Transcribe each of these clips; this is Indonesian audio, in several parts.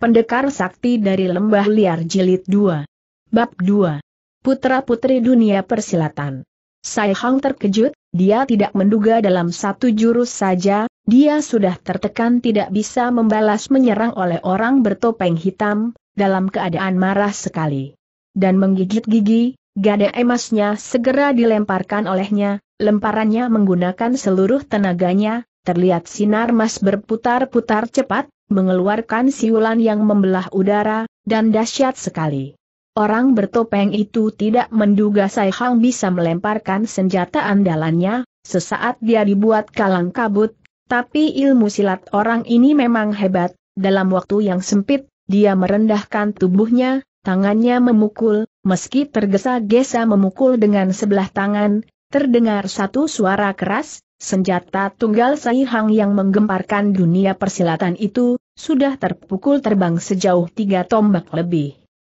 Pendekar Sakti dari Lembah Liar Jilid 2. Bab 2. Putra-putri dunia persilatan. Sai Hang terkejut, dia tidak menduga dalam satu jurus saja, dia sudah tertekan tidak bisa membalas menyerang oleh orang bertopeng hitam, dalam keadaan marah sekali. Dan menggigit gigi, gada emasnya segera dilemparkan olehnya, lemparannya menggunakan seluruh tenaganya, terlihat sinar emas berputar-putar cepat, mengeluarkan siulan yang membelah udara, dan dahsyat sekali. Orang bertopeng itu tidak menduga Sai Hang bisa melemparkan senjata andalannya, sesaat dia dibuat kalang kabut, tapi ilmu silat orang ini memang hebat, dalam waktu yang sempit, dia merendahkan tubuhnya, tangannya memukul, meski tergesa-gesa memukul dengan sebelah tangan, terdengar satu suara keras, Senjata tunggal Saihang yang menggemparkan dunia persilatan itu, sudah terpukul terbang sejauh tiga tombak lebih.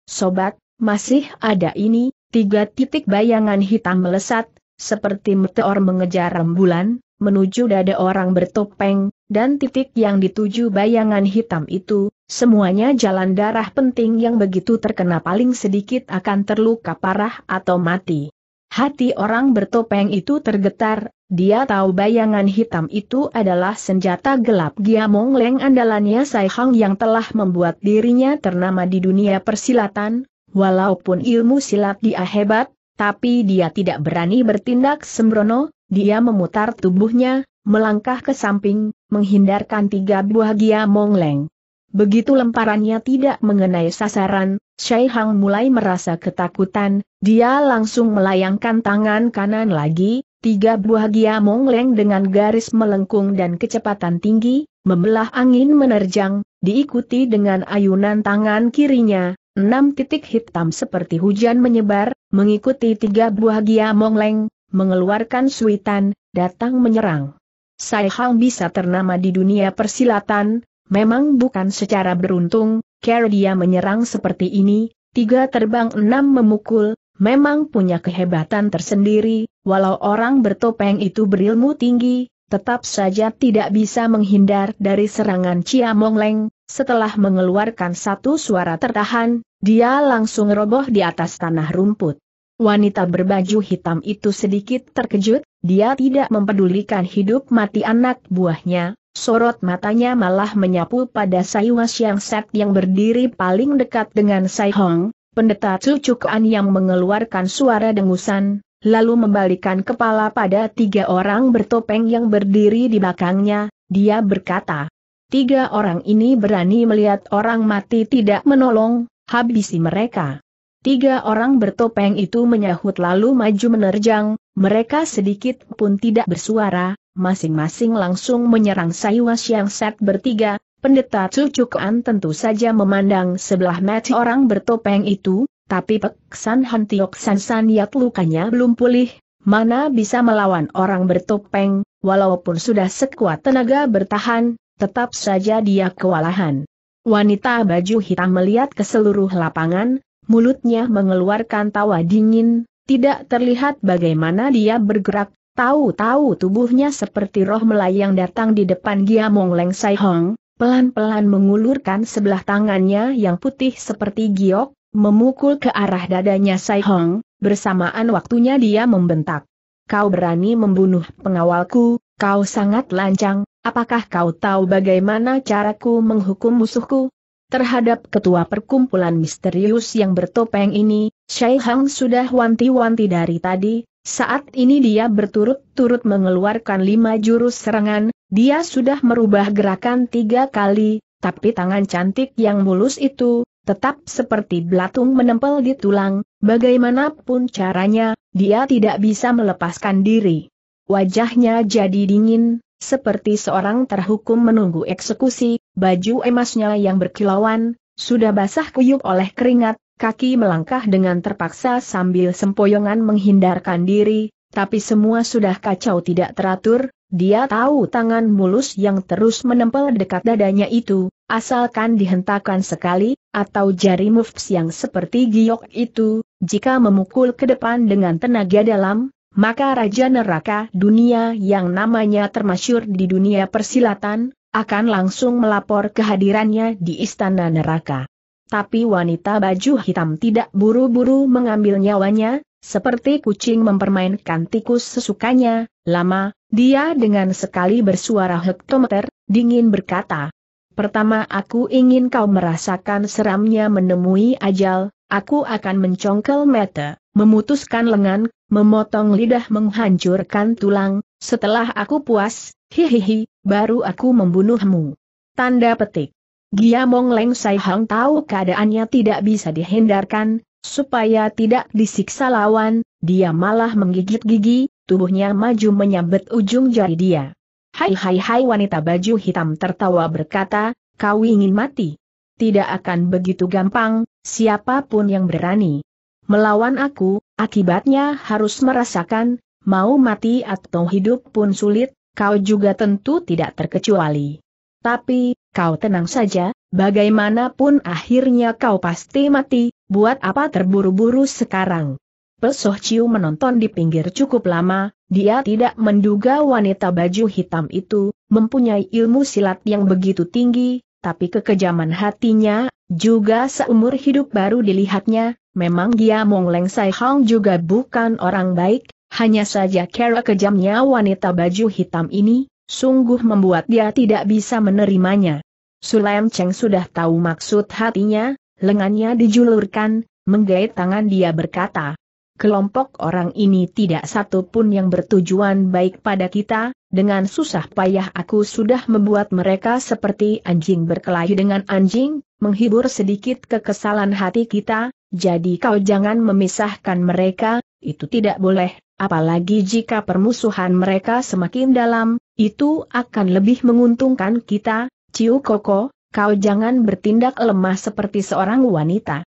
Sobat, masih ada ini, tiga titik bayangan hitam melesat, seperti meteor mengejar rembulan, menuju dada orang bertopeng, dan titik yang dituju bayangan hitam itu, semuanya jalan darah penting yang begitu terkena paling sedikit akan terluka parah atau mati. Hati orang bertopeng itu tergetar, dia tahu bayangan hitam itu adalah senjata gelap Giamong Leng andalannya Sai Hang yang telah membuat dirinya ternama di dunia persilatan, walaupun ilmu silat dia hebat, tapi dia tidak berani bertindak sembrono, dia memutar tubuhnya, melangkah ke samping, menghindarkan tiga buah Giamong Leng. Begitu lemparannya tidak mengenai sasaran, Shai Hang mulai merasa ketakutan, dia langsung melayangkan tangan kanan lagi, Tiga buah giamong leng dengan garis melengkung dan kecepatan tinggi, membelah angin menerjang, diikuti dengan ayunan tangan kirinya, enam titik hitam seperti hujan menyebar, mengikuti tiga buah giamong leng, mengeluarkan suitan, datang menyerang. Sai Hang bisa ternama di dunia persilatan, memang bukan secara beruntung, karena dia menyerang seperti ini, tiga terbang enam memukul, memang punya kehebatan tersendiri, walau orang bertopeng itu berilmu tinggi, tetap saja tidak bisa menghindar dari serangan Mong Mongleng, setelah mengeluarkan satu suara tertahan, dia langsung roboh di atas tanah rumput. Wanita berbaju hitam itu sedikit terkejut, dia tidak mempedulikan hidup mati anak buahnya, sorot matanya malah menyapu pada Sai Wasiang Set yang berdiri paling dekat dengan Sai Hong, Pendeta Cucukan yang mengeluarkan suara dengusan, lalu membalikan kepala pada tiga orang bertopeng yang berdiri di belakangnya, dia berkata. Tiga orang ini berani melihat orang mati tidak menolong, habisi mereka. Tiga orang bertopeng itu menyahut lalu maju menerjang, mereka sedikit pun tidak bersuara, masing-masing langsung menyerang Saiwas yang Set bertiga, Pendeta Cucu Kuan tentu saja memandang sebelah mata orang bertopeng itu, tapi Pek San Hantiok San San Yat lukanya belum pulih, mana bisa melawan orang bertopeng, walaupun sudah sekuat tenaga bertahan, tetap saja dia kewalahan. Wanita baju hitam melihat ke seluruh lapangan, mulutnya mengeluarkan tawa dingin, tidak terlihat bagaimana dia bergerak, tahu-tahu tubuhnya seperti roh melayang datang di depan Giamong Leng Sai Hong, pelan-pelan mengulurkan sebelah tangannya yang putih seperti giok, memukul ke arah dadanya Sai Hong, bersamaan waktunya dia membentak. Kau berani membunuh pengawalku, kau sangat lancang, apakah kau tahu bagaimana caraku menghukum musuhku? Terhadap ketua perkumpulan misterius yang bertopeng ini, Sai Hong sudah wanti-wanti dari tadi, saat ini dia berturut-turut mengeluarkan lima jurus serangan, dia sudah merubah gerakan tiga kali, tapi tangan cantik yang mulus itu, tetap seperti belatung menempel di tulang, bagaimanapun caranya, dia tidak bisa melepaskan diri. Wajahnya jadi dingin, seperti seorang terhukum menunggu eksekusi, baju emasnya yang berkilauan, sudah basah kuyup oleh keringat, kaki melangkah dengan terpaksa sambil sempoyongan menghindarkan diri, tapi semua sudah kacau tidak teratur, dia tahu tangan mulus yang terus menempel dekat dadanya itu, asalkan dihentakkan sekali, atau jari moves yang seperti giok itu, jika memukul ke depan dengan tenaga dalam, maka Raja Neraka dunia yang namanya termasyur di dunia persilatan, akan langsung melapor kehadirannya di Istana Neraka. Tapi wanita baju hitam tidak buru-buru mengambil nyawanya, seperti kucing mempermainkan tikus sesukanya, lama, dia dengan sekali bersuara hektometer, dingin berkata, Pertama aku ingin kau merasakan seramnya menemui ajal, aku akan mencongkel mata, memutuskan lengan, memotong lidah menghancurkan tulang, setelah aku puas, hihihi, baru aku membunuhmu. Tanda petik. Gia mong Leng Sai Hang tahu keadaannya tidak bisa dihindarkan, supaya tidak disiksa lawan, dia malah menggigit gigi, tubuhnya maju menyambet ujung jari dia. Hai hai hai wanita baju hitam tertawa berkata, kau ingin mati. Tidak akan begitu gampang, siapapun yang berani melawan aku, akibatnya harus merasakan, mau mati atau hidup pun sulit, kau juga tentu tidak terkecuali. Tapi, kau tenang saja, bagaimanapun akhirnya kau pasti mati, buat apa terburu-buru sekarang? Pesoh Ciu menonton di pinggir cukup lama, dia tidak menduga wanita baju hitam itu mempunyai ilmu silat yang begitu tinggi, tapi kekejaman hatinya, juga seumur hidup baru dilihatnya, memang dia Mong Leng Sai Hong juga bukan orang baik, hanya saja kera kejamnya wanita baju hitam ini, sungguh membuat dia tidak bisa menerimanya. Sulaim Cheng sudah tahu maksud hatinya, lengannya dijulurkan, menggait tangan dia berkata, kelompok orang ini tidak satu pun yang bertujuan baik pada kita, dengan susah payah aku sudah membuat mereka seperti anjing berkelahi dengan anjing, menghibur sedikit kekesalan hati kita, jadi kau jangan memisahkan mereka, itu tidak boleh, apalagi jika permusuhan mereka semakin dalam, itu akan lebih menguntungkan kita, Ciu Koko, kau jangan bertindak lemah seperti seorang wanita.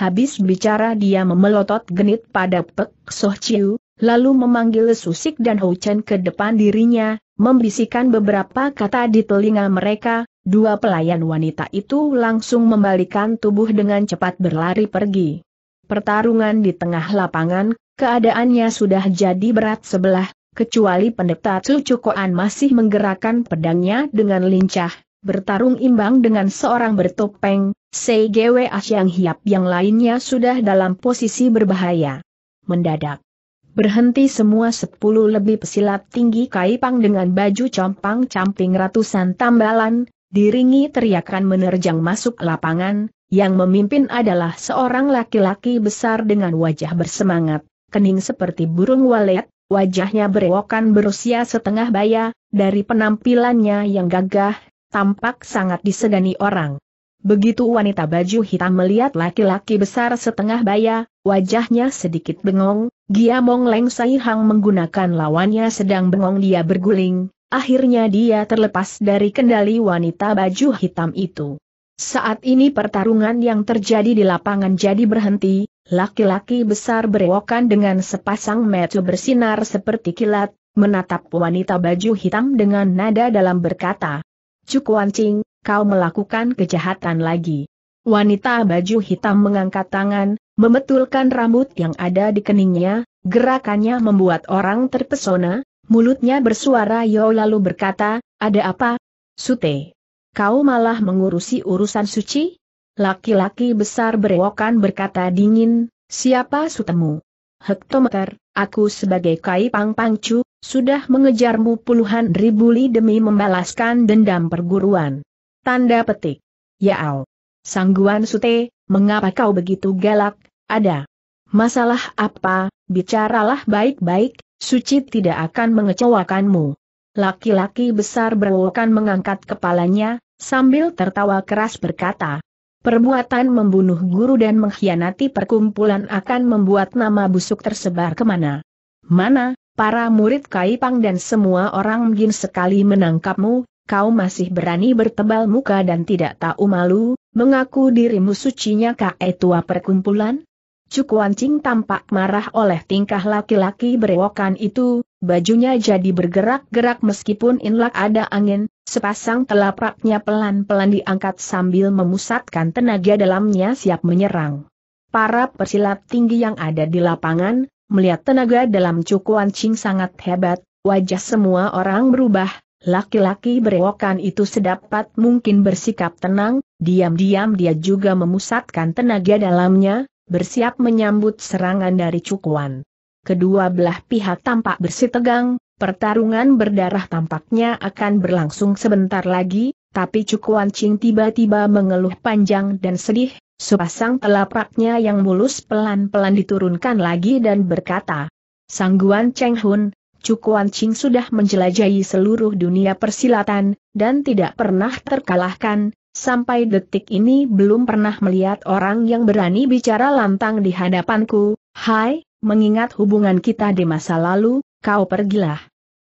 Habis bicara dia memelotot genit pada Pek Soh Chiu, lalu memanggil Susik dan Ho Chen ke depan dirinya, membisikkan beberapa kata di telinga mereka, dua pelayan wanita itu langsung membalikan tubuh dengan cepat berlari pergi. Pertarungan di tengah lapangan, keadaannya sudah jadi berat sebelah, kecuali pendeta Cucukoan masih menggerakkan pedangnya dengan lincah, bertarung imbang dengan seorang bertopeng, Sei Asyang ah Hiap yang lainnya sudah dalam posisi berbahaya. Mendadak. Berhenti semua sepuluh lebih pesilat tinggi kaipang dengan baju compang-camping ratusan tambalan, diringi teriakan menerjang masuk lapangan, yang memimpin adalah seorang laki-laki besar dengan wajah bersemangat, kening seperti burung walet, wajahnya berewokan berusia setengah baya, dari penampilannya yang gagah, tampak sangat disegani orang. Begitu wanita baju hitam melihat laki-laki besar setengah baya, wajahnya sedikit bengong, Giamong Leng Sai Hang menggunakan lawannya sedang bengong dia berguling, akhirnya dia terlepas dari kendali wanita baju hitam itu. Saat ini pertarungan yang terjadi di lapangan jadi berhenti, laki-laki besar berewokan dengan sepasang mata bersinar seperti kilat, menatap wanita baju hitam dengan nada dalam berkata, Cukuan Cing, kau melakukan kejahatan lagi. Wanita baju hitam mengangkat tangan, memetulkan rambut yang ada di keningnya, gerakannya membuat orang terpesona, mulutnya bersuara yo lalu berkata, ada apa? Sute. Kau malah mengurusi urusan suci? Laki-laki besar berewokan berkata dingin, siapa sutemu? Hektometer, aku sebagai Kai Pang Pangcu, sudah mengejarmu puluhan ribu li demi membalaskan dendam perguruan. Tanda petik. Yaal. Sangguan Sute, mengapa kau begitu galak, ada. Masalah apa, bicaralah baik-baik, Suci tidak akan mengecewakanmu. Laki-laki besar berwokan mengangkat kepalanya, sambil tertawa keras berkata, Perbuatan membunuh guru dan mengkhianati perkumpulan akan membuat nama busuk tersebar kemana. Mana, para murid Kaipang dan semua orang mungkin sekali menangkapmu, kau masih berani bertebal muka dan tidak tahu malu, mengaku dirimu sucinya kae tua perkumpulan? Cing tampak marah oleh tingkah laki-laki berewokan itu, bajunya jadi bergerak-gerak meskipun inlak ada angin, sepasang telapaknya pelan-pelan diangkat sambil memusatkan tenaga dalamnya siap menyerang. Para persilat tinggi yang ada di lapangan, melihat tenaga dalam Cukuan Cing sangat hebat, wajah semua orang berubah, Laki-laki berewokan itu sedapat mungkin bersikap tenang, diam-diam dia juga memusatkan tenaga dalamnya, bersiap menyambut serangan dari Cukuan. Kedua belah pihak tampak bersitegang, pertarungan berdarah tampaknya akan berlangsung sebentar lagi, tapi Cukuan Ching tiba-tiba mengeluh panjang dan sedih, sepasang telapaknya yang mulus pelan-pelan diturunkan lagi dan berkata, Sangguan Cheng Hun, Cukuan Ching sudah menjelajahi seluruh dunia persilatan, dan tidak pernah terkalahkan, sampai detik ini belum pernah melihat orang yang berani bicara lantang di hadapanku, hai, mengingat hubungan kita di masa lalu, kau pergilah.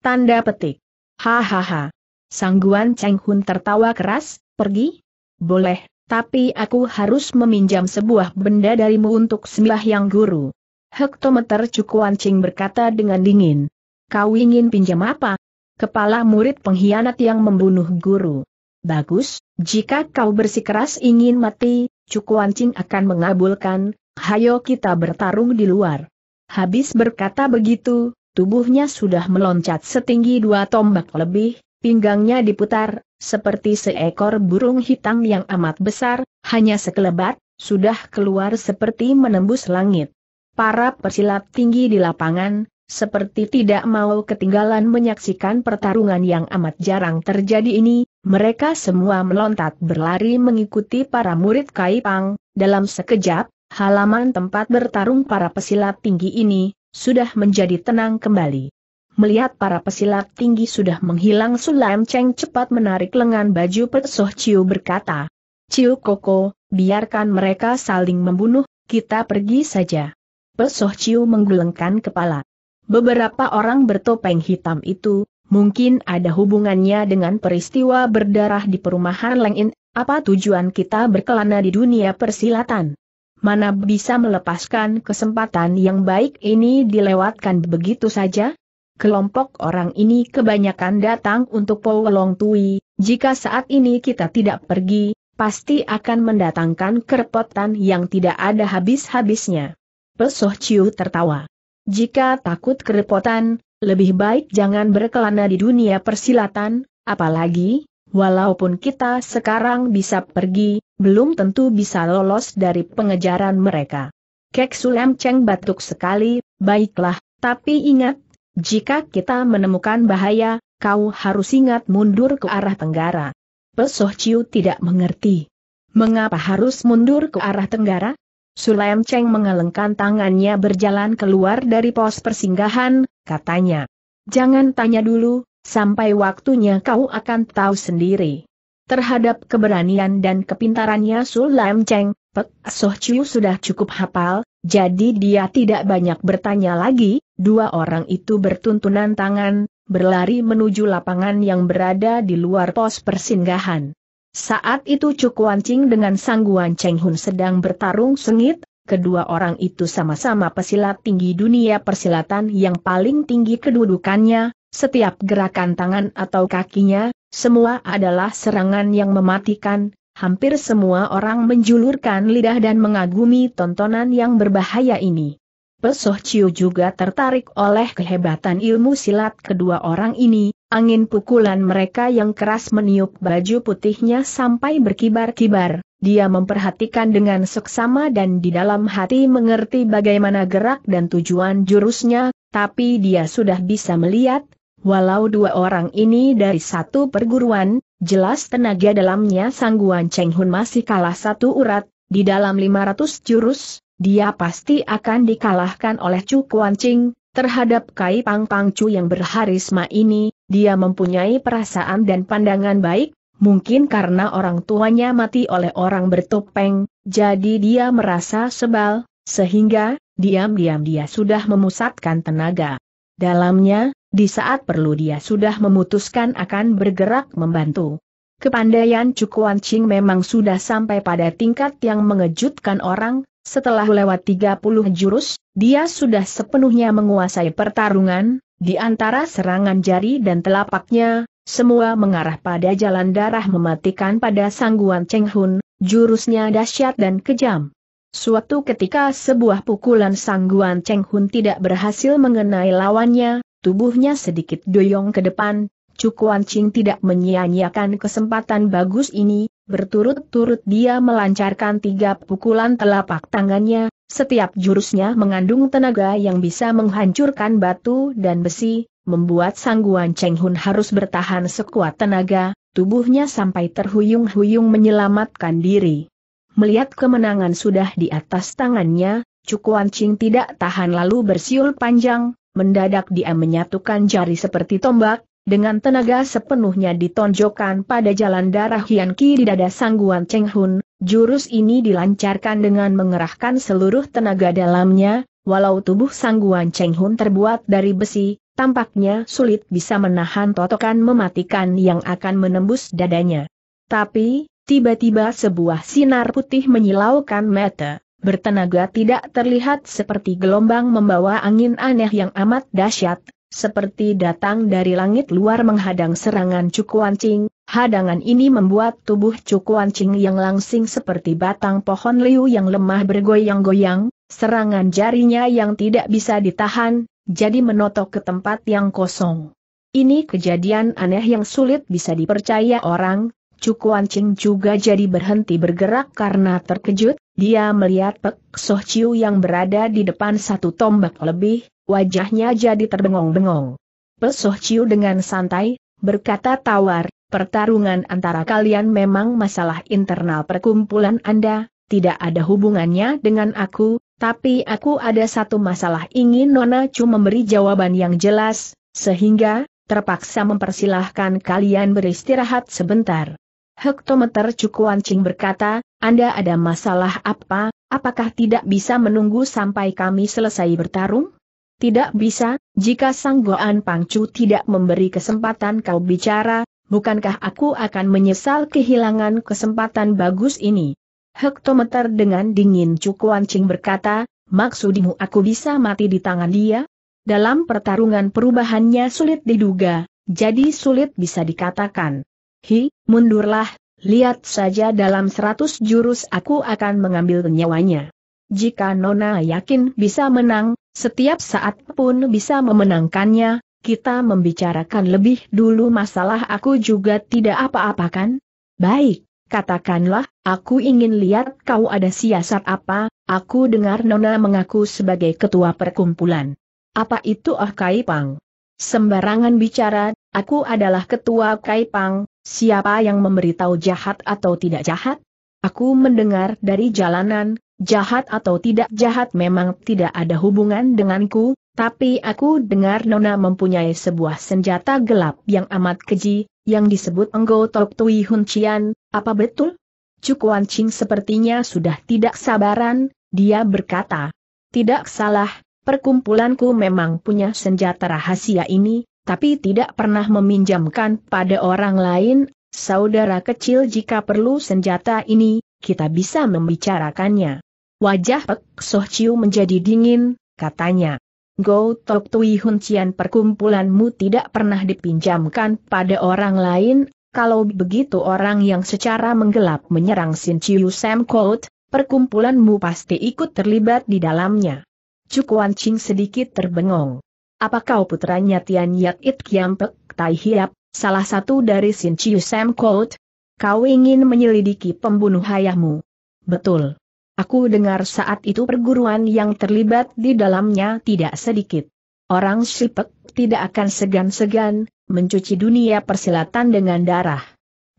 Tanda petik. Hahaha. Sangguan Cheng Hun tertawa keras, pergi? Boleh, tapi aku harus meminjam sebuah benda darimu untuk yang guru. Hektometer Cukuan Ching berkata dengan dingin. Kau ingin pinjam apa? Kepala murid pengkhianat yang membunuh guru. Bagus, jika kau bersikeras ingin mati, Cukuancing akan mengabulkan, hayo kita bertarung di luar. Habis berkata begitu, tubuhnya sudah meloncat setinggi dua tombak lebih, pinggangnya diputar, seperti seekor burung hitam yang amat besar, hanya sekelebat, sudah keluar seperti menembus langit. Para pesilat tinggi di lapangan, seperti tidak mau ketinggalan menyaksikan pertarungan yang amat jarang terjadi ini, mereka semua melontat berlari mengikuti para murid Kaipang, dalam sekejap, halaman tempat bertarung para pesilat tinggi ini, sudah menjadi tenang kembali. Melihat para pesilat tinggi sudah menghilang Sulam Cheng cepat menarik lengan baju Pesoh Ciu berkata, Ciu Koko, biarkan mereka saling membunuh, kita pergi saja. Pesoh Ciu menggelengkan kepala. Beberapa orang bertopeng hitam itu, mungkin ada hubungannya dengan peristiwa berdarah di perumahan Lengin, apa tujuan kita berkelana di dunia persilatan? Mana bisa melepaskan kesempatan yang baik ini dilewatkan begitu saja? Kelompok orang ini kebanyakan datang untuk Powelong Tui, jika saat ini kita tidak pergi, pasti akan mendatangkan kerepotan yang tidak ada habis-habisnya. Pesoh Ciu tertawa. Jika takut kerepotan, lebih baik jangan berkelana di dunia persilatan, apalagi, walaupun kita sekarang bisa pergi, belum tentu bisa lolos dari pengejaran mereka. Kek Sulam Cheng batuk sekali, baiklah, tapi ingat, jika kita menemukan bahaya, kau harus ingat mundur ke arah tenggara. Pesoh Ciu tidak mengerti. Mengapa harus mundur ke arah tenggara? Sulaim Cheng mengelengkan tangannya berjalan keluar dari pos persinggahan, katanya. Jangan tanya dulu, sampai waktunya kau akan tahu sendiri. Terhadap keberanian dan kepintarannya Sulaim Cheng, Pek Soh Chiu sudah cukup hafal, jadi dia tidak banyak bertanya lagi, dua orang itu bertuntunan tangan, berlari menuju lapangan yang berada di luar pos persinggahan. Saat itu Cuk Wancing dengan Sang Guan Cheng Hun sedang bertarung sengit, kedua orang itu sama-sama pesilat tinggi dunia persilatan yang paling tinggi kedudukannya, setiap gerakan tangan atau kakinya, semua adalah serangan yang mematikan, hampir semua orang menjulurkan lidah dan mengagumi tontonan yang berbahaya ini. Pesoh Chiu juga tertarik oleh kehebatan ilmu silat kedua orang ini, Angin pukulan mereka yang keras meniup baju putihnya sampai berkibar-kibar, dia memperhatikan dengan seksama dan di dalam hati mengerti bagaimana gerak dan tujuan jurusnya, tapi dia sudah bisa melihat, walau dua orang ini dari satu perguruan, jelas tenaga dalamnya sangguan Cheng Hun masih kalah satu urat, di dalam 500 jurus, dia pasti akan dikalahkan oleh Chu Kuan Ching, Terhadap Kai Pang Pangcu yang berharisma ini, dia mempunyai perasaan dan pandangan baik, mungkin karena orang tuanya mati oleh orang bertopeng, jadi dia merasa sebal, sehingga, diam-diam dia sudah memusatkan tenaga. Dalamnya, di saat perlu dia sudah memutuskan akan bergerak membantu. Kepandaian Cukuan Ching memang sudah sampai pada tingkat yang mengejutkan orang, setelah lewat 30 jurus, dia sudah sepenuhnya menguasai pertarungan, di antara serangan jari dan telapaknya, semua mengarah pada jalan darah mematikan pada sangguan Cheng Hun, jurusnya dahsyat dan kejam. Suatu ketika sebuah pukulan sangguan Cheng Hun tidak berhasil mengenai lawannya, tubuhnya sedikit doyong ke depan, Cukuan Ching tidak menyia-nyiakan kesempatan bagus ini, berturut-turut dia melancarkan tiga pukulan telapak tangannya, setiap jurusnya mengandung tenaga yang bisa menghancurkan batu dan besi, membuat sangguan Cheng Hun harus bertahan sekuat tenaga, tubuhnya sampai terhuyung-huyung menyelamatkan diri. Melihat kemenangan sudah di atas tangannya, Cukuan Ching tidak tahan lalu bersiul panjang, mendadak dia menyatukan jari seperti tombak, dengan tenaga sepenuhnya ditonjokkan pada jalan darah Hian Ki di dada sangguan Cheng Hun, jurus ini dilancarkan dengan mengerahkan seluruh tenaga dalamnya, walau tubuh sangguan Cheng Hun terbuat dari besi, tampaknya sulit bisa menahan totokan mematikan yang akan menembus dadanya. Tapi, tiba-tiba sebuah sinar putih menyilaukan mata, bertenaga tidak terlihat seperti gelombang membawa angin aneh yang amat dahsyat, seperti datang dari langit luar menghadang serangan Cukuan Cing, hadangan ini membuat tubuh Cukuan Cing yang langsing seperti batang pohon liu yang lemah bergoyang-goyang, serangan jarinya yang tidak bisa ditahan, jadi menotok ke tempat yang kosong. Ini kejadian aneh yang sulit bisa dipercaya orang, Cukuan Cing juga jadi berhenti bergerak karena terkejut, dia melihat Pek Soh Chiu yang berada di depan satu tombak lebih, Wajahnya jadi terbengong-bengong. Pesoh Ciu dengan santai, berkata tawar, pertarungan antara kalian memang masalah internal perkumpulan Anda, tidak ada hubungannya dengan aku, tapi aku ada satu masalah ingin Nona Chu memberi jawaban yang jelas, sehingga, terpaksa mempersilahkan kalian beristirahat sebentar. Hektometer Cukuan Cing berkata, Anda ada masalah apa, apakah tidak bisa menunggu sampai kami selesai bertarung? Tidak bisa, jika Sang Goan Pangcu tidak memberi kesempatan kau bicara, bukankah aku akan menyesal kehilangan kesempatan bagus ini? Hektometer dengan dingin Cukuan Ching berkata, maksudmu aku bisa mati di tangan dia? Dalam pertarungan perubahannya sulit diduga, jadi sulit bisa dikatakan. Hi, mundurlah, lihat saja dalam seratus jurus aku akan mengambil nyawanya. Jika Nona yakin bisa menang, setiap saat pun bisa memenangkannya, kita membicarakan lebih dulu masalah aku juga tidak apa-apa kan? Baik, katakanlah, aku ingin lihat kau ada siasat apa, aku dengar Nona mengaku sebagai ketua perkumpulan. Apa itu Ah Kai Kaipang? Sembarangan bicara, aku adalah ketua Kaipang, siapa yang memberitahu jahat atau tidak jahat? Aku mendengar dari jalanan, jahat atau tidak jahat memang tidak ada hubungan denganku, tapi aku dengar Nona mempunyai sebuah senjata gelap yang amat keji, yang disebut Enggo Tok Tui Hun Chian, apa betul? Cukuan Ching sepertinya sudah tidak sabaran, dia berkata. Tidak salah, perkumpulanku memang punya senjata rahasia ini, tapi tidak pernah meminjamkan pada orang lain, saudara kecil jika perlu senjata ini, kita bisa membicarakannya. Wajah Pek Soh Chiu menjadi dingin, katanya. Go Tok Tui Hun Cian perkumpulanmu tidak pernah dipinjamkan pada orang lain, kalau begitu orang yang secara menggelap menyerang Sin Chiu Sam Kout, perkumpulanmu pasti ikut terlibat di dalamnya. Cukuan Ching sedikit terbengong. Apa kau putranya Tian Yat It Kiam Pek Tai Hiap, salah satu dari Sin Chiu Sam Kout? Kau ingin menyelidiki pembunuh ayahmu? Betul. Aku dengar saat itu perguruan yang terlibat di dalamnya tidak sedikit. Orang Sipek tidak akan segan-segan mencuci dunia persilatan dengan darah.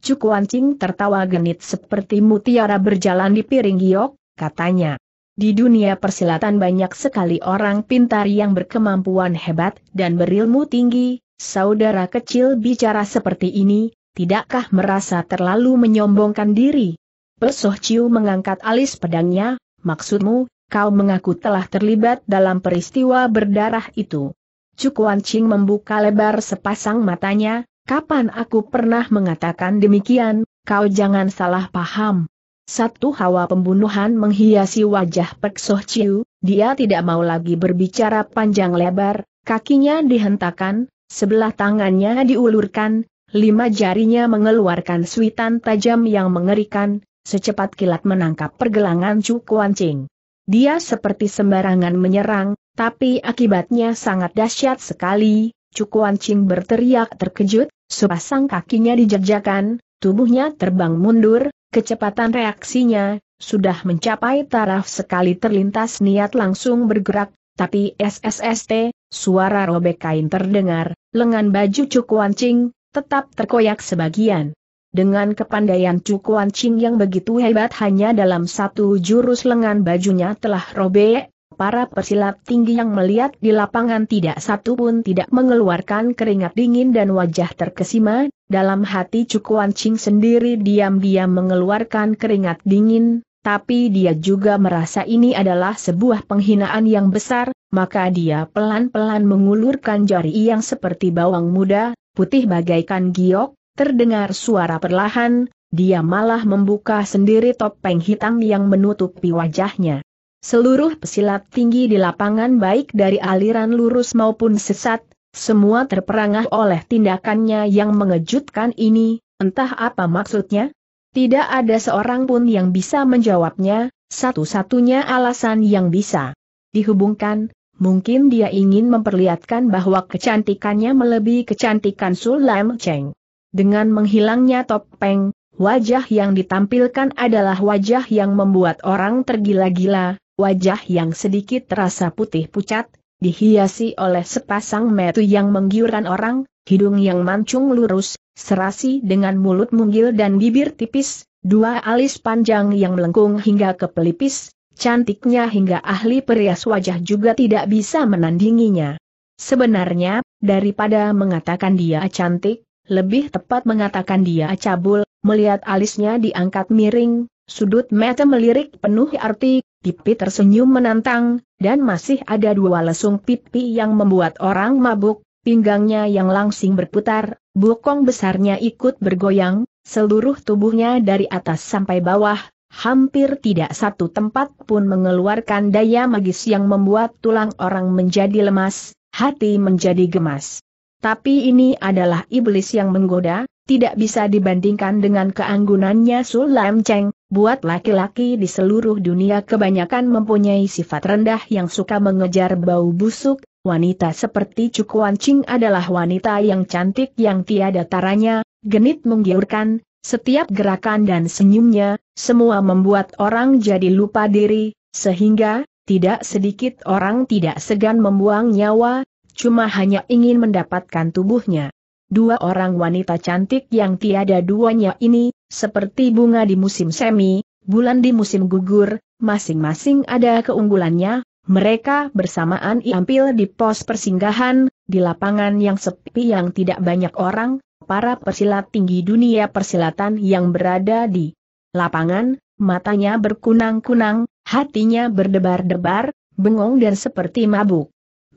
Cukuan Cing tertawa genit seperti mutiara berjalan di piring giok, katanya. Di dunia persilatan banyak sekali orang pintar yang berkemampuan hebat dan berilmu tinggi, saudara kecil bicara seperti ini, tidakkah merasa terlalu menyombongkan diri? Pesoh Ciu mengangkat alis pedangnya, maksudmu, kau mengaku telah terlibat dalam peristiwa berdarah itu. Cukuan Ching membuka lebar sepasang matanya, kapan aku pernah mengatakan demikian, kau jangan salah paham. Satu hawa pembunuhan menghiasi wajah Pek Soh dia tidak mau lagi berbicara panjang lebar, kakinya dihentakan, sebelah tangannya diulurkan, lima jarinya mengeluarkan suitan tajam yang mengerikan, secepat kilat menangkap pergelangan Chu Kuan Ching. Dia seperti sembarangan menyerang, tapi akibatnya sangat dahsyat sekali, Chu Kuan Ching berteriak terkejut, sepasang kakinya dijerjakan, tubuhnya terbang mundur, kecepatan reaksinya, sudah mencapai taraf sekali terlintas niat langsung bergerak, tapi SSST, suara robek kain terdengar, lengan baju Chu Kuan Ching, tetap terkoyak sebagian. Dengan kepandaian Chu Kuan Ching yang begitu hebat hanya dalam satu jurus lengan bajunya telah robek, para persilat tinggi yang melihat di lapangan tidak satu pun tidak mengeluarkan keringat dingin dan wajah terkesima, dalam hati Chu Kuan Ching sendiri diam-diam mengeluarkan keringat dingin, tapi dia juga merasa ini adalah sebuah penghinaan yang besar, maka dia pelan-pelan mengulurkan jari yang seperti bawang muda, putih bagaikan giok, Terdengar suara perlahan, dia malah membuka sendiri topeng hitam yang menutupi wajahnya. Seluruh pesilat tinggi di lapangan baik dari aliran lurus maupun sesat, semua terperangah oleh tindakannya yang mengejutkan ini, entah apa maksudnya? Tidak ada seorang pun yang bisa menjawabnya, satu-satunya alasan yang bisa dihubungkan, mungkin dia ingin memperlihatkan bahwa kecantikannya melebihi kecantikan Sulam Cheng. Dengan menghilangnya topeng, wajah yang ditampilkan adalah wajah yang membuat orang tergila-gila, wajah yang sedikit terasa putih pucat, dihiasi oleh sepasang metu yang menggiurkan orang, hidung yang mancung lurus, serasi dengan mulut mungil dan bibir tipis, dua alis panjang yang melengkung hingga ke pelipis, cantiknya hingga ahli perias wajah juga tidak bisa menandinginya. Sebenarnya, daripada mengatakan dia cantik, lebih tepat mengatakan dia cabul, melihat alisnya diangkat miring, sudut mata melirik penuh arti, pipi tersenyum menantang, dan masih ada dua lesung pipi yang membuat orang mabuk, pinggangnya yang langsing berputar, bokong besarnya ikut bergoyang, seluruh tubuhnya dari atas sampai bawah, hampir tidak satu tempat pun mengeluarkan daya magis yang membuat tulang orang menjadi lemas, hati menjadi gemas. Tapi ini adalah iblis yang menggoda, tidak bisa dibandingkan dengan keanggunannya Sulam Cheng, buat laki-laki di seluruh dunia kebanyakan mempunyai sifat rendah yang suka mengejar bau busuk, wanita seperti Cukuan Ching adalah wanita yang cantik yang tiada taranya, genit menggiurkan, setiap gerakan dan senyumnya, semua membuat orang jadi lupa diri, sehingga, tidak sedikit orang tidak segan membuang nyawa, cuma hanya ingin mendapatkan tubuhnya. Dua orang wanita cantik yang tiada duanya ini, seperti bunga di musim semi, bulan di musim gugur, masing-masing ada keunggulannya, mereka bersamaan iampil di pos persinggahan, di lapangan yang sepi yang tidak banyak orang, para persilat tinggi dunia persilatan yang berada di lapangan, matanya berkunang-kunang, hatinya berdebar-debar, bengong dan seperti mabuk.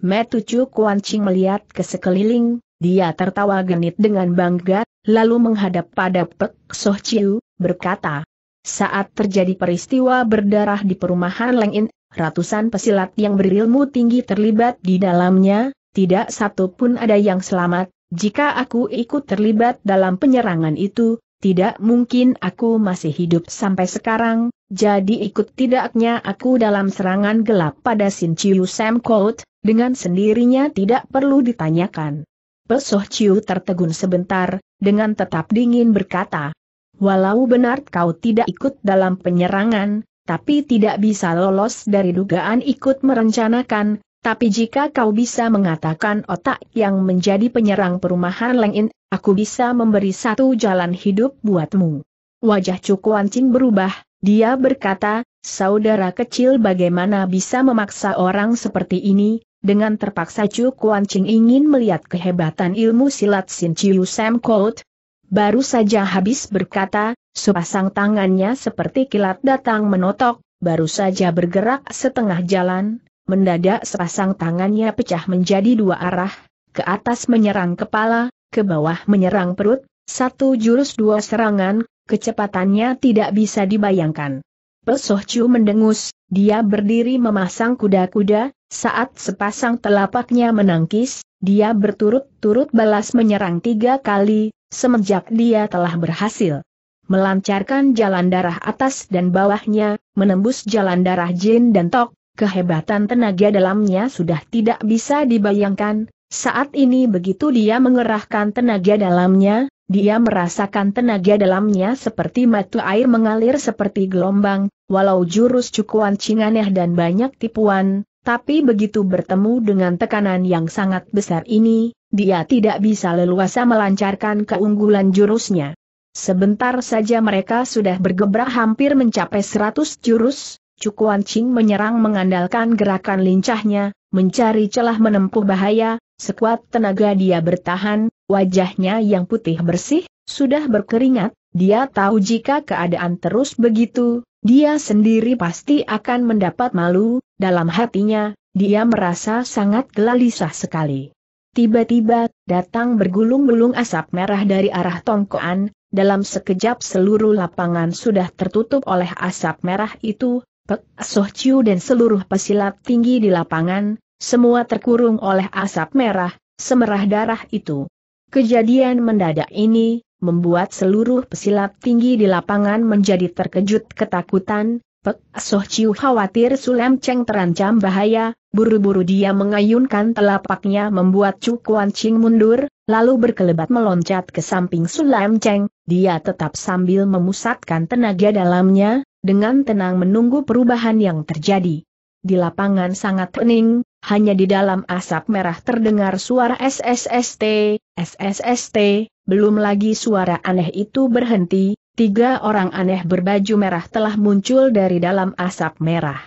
Metucu Kuan Ching melihat ke sekeliling, dia tertawa genit dengan bangga, lalu menghadap pada Pek Soh Chiu, berkata, saat terjadi peristiwa berdarah di perumahan Lengin, ratusan pesilat yang berilmu tinggi terlibat di dalamnya, tidak satu pun ada yang selamat, jika aku ikut terlibat dalam penyerangan itu, tidak mungkin aku masih hidup sampai sekarang, jadi ikut tidaknya aku dalam serangan gelap pada Sin Chiu Sam Kout, dengan sendirinya tidak perlu ditanyakan. Pesoh Chiu tertegun sebentar, dengan tetap dingin berkata, Walau benar kau tidak ikut dalam penyerangan, tapi tidak bisa lolos dari dugaan ikut merencanakan, tapi jika kau bisa mengatakan otak yang menjadi penyerang perumahan Lengin, aku bisa memberi satu jalan hidup buatmu. Wajah Cukuan Cing berubah, dia berkata, saudara kecil bagaimana bisa memaksa orang seperti ini, dengan terpaksa Cukuan Cing ingin melihat kehebatan ilmu silat Sin Chiu Sam Kout. Baru saja habis berkata, sepasang tangannya seperti kilat datang menotok, baru saja bergerak setengah jalan, mendadak sepasang tangannya pecah menjadi dua arah, ke atas menyerang kepala, ke bawah menyerang perut, satu jurus dua serangan, kecepatannya tidak bisa dibayangkan. Pesoh Chu mendengus, dia berdiri memasang kuda-kuda, saat sepasang telapaknya menangkis, dia berturut-turut balas menyerang tiga kali, semenjak dia telah berhasil melancarkan jalan darah atas dan bawahnya, menembus jalan darah Jin dan Tok, Kehebatan tenaga dalamnya sudah tidak bisa dibayangkan, saat ini begitu dia mengerahkan tenaga dalamnya, dia merasakan tenaga dalamnya seperti mata air mengalir seperti gelombang, walau jurus cukuan cinganeh dan banyak tipuan, tapi begitu bertemu dengan tekanan yang sangat besar ini, dia tidak bisa leluasa melancarkan keunggulan jurusnya. Sebentar saja mereka sudah bergebrak hampir mencapai 100 jurus, Cukuan Ching menyerang mengandalkan gerakan lincahnya, mencari celah menempuh bahaya, sekuat tenaga dia bertahan, wajahnya yang putih bersih, sudah berkeringat, dia tahu jika keadaan terus begitu, dia sendiri pasti akan mendapat malu, dalam hatinya, dia merasa sangat gelisah sekali. Tiba-tiba, datang bergulung-gulung asap merah dari arah tongkoan, dalam sekejap seluruh lapangan sudah tertutup oleh asap merah itu, Pek Soh Chiu dan seluruh pesilat tinggi di lapangan, semua terkurung oleh asap merah, semerah darah itu. Kejadian mendadak ini, membuat seluruh pesilat tinggi di lapangan menjadi terkejut ketakutan, Pek Soh Chiu khawatir Sulem Cheng terancam bahaya, buru-buru dia mengayunkan telapaknya membuat Chu Kuan Ching mundur, lalu berkelebat meloncat ke samping Sulem Cheng, dia tetap sambil memusatkan tenaga dalamnya, dengan tenang menunggu perubahan yang terjadi. Di lapangan sangat hening, hanya di dalam asap merah terdengar suara SSST, SSST, belum lagi suara aneh itu berhenti, tiga orang aneh berbaju merah telah muncul dari dalam asap merah.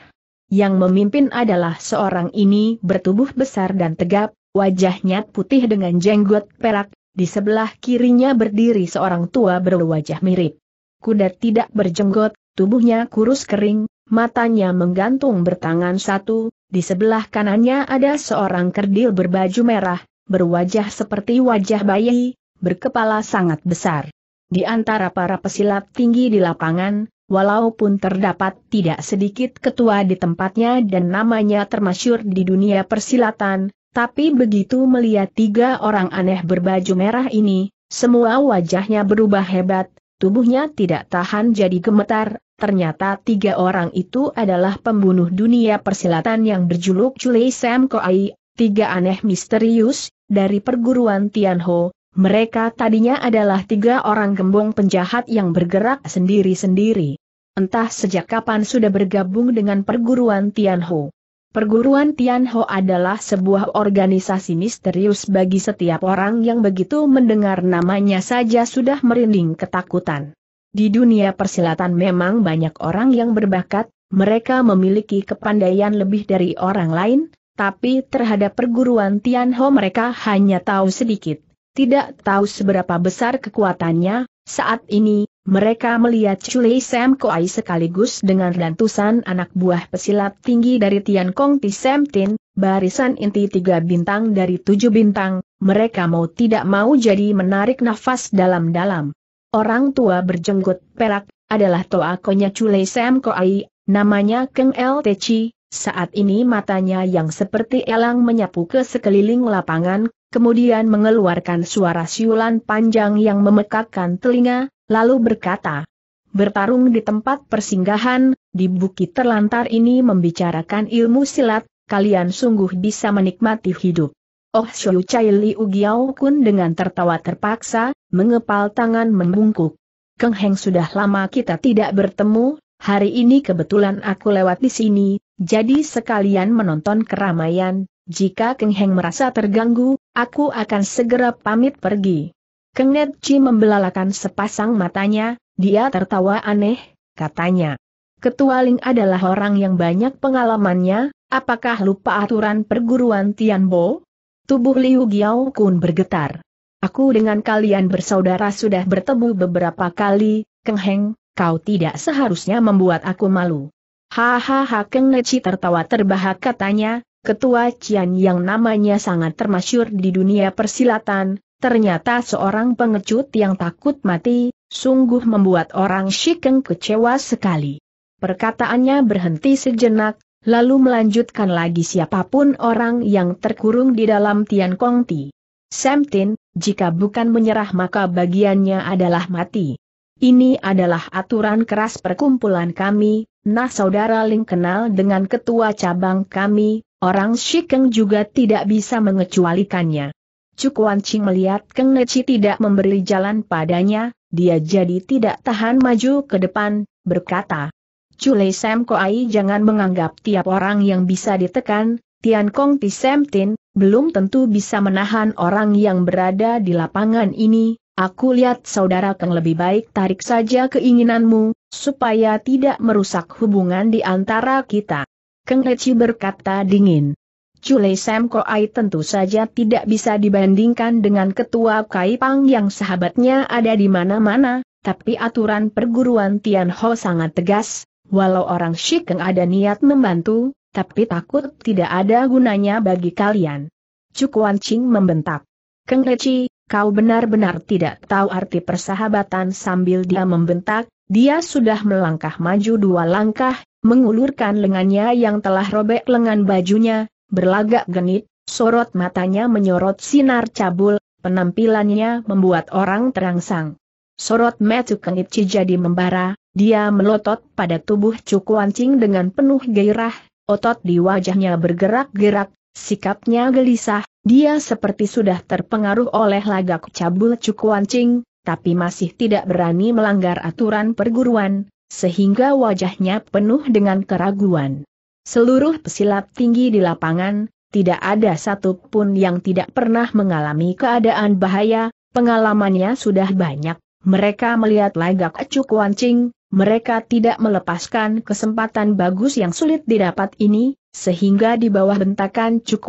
Yang memimpin adalah seorang ini bertubuh besar dan tegap, wajahnya putih dengan jenggot perak, di sebelah kirinya berdiri seorang tua berwajah mirip. Kuda tidak berjenggot, Tubuhnya kurus kering, matanya menggantung bertangan satu, di sebelah kanannya ada seorang kerdil berbaju merah, berwajah seperti wajah bayi, berkepala sangat besar. Di antara para pesilat tinggi di lapangan, walaupun terdapat tidak sedikit ketua di tempatnya dan namanya termasyur di dunia persilatan, tapi begitu melihat tiga orang aneh berbaju merah ini, semua wajahnya berubah hebat, tubuhnya tidak tahan jadi gemetar, ternyata tiga orang itu adalah pembunuh dunia persilatan yang berjuluk Chulei Sam Koai, tiga aneh misterius, dari perguruan Tianho, mereka tadinya adalah tiga orang gembong penjahat yang bergerak sendiri-sendiri. Entah sejak kapan sudah bergabung dengan perguruan Tianho. Perguruan Tianho adalah sebuah organisasi misterius bagi setiap orang yang begitu mendengar namanya saja sudah merinding ketakutan. Di dunia persilatan memang banyak orang yang berbakat, mereka memiliki kepandaian lebih dari orang lain, tapi terhadap perguruan Tianho mereka hanya tahu sedikit. Tidak tahu seberapa besar kekuatannya, saat ini, mereka melihat Chuli Sam Koai sekaligus dengan rantusan anak buah pesilat tinggi dari Tian Kong Ti Sam Tin, barisan inti tiga bintang dari tujuh bintang, mereka mau tidak mau jadi menarik nafas dalam-dalam. Orang tua berjenggot perak, adalah konya Chule Sam Koai, namanya Keng El Techi, saat ini matanya yang seperti elang menyapu ke sekeliling lapangan, kemudian mengeluarkan suara siulan panjang yang memekakkan telinga, lalu berkata, Bertarung di tempat persinggahan, di bukit terlantar ini membicarakan ilmu silat, kalian sungguh bisa menikmati hidup. Oh Xiu Chai Liu Giao Kun dengan tertawa terpaksa, mengepal tangan membungkuk. Keng Heng sudah lama kita tidak bertemu, hari ini kebetulan aku lewat di sini, jadi sekalian menonton keramaian, jika Keng Heng merasa terganggu, aku akan segera pamit pergi. Keng Net Chi membelalakan sepasang matanya, dia tertawa aneh, katanya. Ketua Ling adalah orang yang banyak pengalamannya, apakah lupa aturan perguruan Tianbo? Tubuh Liu Giao Kun bergetar. Aku dengan kalian bersaudara sudah bertemu beberapa kali, Keng Heng, kau tidak seharusnya membuat aku malu. Hahaha Keng Neci tertawa terbahak katanya, ketua Cian yang namanya sangat termasyur di dunia persilatan, ternyata seorang pengecut yang takut mati, sungguh membuat orang Shikeng kecewa sekali. Perkataannya berhenti sejenak, lalu melanjutkan lagi siapapun orang yang terkurung di dalam Tian Kong Ti. Semtin, jika bukan menyerah maka bagiannya adalah mati. Ini adalah aturan keras perkumpulan kami, nah saudara Ling kenal dengan ketua cabang kami, orang Shikeng juga tidak bisa mengecualikannya. Cukuan Ching melihat Keng Neci tidak memberi jalan padanya, dia jadi tidak tahan maju ke depan, berkata, Cule Sam Koai jangan menganggap tiap orang yang bisa ditekan, Tian Kong Ti Sam Tin belum tentu bisa menahan orang yang berada di lapangan ini, aku lihat saudara Kang lebih baik tarik saja keinginanmu, supaya tidak merusak hubungan di antara kita. Kang Heci berkata dingin. Cule Sam Koai tentu saja tidak bisa dibandingkan dengan ketua Pang yang sahabatnya ada di mana-mana, tapi aturan perguruan Tian Ho sangat tegas, Walau orang Shikeng ada niat membantu, tapi takut tidak ada gunanya bagi kalian. Cukuan Ching membentak. Keng Leci, kau benar-benar tidak tahu arti persahabatan sambil dia membentak, dia sudah melangkah maju dua langkah, mengulurkan lengannya yang telah robek lengan bajunya, berlagak genit, sorot matanya menyorot sinar cabul, penampilannya membuat orang terangsang. Sorot Metu Kengitci jadi membara, dia melotot pada tubuh Cuk Wancing dengan penuh gairah, otot di wajahnya bergerak-gerak, sikapnya gelisah, dia seperti sudah terpengaruh oleh lagak cabul Cuk Wancing, tapi masih tidak berani melanggar aturan perguruan, sehingga wajahnya penuh dengan keraguan. Seluruh pesilat tinggi di lapangan, tidak ada satupun yang tidak pernah mengalami keadaan bahaya, pengalamannya sudah banyak, mereka melihat lagak acu kuancing, mereka tidak melepaskan kesempatan bagus yang sulit didapat ini, sehingga di bawah bentakan Cuk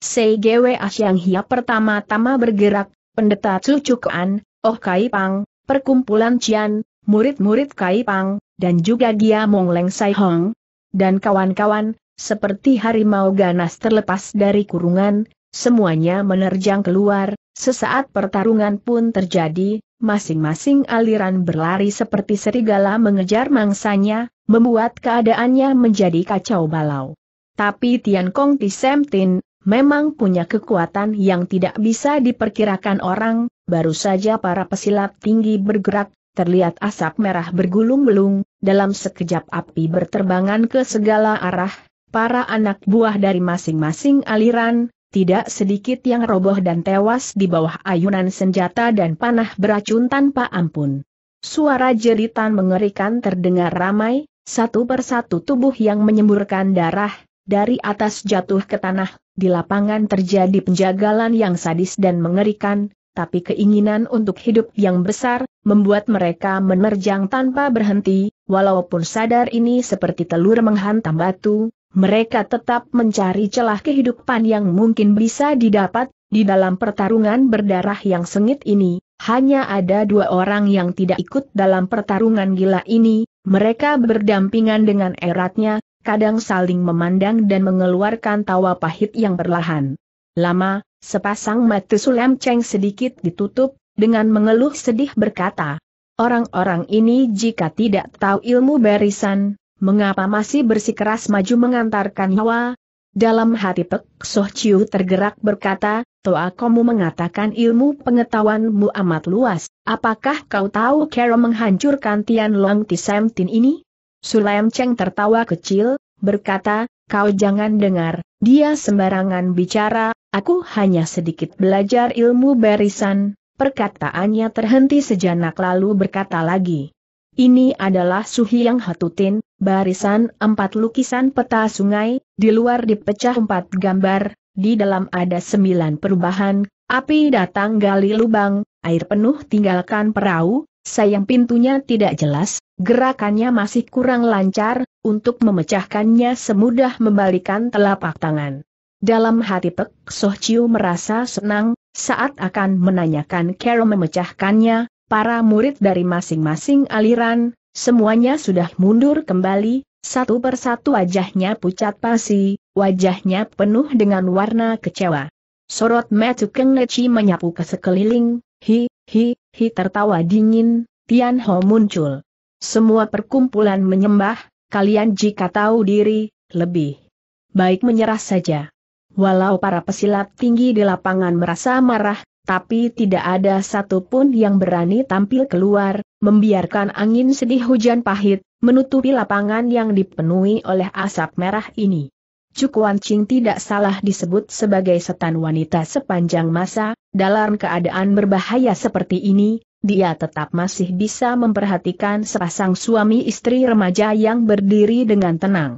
Sei CGW Asyang Hia pertama-tama bergerak, pendeta Cucukan, Oh Kai Pang, perkumpulan Cian, murid-murid Kai Pang, dan juga dia Mongleng Sai Hong, dan kawan-kawan, seperti harimau ganas terlepas dari kurungan, semuanya menerjang keluar, sesaat pertarungan pun terjadi, masing-masing aliran berlari seperti serigala mengejar mangsanya, membuat keadaannya menjadi kacau balau. Tapi Tian Kong Tin memang punya kekuatan yang tidak bisa diperkirakan orang, baru saja para pesilat tinggi bergerak, terlihat asap merah bergulung-belung, dalam sekejap api berterbangan ke segala arah, para anak buah dari masing-masing aliran, tidak sedikit yang roboh dan tewas di bawah ayunan senjata dan panah beracun tanpa ampun. Suara jeritan mengerikan terdengar ramai, satu persatu tubuh yang menyemburkan darah, dari atas jatuh ke tanah, di lapangan terjadi penjagalan yang sadis dan mengerikan, tapi keinginan untuk hidup yang besar, membuat mereka menerjang tanpa berhenti, walaupun sadar ini seperti telur menghantam batu, mereka tetap mencari celah kehidupan yang mungkin bisa didapat, di dalam pertarungan berdarah yang sengit ini, hanya ada dua orang yang tidak ikut dalam pertarungan gila ini, mereka berdampingan dengan eratnya, kadang saling memandang dan mengeluarkan tawa pahit yang perlahan. Lama, sepasang mata sulam ceng sedikit ditutup, dengan mengeluh sedih berkata, Orang-orang ini jika tidak tahu ilmu barisan, mengapa masih bersikeras maju mengantarkan nyawa? Dalam hati Pek Soh Chiu tergerak berkata, Toa kamu mengatakan ilmu pengetahuanmu amat luas, apakah kau tahu cara menghancurkan Tian Long Tisem Tin ini? Sulaim Cheng tertawa kecil, berkata, kau jangan dengar, dia sembarangan bicara, aku hanya sedikit belajar ilmu barisan, perkataannya terhenti sejenak lalu berkata lagi. Ini adalah yang Hatutin, barisan empat lukisan peta sungai, di luar dipecah empat gambar, di dalam ada sembilan perubahan, api datang gali lubang, air penuh tinggalkan perahu, sayang pintunya tidak jelas, gerakannya masih kurang lancar, untuk memecahkannya semudah membalikan telapak tangan. Dalam hati Pek Soh Chiu merasa senang, saat akan menanyakan Carol memecahkannya, para murid dari masing-masing aliran, semuanya sudah mundur kembali, satu persatu wajahnya pucat pasi, wajahnya penuh dengan warna kecewa. Sorot Matu Keng Neci menyapu ke sekeliling, hi, hi, hi tertawa dingin, Tian Ho muncul. Semua perkumpulan menyembah, kalian jika tahu diri, lebih baik menyerah saja. Walau para pesilat tinggi di lapangan merasa marah, tapi tidak ada satupun yang berani tampil keluar, membiarkan angin sedih hujan pahit, menutupi lapangan yang dipenuhi oleh asap merah ini. Cukuan Ching tidak salah disebut sebagai setan wanita sepanjang masa, dalam keadaan berbahaya seperti ini, dia tetap masih bisa memperhatikan sepasang suami istri remaja yang berdiri dengan tenang.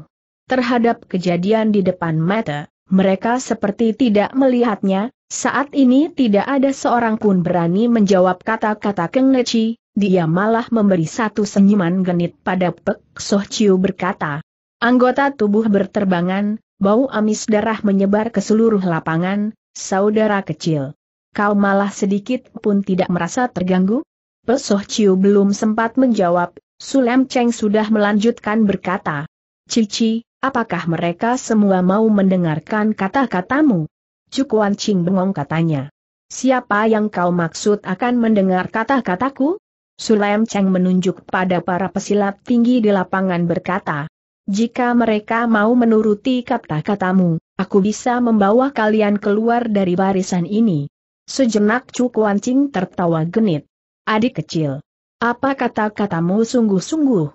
Terhadap kejadian di depan mata, mereka seperti tidak melihatnya, saat ini tidak ada seorang pun berani menjawab kata-kata Keng Neci, dia malah memberi satu senyuman genit pada Pek Soh Chiu berkata. Anggota tubuh berterbangan, bau amis darah menyebar ke seluruh lapangan, saudara kecil. Kau malah sedikit pun tidak merasa terganggu? Pek Soh Chiu belum sempat menjawab, Sulem Cheng sudah melanjutkan berkata. Cici, apakah mereka semua mau mendengarkan kata-katamu? Cukuan Ching bengong katanya. Siapa yang kau maksud akan mendengar kata-kataku? Sulaim Cheng menunjuk pada para pesilat tinggi di lapangan berkata. Jika mereka mau menuruti kata-katamu, aku bisa membawa kalian keluar dari barisan ini. Sejenak Cukuan Ching tertawa genit. Adik kecil. Apa kata-katamu sungguh-sungguh?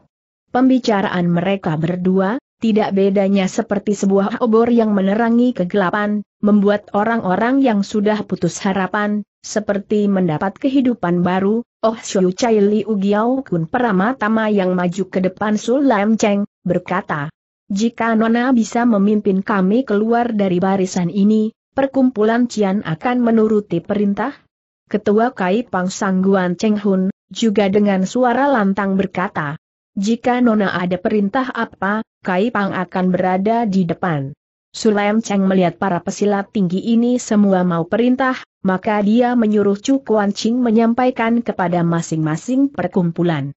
Pembicaraan mereka berdua, tidak bedanya seperti sebuah obor yang menerangi kegelapan, membuat orang-orang yang sudah putus harapan, seperti mendapat kehidupan baru, Oh Xiu Chai Li Ugiao Kun Tama yang maju ke depan Sulam Cheng, berkata, Jika Nona bisa memimpin kami keluar dari barisan ini, perkumpulan Cian akan menuruti perintah? Ketua Kai Pang Sangguan Cheng Hun, juga dengan suara lantang berkata, jika Nona ada perintah apa, Kai Pang akan berada di depan. Sulaim Cheng melihat para pesilat tinggi ini semua mau perintah, maka dia menyuruh Chu Kuan Ching menyampaikan kepada masing-masing perkumpulan.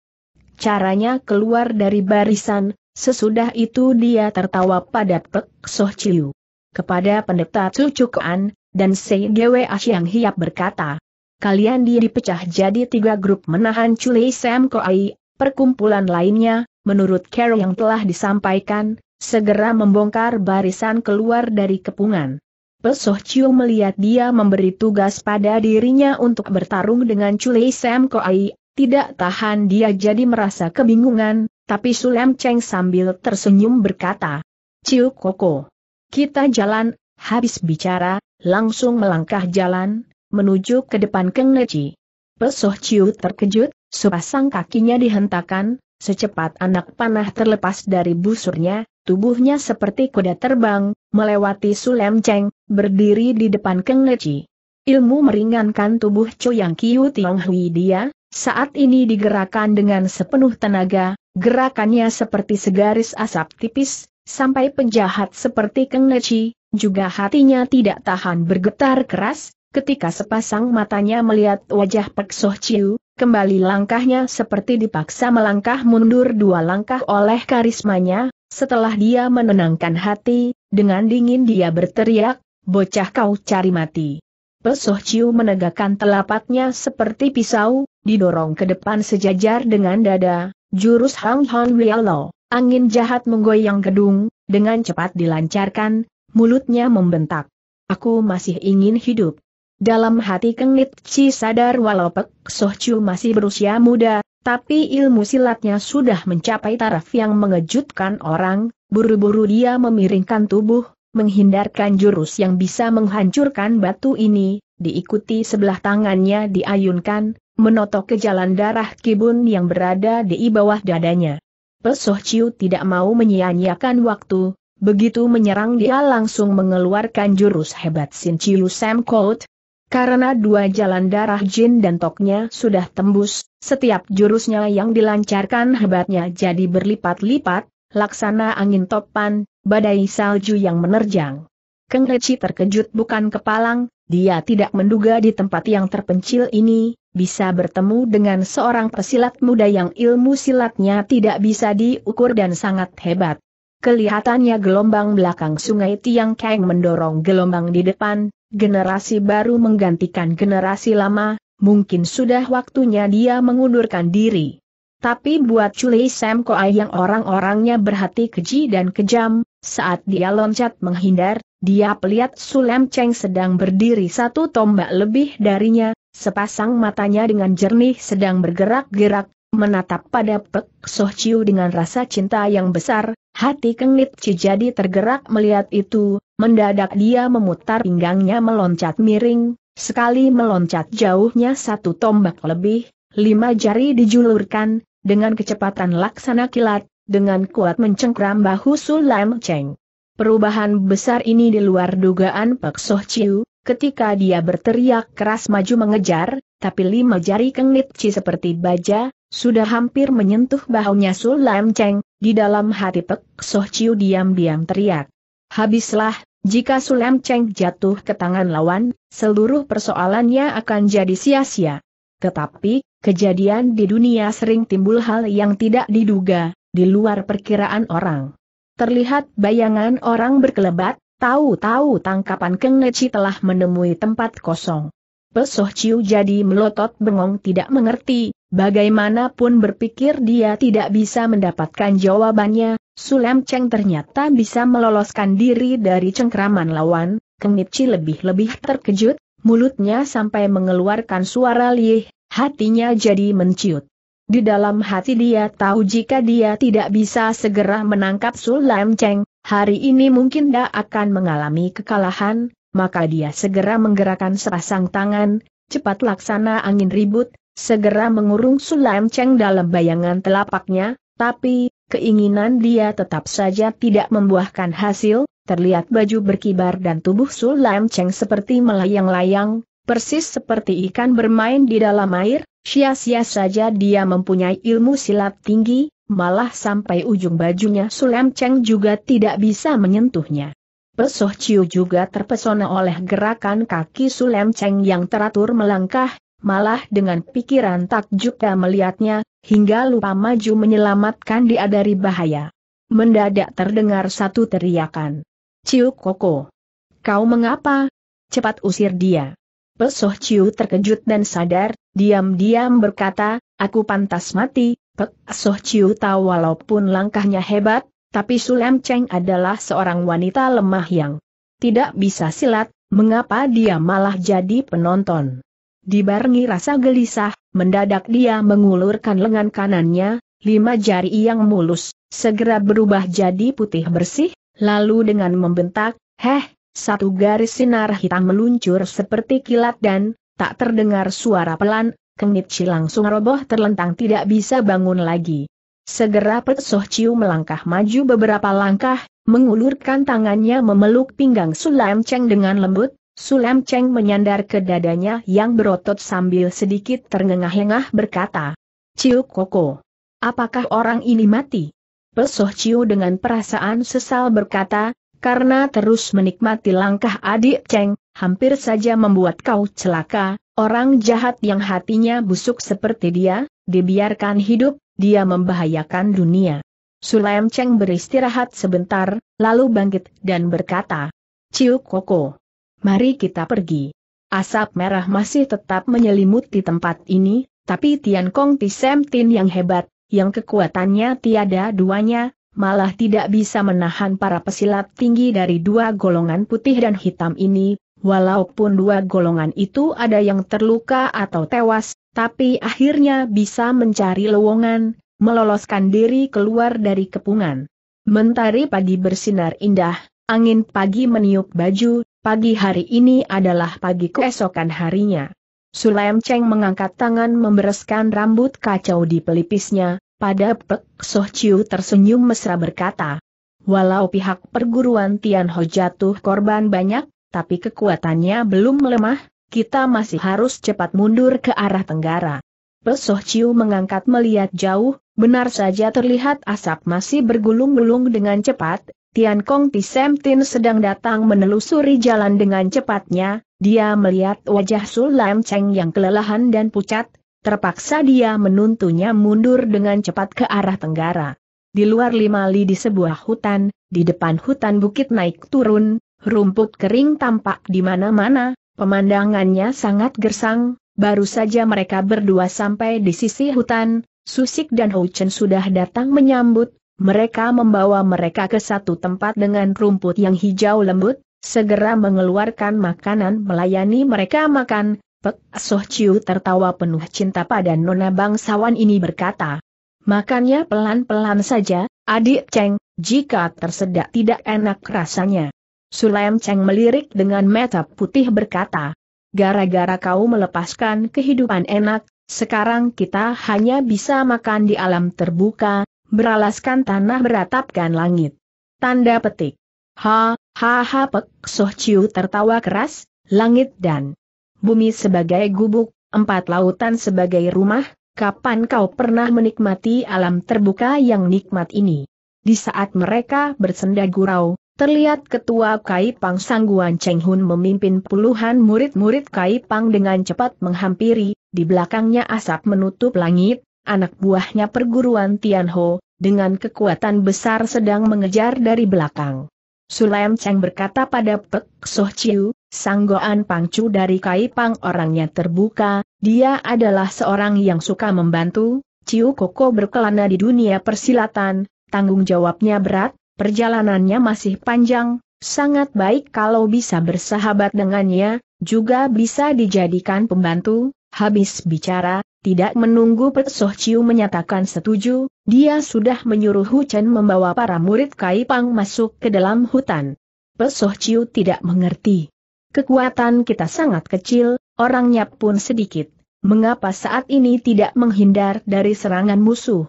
Caranya keluar dari barisan, sesudah itu dia tertawa pada Pek Soh Chiu. Kepada pendeta Chu Kuan dan Sei Gwe Asyang Hiap berkata, Kalian dipecah jadi tiga grup menahan Chu Lei Sam Koai perkumpulan lainnya, menurut Carol yang telah disampaikan, segera membongkar barisan keluar dari kepungan. Pesoh Chiu melihat dia memberi tugas pada dirinya untuk bertarung dengan Chulei Sam Koai, tidak tahan dia jadi merasa kebingungan, tapi Sulem Cheng sambil tersenyum berkata, Chiu Koko, kita jalan, habis bicara, langsung melangkah jalan, menuju ke depan Keng Neci. Pesoh Chiu terkejut, Sepasang kakinya dihentakkan, secepat anak panah terlepas dari busurnya, tubuhnya seperti kuda terbang, melewati Sulem Cheng, berdiri di depan Keng Leci. Ilmu meringankan tubuh Yang Kiu Tiong Hui dia, saat ini digerakkan dengan sepenuh tenaga, gerakannya seperti segaris asap tipis, sampai penjahat seperti Keng Leci, juga hatinya tidak tahan bergetar keras, Ketika sepasang matanya melihat wajah Pek Soh Chiu, kembali langkahnya seperti dipaksa melangkah mundur dua langkah oleh karismanya, setelah dia menenangkan hati, dengan dingin dia berteriak, bocah kau cari mati. Pek Soh Chiu menegakkan telapaknya seperti pisau, didorong ke depan sejajar dengan dada, jurus Hang Hon Wialo, angin jahat menggoyang gedung, dengan cepat dilancarkan, mulutnya membentak. Aku masih ingin hidup. Dalam hati Kengit Chi sadar walau Pek Soh Chu masih berusia muda, tapi ilmu silatnya sudah mencapai taraf yang mengejutkan orang, buru-buru dia memiringkan tubuh, menghindarkan jurus yang bisa menghancurkan batu ini, diikuti sebelah tangannya diayunkan, menotok ke jalan darah kibun yang berada di bawah dadanya. Pesoh Chiu tidak mau menyia-nyiakan waktu, begitu menyerang dia langsung mengeluarkan jurus hebat Sin Chiu Sam Kout, karena dua jalan darah jin dan toknya sudah tembus, setiap jurusnya yang dilancarkan hebatnya jadi berlipat-lipat, laksana angin topan, badai salju yang menerjang. Keng terkejut bukan kepalang, dia tidak menduga di tempat yang terpencil ini, bisa bertemu dengan seorang pesilat muda yang ilmu silatnya tidak bisa diukur dan sangat hebat. Kelihatannya gelombang belakang sungai Tiang Kang mendorong gelombang di depan, Generasi baru menggantikan generasi lama, mungkin sudah waktunya dia mengundurkan diri. Tapi buat Chuli Sam Koai yang orang-orangnya berhati keji dan kejam, saat dia loncat menghindar, dia pelihat Sulem Cheng sedang berdiri satu tombak lebih darinya, sepasang matanya dengan jernih sedang bergerak-gerak, menatap pada Pek Soh Chiu dengan rasa cinta yang besar, hati Kengit Ci jadi tergerak melihat itu, mendadak dia memutar pinggangnya meloncat miring, sekali meloncat jauhnya satu tombak lebih, lima jari dijulurkan, dengan kecepatan laksana kilat, dengan kuat mencengkram bahu Sulam Cheng. Perubahan besar ini di luar dugaan Pek Soh Chiu, ketika dia berteriak keras maju mengejar, tapi lima jari kengit Ci seperti baja, sudah hampir menyentuh bahunya Sulam Cheng, di dalam hati Pek Soh Chiu diam-diam teriak. Habislah, jika Sulam Cheng jatuh ke tangan lawan, seluruh persoalannya akan jadi sia-sia. Tetapi, kejadian di dunia sering timbul hal yang tidak diduga, di luar perkiraan orang. Terlihat bayangan orang berkelebat, tahu-tahu tangkapan Keng Neci telah menemui tempat kosong. Pesoh Ciu jadi melotot bengong tidak mengerti, bagaimanapun berpikir dia tidak bisa mendapatkan jawabannya, Sulem Cheng ternyata bisa meloloskan diri dari cengkraman lawan, Kengit Ci lebih-lebih terkejut, mulutnya sampai mengeluarkan suara lih. hatinya jadi menciut. Di dalam hati dia tahu jika dia tidak bisa segera menangkap Sulem Cheng, hari ini mungkin dia akan mengalami kekalahan, maka dia segera menggerakkan sepasang tangan, cepat laksana angin ribut, segera mengurung Sulam Cheng dalam bayangan telapaknya, tapi, keinginan dia tetap saja tidak membuahkan hasil, terlihat baju berkibar dan tubuh Sulam Cheng seperti melayang-layang, persis seperti ikan bermain di dalam air, sia-sia saja dia mempunyai ilmu silat tinggi, malah sampai ujung bajunya Sulam Cheng juga tidak bisa menyentuhnya. Pesoh Ciu juga terpesona oleh gerakan kaki Sulem Cheng yang teratur melangkah, malah dengan pikiran takjubnya melihatnya, hingga lupa maju menyelamatkan dia dari bahaya. Mendadak terdengar satu teriakan. Ciu Koko. Kau mengapa? Cepat usir dia. Pesoh Ciu terkejut dan sadar, diam-diam berkata, aku pantas mati, Pesoh Ciu tahu walaupun langkahnya hebat, tapi Sulem Cheng adalah seorang wanita lemah yang tidak bisa silat, mengapa dia malah jadi penonton? Dibarengi rasa gelisah, mendadak dia mengulurkan lengan kanannya, lima jari yang mulus, segera berubah jadi putih bersih, lalu dengan membentak, heh, satu garis sinar hitam meluncur seperti kilat dan, tak terdengar suara pelan, Kengitci langsung roboh terlentang tidak bisa bangun lagi. Segera Pek Soh Chiu melangkah maju beberapa langkah, mengulurkan tangannya memeluk pinggang Sulam Cheng dengan lembut, Sulam Cheng menyandar ke dadanya yang berotot sambil sedikit terengah engah berkata, Ciu Koko, apakah orang ini mati? Pesoh Ciu dengan perasaan sesal berkata, karena terus menikmati langkah adik Cheng, hampir saja membuat kau celaka, orang jahat yang hatinya busuk seperti dia, dibiarkan hidup, dia membahayakan dunia. Sulaim Cheng beristirahat sebentar, lalu bangkit dan berkata, Ciu Koko, mari kita pergi. Asap merah masih tetap menyelimuti tempat ini, tapi Tian Kong Tisem Tin yang hebat, yang kekuatannya tiada duanya, malah tidak bisa menahan para pesilat tinggi dari dua golongan putih dan hitam ini, walaupun dua golongan itu ada yang terluka atau tewas, tapi akhirnya bisa mencari lowongan, meloloskan diri keluar dari kepungan. Mentari pagi bersinar indah, angin pagi meniup baju, pagi hari ini adalah pagi keesokan harinya. Sulaim Cheng mengangkat tangan membereskan rambut kacau di pelipisnya, pada Pek Soh Chiu tersenyum mesra berkata, Walau pihak perguruan Tian Ho jatuh korban banyak, tapi kekuatannya belum melemah, kita masih harus cepat mundur ke arah tenggara. Pesoh Ciu mengangkat melihat jauh, benar saja terlihat asap masih bergulung-gulung dengan cepat, Tian Kong Tin sedang datang menelusuri jalan dengan cepatnya, dia melihat wajah Lam Cheng yang kelelahan dan pucat, terpaksa dia menuntunya mundur dengan cepat ke arah tenggara. Di luar lima li di sebuah hutan, di depan hutan bukit naik turun, rumput kering tampak di mana-mana, Pemandangannya sangat gersang, baru saja mereka berdua sampai di sisi hutan, Susik dan Houchen sudah datang menyambut, mereka membawa mereka ke satu tempat dengan rumput yang hijau lembut, segera mengeluarkan makanan melayani mereka makan, Pek Soh Chiu tertawa penuh cinta pada nona bangsawan ini berkata. Makannya pelan-pelan saja, adik Cheng, jika tersedak tidak enak rasanya. Sulaim Cheng melirik dengan mata putih berkata, Gara-gara kau melepaskan kehidupan enak, sekarang kita hanya bisa makan di alam terbuka, beralaskan tanah beratapkan langit. Tanda petik. Ha, ha ha pek soh ciu tertawa keras, langit dan bumi sebagai gubuk, empat lautan sebagai rumah, kapan kau pernah menikmati alam terbuka yang nikmat ini? Di saat mereka bersenda gurau, terlihat ketua Kai Pang Sangguan Cheng Hun memimpin puluhan murid-murid Kai Pang dengan cepat menghampiri, di belakangnya asap menutup langit, anak buahnya perguruan Tianho, dengan kekuatan besar sedang mengejar dari belakang. Sulaim Cheng berkata pada Pek Soh Chiu, Sanggoan Pangcu dari Kai Pang orangnya terbuka, dia adalah seorang yang suka membantu, Chiu Koko berkelana di dunia persilatan, tanggung jawabnya berat, Perjalanannya masih panjang, sangat baik kalau bisa bersahabat dengannya, juga bisa dijadikan pembantu. Habis bicara, tidak menunggu Pek Soh Chiu menyatakan setuju, dia sudah menyuruh Hu Chen membawa para murid Kai Pang masuk ke dalam hutan. Pek Soh Chiu tidak mengerti. Kekuatan kita sangat kecil, orangnya pun sedikit. Mengapa saat ini tidak menghindar dari serangan musuh?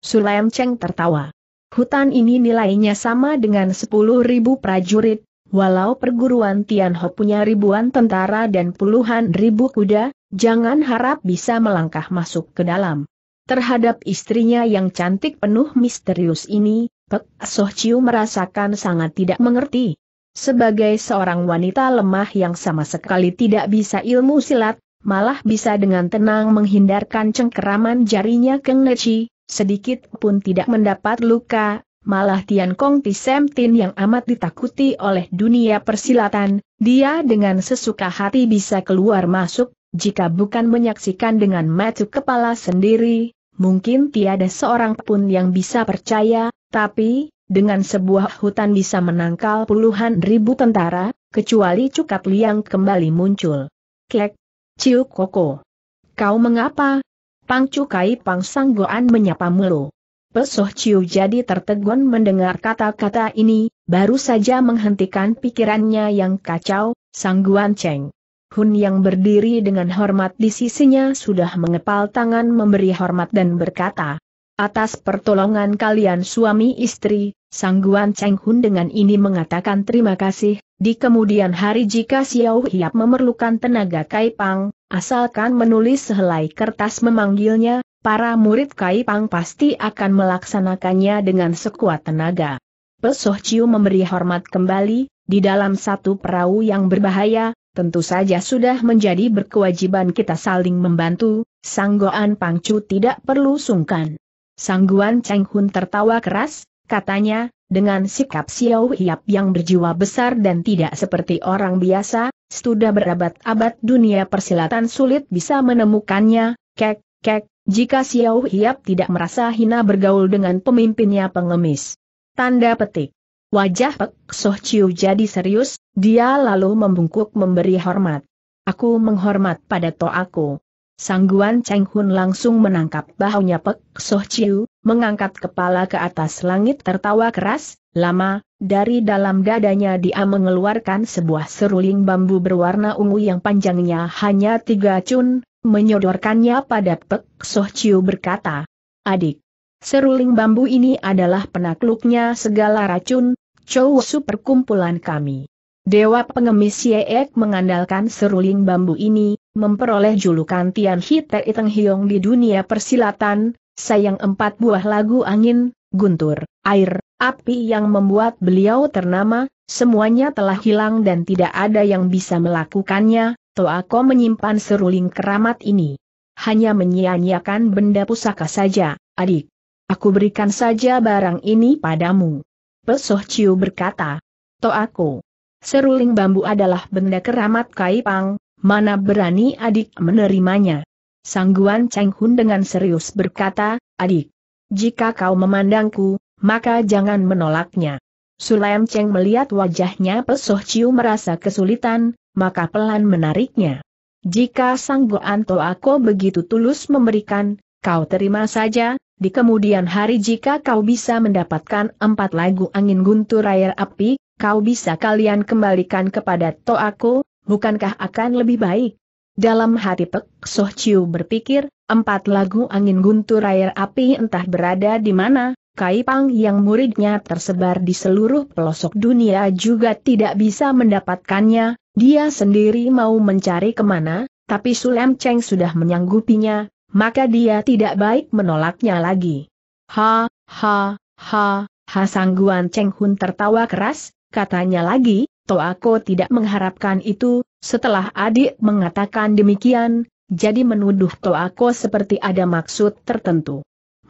Sulaim Cheng tertawa. Hutan ini nilainya sama dengan ribu prajurit, walau perguruan Tianho punya ribuan tentara dan puluhan ribu kuda, jangan harap bisa melangkah masuk ke dalam. Terhadap istrinya yang cantik penuh misterius ini, Pek Sohciu merasakan sangat tidak mengerti. Sebagai seorang wanita lemah yang sama sekali tidak bisa ilmu silat, malah bisa dengan tenang menghindarkan cengkeraman jarinya Keng Neci, sedikit pun tidak mendapat luka, malah Tian Kong Ti Sem Tin yang amat ditakuti oleh dunia persilatan, dia dengan sesuka hati bisa keluar masuk, jika bukan menyaksikan dengan mata kepala sendiri, mungkin tiada seorang pun yang bisa percaya, tapi, dengan sebuah hutan bisa menangkal puluhan ribu tentara, kecuali Cukat Liang kembali muncul. Kek, Ciu Koko. Kau mengapa, Pang Cukai Pang Sanggoan menyapa Melo. Pesoh Ciu jadi tertegun mendengar kata-kata ini, baru saja menghentikan pikirannya yang kacau, Sangguan Cheng. Hun yang berdiri dengan hormat di sisinya sudah mengepal tangan memberi hormat dan berkata, Atas pertolongan kalian suami istri, Sangguan Cheng Hun dengan ini mengatakan terima kasih, di kemudian hari jika Xiao Hiap memerlukan tenaga Kaipang, Asalkan menulis sehelai kertas memanggilnya, para murid Kaipang pasti akan melaksanakannya dengan sekuat tenaga. Pesoh Ciu memberi hormat kembali, di dalam satu perahu yang berbahaya, tentu saja sudah menjadi berkewajiban kita saling membantu, Sanggoan Pangcu tidak perlu sungkan. Sangguan Cheng Hun tertawa keras, katanya, dengan sikap Xiao Hiap yang berjiwa besar dan tidak seperti orang biasa, sudah berabad-abad dunia persilatan sulit bisa menemukannya, kek, kek, jika Xiao Hiap tidak merasa hina bergaul dengan pemimpinnya pengemis. Tanda petik. Wajah Pek Soh Chiu jadi serius, dia lalu membungkuk memberi hormat. Aku menghormat pada aku. Sangguan Cheng Hun langsung menangkap bahunya Pek Soh Chiu, mengangkat kepala ke atas langit tertawa keras, lama, dari dalam dadanya dia mengeluarkan sebuah seruling bambu berwarna ungu yang panjangnya hanya tiga cun, menyodorkannya pada Pek Soh Chiu berkata, Adik, seruling bambu ini adalah penakluknya segala racun, Chow super kumpulan kami. Dewa pengemis Yeek mengandalkan seruling bambu ini, memperoleh julukan Tian Hite Iteng Hiong di dunia persilatan, sayang empat buah lagu angin, guntur, air, api yang membuat beliau ternama, semuanya telah hilang dan tidak ada yang bisa melakukannya, Toako menyimpan seruling keramat ini. Hanya menyia-nyiakan benda pusaka saja, adik. Aku berikan saja barang ini padamu. Pesoh Ciu berkata, Toako, seruling bambu adalah benda keramat Kaipang, mana berani adik menerimanya. Sangguan Cheng Hun dengan serius berkata, adik, jika kau memandangku, maka jangan menolaknya. Sulaim Cheng melihat wajahnya Pesoh Ciu merasa kesulitan, maka pelan menariknya. Jika Sang Goanto aku begitu tulus memberikan, kau terima saja, di kemudian hari jika kau bisa mendapatkan empat lagu angin guntur air api, kau bisa kalian kembalikan kepada aku, bukankah akan lebih baik? Dalam hati Pek Soh Ciu berpikir, empat lagu angin guntur air api entah berada di mana, Kaipang yang muridnya tersebar di seluruh pelosok dunia juga tidak bisa mendapatkannya, dia sendiri mau mencari kemana, tapi Sulem Cheng sudah menyanggupinya, maka dia tidak baik menolaknya lagi. Ha, ha, ha, ha Sangguan Cheng Hun tertawa keras, katanya lagi, aku tidak mengharapkan itu, setelah adik mengatakan demikian, jadi menuduh aku seperti ada maksud tertentu.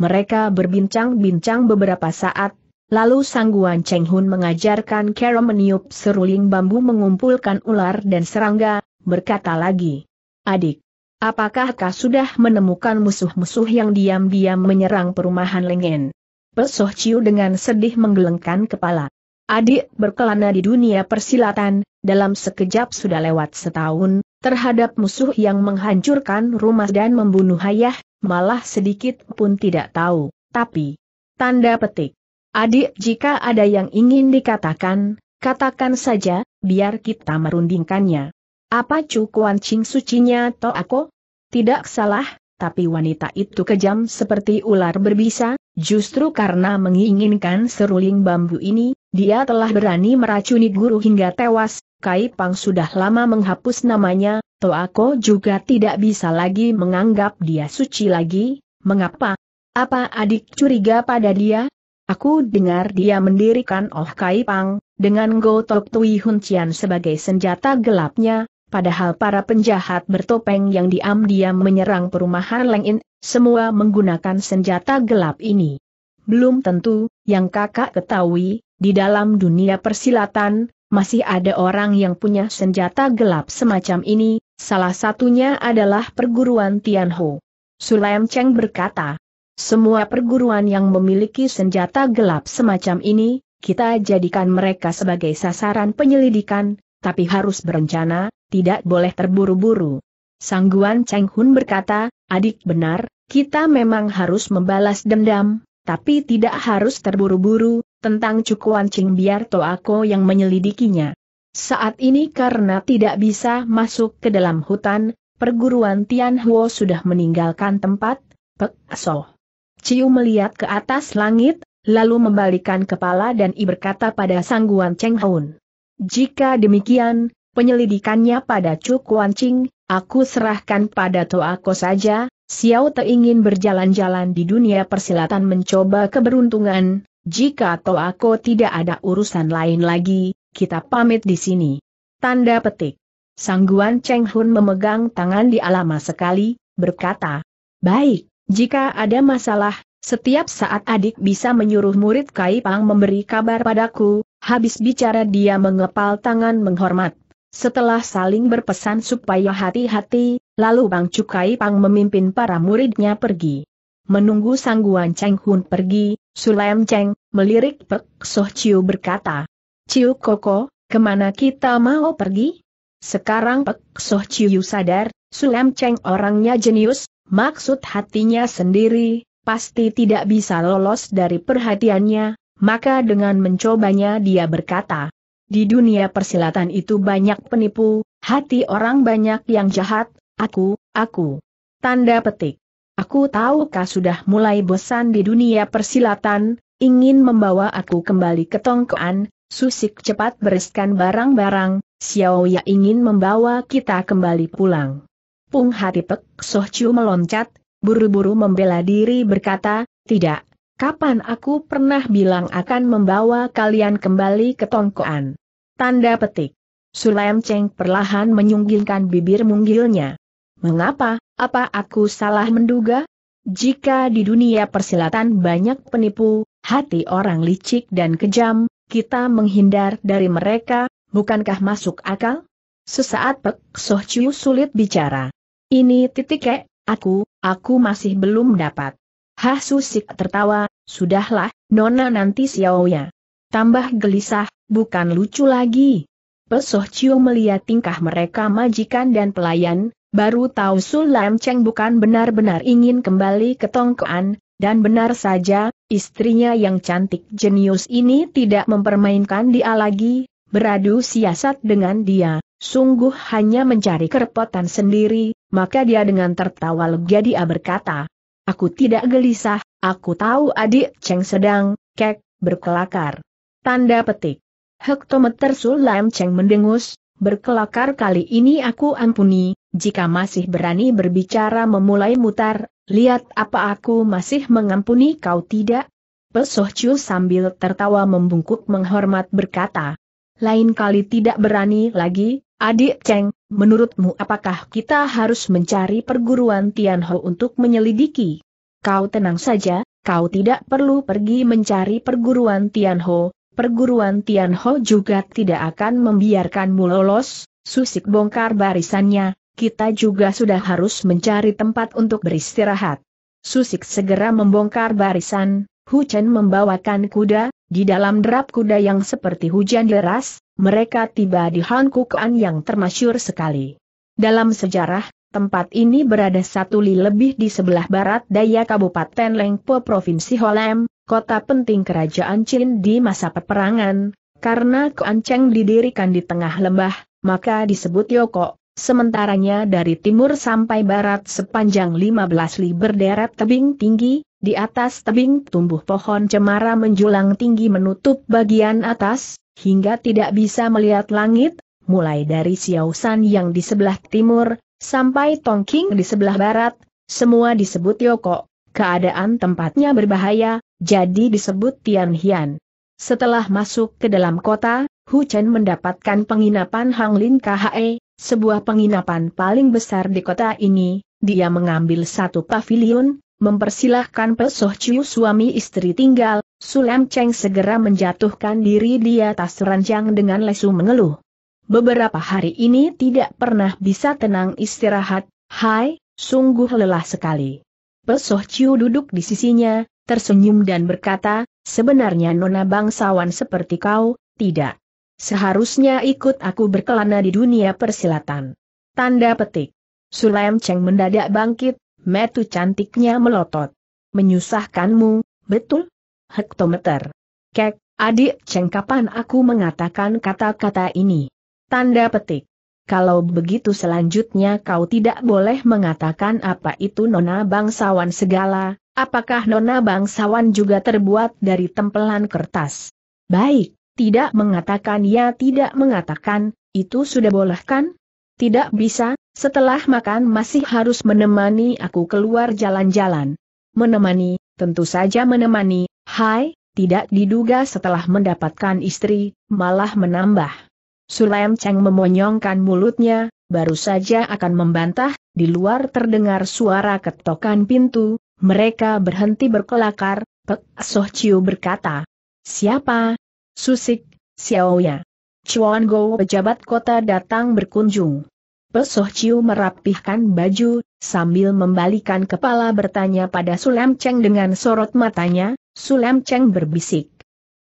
Mereka berbincang-bincang beberapa saat, lalu Sangguan Cheng Hun mengajarkan Kero meniup seruling bambu mengumpulkan ular dan serangga, berkata lagi. Adik, apakah kau sudah menemukan musuh-musuh yang diam-diam menyerang perumahan Lengen? Pesoh Ciu dengan sedih menggelengkan kepala. Adik berkelana di dunia persilatan, dalam sekejap sudah lewat setahun, terhadap musuh yang menghancurkan rumah dan membunuh ayah, malah sedikit pun tidak tahu, tapi, tanda petik. Adik jika ada yang ingin dikatakan, katakan saja, biar kita merundingkannya. Apa cukuan cing sucinya to aku? Tidak salah, tapi wanita itu kejam seperti ular berbisa, justru karena menginginkan seruling bambu ini, dia telah berani meracuni guru hingga tewas, Kai Pang sudah lama menghapus namanya, Toako juga tidak bisa lagi menganggap dia suci lagi, mengapa? Apa adik curiga pada dia? Aku dengar dia mendirikan Oh Kai Pang, dengan Gotok Tui Hun Cian sebagai senjata gelapnya, padahal para penjahat bertopeng yang diam-diam menyerang perumahan Leng semua menggunakan senjata gelap ini. Belum tentu, yang kakak ketahui, di dalam dunia persilatan, masih ada orang yang punya senjata gelap semacam ini, salah satunya adalah perguruan Tianho. Sulaim Cheng berkata, semua perguruan yang memiliki senjata gelap semacam ini, kita jadikan mereka sebagai sasaran penyelidikan, tapi harus berencana, tidak boleh terburu-buru. Sangguan Cheng Hun berkata, adik benar, kita memang harus membalas dendam, tapi tidak harus terburu-buru, tentang Cukuan Ching biar aku yang menyelidikinya. Saat ini karena tidak bisa masuk ke dalam hutan, perguruan Tianhuo sudah meninggalkan tempat, Pek So. Ciu melihat ke atas langit, lalu membalikan kepala dan i berkata pada sangguan Cheng Hun. Jika demikian, penyelidikannya pada Chu Kuan Ching, aku serahkan pada Toako saja, Xiao Te ingin berjalan-jalan di dunia persilatan mencoba keberuntungan, jika toh aku tidak ada urusan lain lagi, kita pamit di sini. Tanda petik. Sangguan Cheng Hun memegang tangan di alama sekali, berkata, Baik, jika ada masalah, setiap saat adik bisa menyuruh murid Kai Pang memberi kabar padaku, habis bicara dia mengepal tangan menghormat. Setelah saling berpesan supaya hati-hati, lalu Bang Cukai Pang memimpin para muridnya pergi. Menunggu sangguan Cheng Hun pergi, Sulaim Cheng, melirik Pek Soh Chiu berkata, Chiu Koko, kemana kita mau pergi? Sekarang Pek Soh Chiu sadar, Sulaim Cheng orangnya jenius, maksud hatinya sendiri, pasti tidak bisa lolos dari perhatiannya, maka dengan mencobanya dia berkata, di dunia persilatan itu banyak penipu, hati orang banyak yang jahat, aku, aku. Tanda petik. Aku tahu kau sudah mulai bosan di dunia persilatan, ingin membawa aku kembali ke tongkoan, Susik cepat bereskan barang-barang, Xiao Xiaoya ingin membawa kita kembali pulang. Pung hati Pek Soh Chiu meloncat, buru-buru membela diri berkata, tidak, kapan aku pernah bilang akan membawa kalian kembali ke tongkoan. Tanda petik. Sulaim Cheng perlahan menyunggingkan bibir munggilnya. Mengapa, apa aku salah menduga? Jika di dunia persilatan banyak penipu, hati orang licik dan kejam, kita menghindar dari mereka, bukankah masuk akal? Sesaat Pek Soh Chiu sulit bicara. Ini titik kek, aku, aku masih belum dapat. Hah Susik tertawa, sudahlah, nona nanti siawnya. Tambah gelisah, bukan lucu lagi. Pesoh Chiu melihat tingkah mereka majikan dan pelayan, baru tahu Sun Lam Cheng bukan benar-benar ingin kembali ke Tongkoan, dan benar saja, istrinya yang cantik jenius ini tidak mempermainkan dia lagi, beradu siasat dengan dia, sungguh hanya mencari kerepotan sendiri, maka dia dengan tertawa lega dia berkata, Aku tidak gelisah, aku tahu adik Cheng sedang, kek, berkelakar. Tanda petik. Hektometer Sulam Cheng mendengus, berkelakar kali ini aku ampuni, jika masih berani berbicara memulai mutar, lihat apa aku masih mengampuni kau tidak? Pesoh Chu sambil tertawa membungkuk menghormat berkata. Lain kali tidak berani lagi, adik Cheng, menurutmu apakah kita harus mencari perguruan Tianho untuk menyelidiki? Kau tenang saja, kau tidak perlu pergi mencari perguruan Tianho, perguruan Tianho juga tidak akan membiarkanmu lolos, susik bongkar barisannya, kita juga sudah harus mencari tempat untuk beristirahat. Susik segera membongkar barisan, Hu Chen membawakan kuda, di dalam derap kuda yang seperti hujan deras, mereka tiba di Kukuan yang termasyur sekali. Dalam sejarah, tempat ini berada satu li lebih di sebelah barat daya Kabupaten Lengpo Provinsi Holem, kota penting kerajaan Chin di masa peperangan, karena Kuanceng didirikan di tengah lembah, maka disebut Yoko. Sementaranya dari timur sampai barat sepanjang 15 li berderet tebing tinggi, di atas tebing tumbuh pohon cemara menjulang tinggi menutup bagian atas, hingga tidak bisa melihat langit, mulai dari Siausan yang di sebelah timur, sampai Tongking di sebelah barat, semua disebut Yoko. Keadaan tempatnya berbahaya, jadi disebut Tianhian. Setelah masuk ke dalam kota, Hu Chen mendapatkan penginapan Hang Lin KHE, sebuah penginapan paling besar di kota ini, dia mengambil satu pavilion, mempersilahkan Pesoh Chiu suami istri tinggal, Sulam Cheng segera menjatuhkan diri di atas ranjang dengan lesu mengeluh. Beberapa hari ini tidak pernah bisa tenang istirahat, hai, sungguh lelah sekali. Pesoh Chiu duduk di sisinya, tersenyum dan berkata, sebenarnya nona bangsawan seperti kau, tidak Seharusnya ikut aku berkelana di dunia persilatan. Tanda petik. Sulaim Cheng mendadak bangkit, metu cantiknya melotot. Menyusahkanmu, betul? Hektometer. Kek, adik Cheng kapan aku mengatakan kata-kata ini? Tanda petik. Kalau begitu selanjutnya kau tidak boleh mengatakan apa itu nona bangsawan segala, apakah nona bangsawan juga terbuat dari tempelan kertas? Baik. Tidak mengatakan ya tidak mengatakan, itu sudah boleh kan? Tidak bisa, setelah makan masih harus menemani aku keluar jalan-jalan. Menemani, tentu saja menemani, hai, tidak diduga setelah mendapatkan istri, malah menambah. Sulaim Cheng memonyongkan mulutnya, baru saja akan membantah, di luar terdengar suara ketokan pintu, mereka berhenti berkelakar, Pek Soh Chiu berkata, Siapa, Susik, Xiaoya. Chuan Go pejabat kota datang berkunjung. Pesoh Ciu merapihkan baju, sambil membalikan kepala bertanya pada Sulam Cheng dengan sorot matanya, Sulam Cheng berbisik.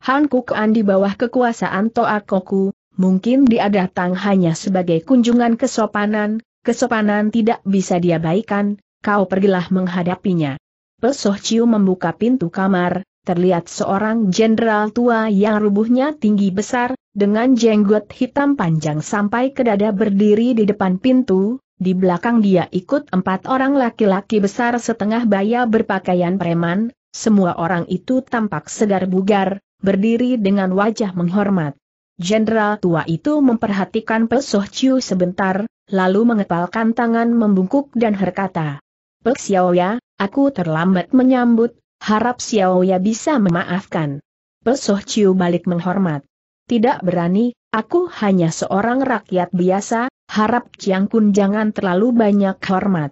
Han Kuk di bawah kekuasaan Toa Koku, mungkin dia datang hanya sebagai kunjungan kesopanan, kesopanan tidak bisa diabaikan, kau pergilah menghadapinya. Pesoh Ciu membuka pintu kamar, terlihat seorang jenderal tua yang rubuhnya tinggi besar, dengan jenggot hitam panjang sampai ke dada berdiri di depan pintu, di belakang dia ikut empat orang laki-laki besar setengah baya berpakaian preman, semua orang itu tampak segar bugar, berdiri dengan wajah menghormat. Jenderal tua itu memperhatikan Pesoh Chiu sebentar, lalu mengepalkan tangan membungkuk dan berkata, Pek Xiaoya, aku terlambat menyambut, Harap Xiao Ya bisa memaafkan. Pesoh Ciu balik menghormat. Tidak berani, aku hanya seorang rakyat biasa, harap Chiang Kun jangan terlalu banyak hormat.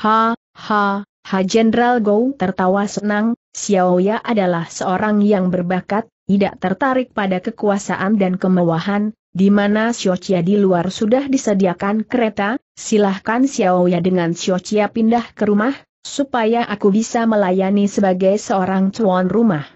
Ha, ha, ha Jenderal Gou tertawa senang, Xiao Ya adalah seorang yang berbakat, tidak tertarik pada kekuasaan dan kemewahan, di mana Xiao Chia di luar sudah disediakan kereta, silahkan Xiao Ya dengan Xiao Chia pindah ke rumah, supaya aku bisa melayani sebagai seorang tuan rumah.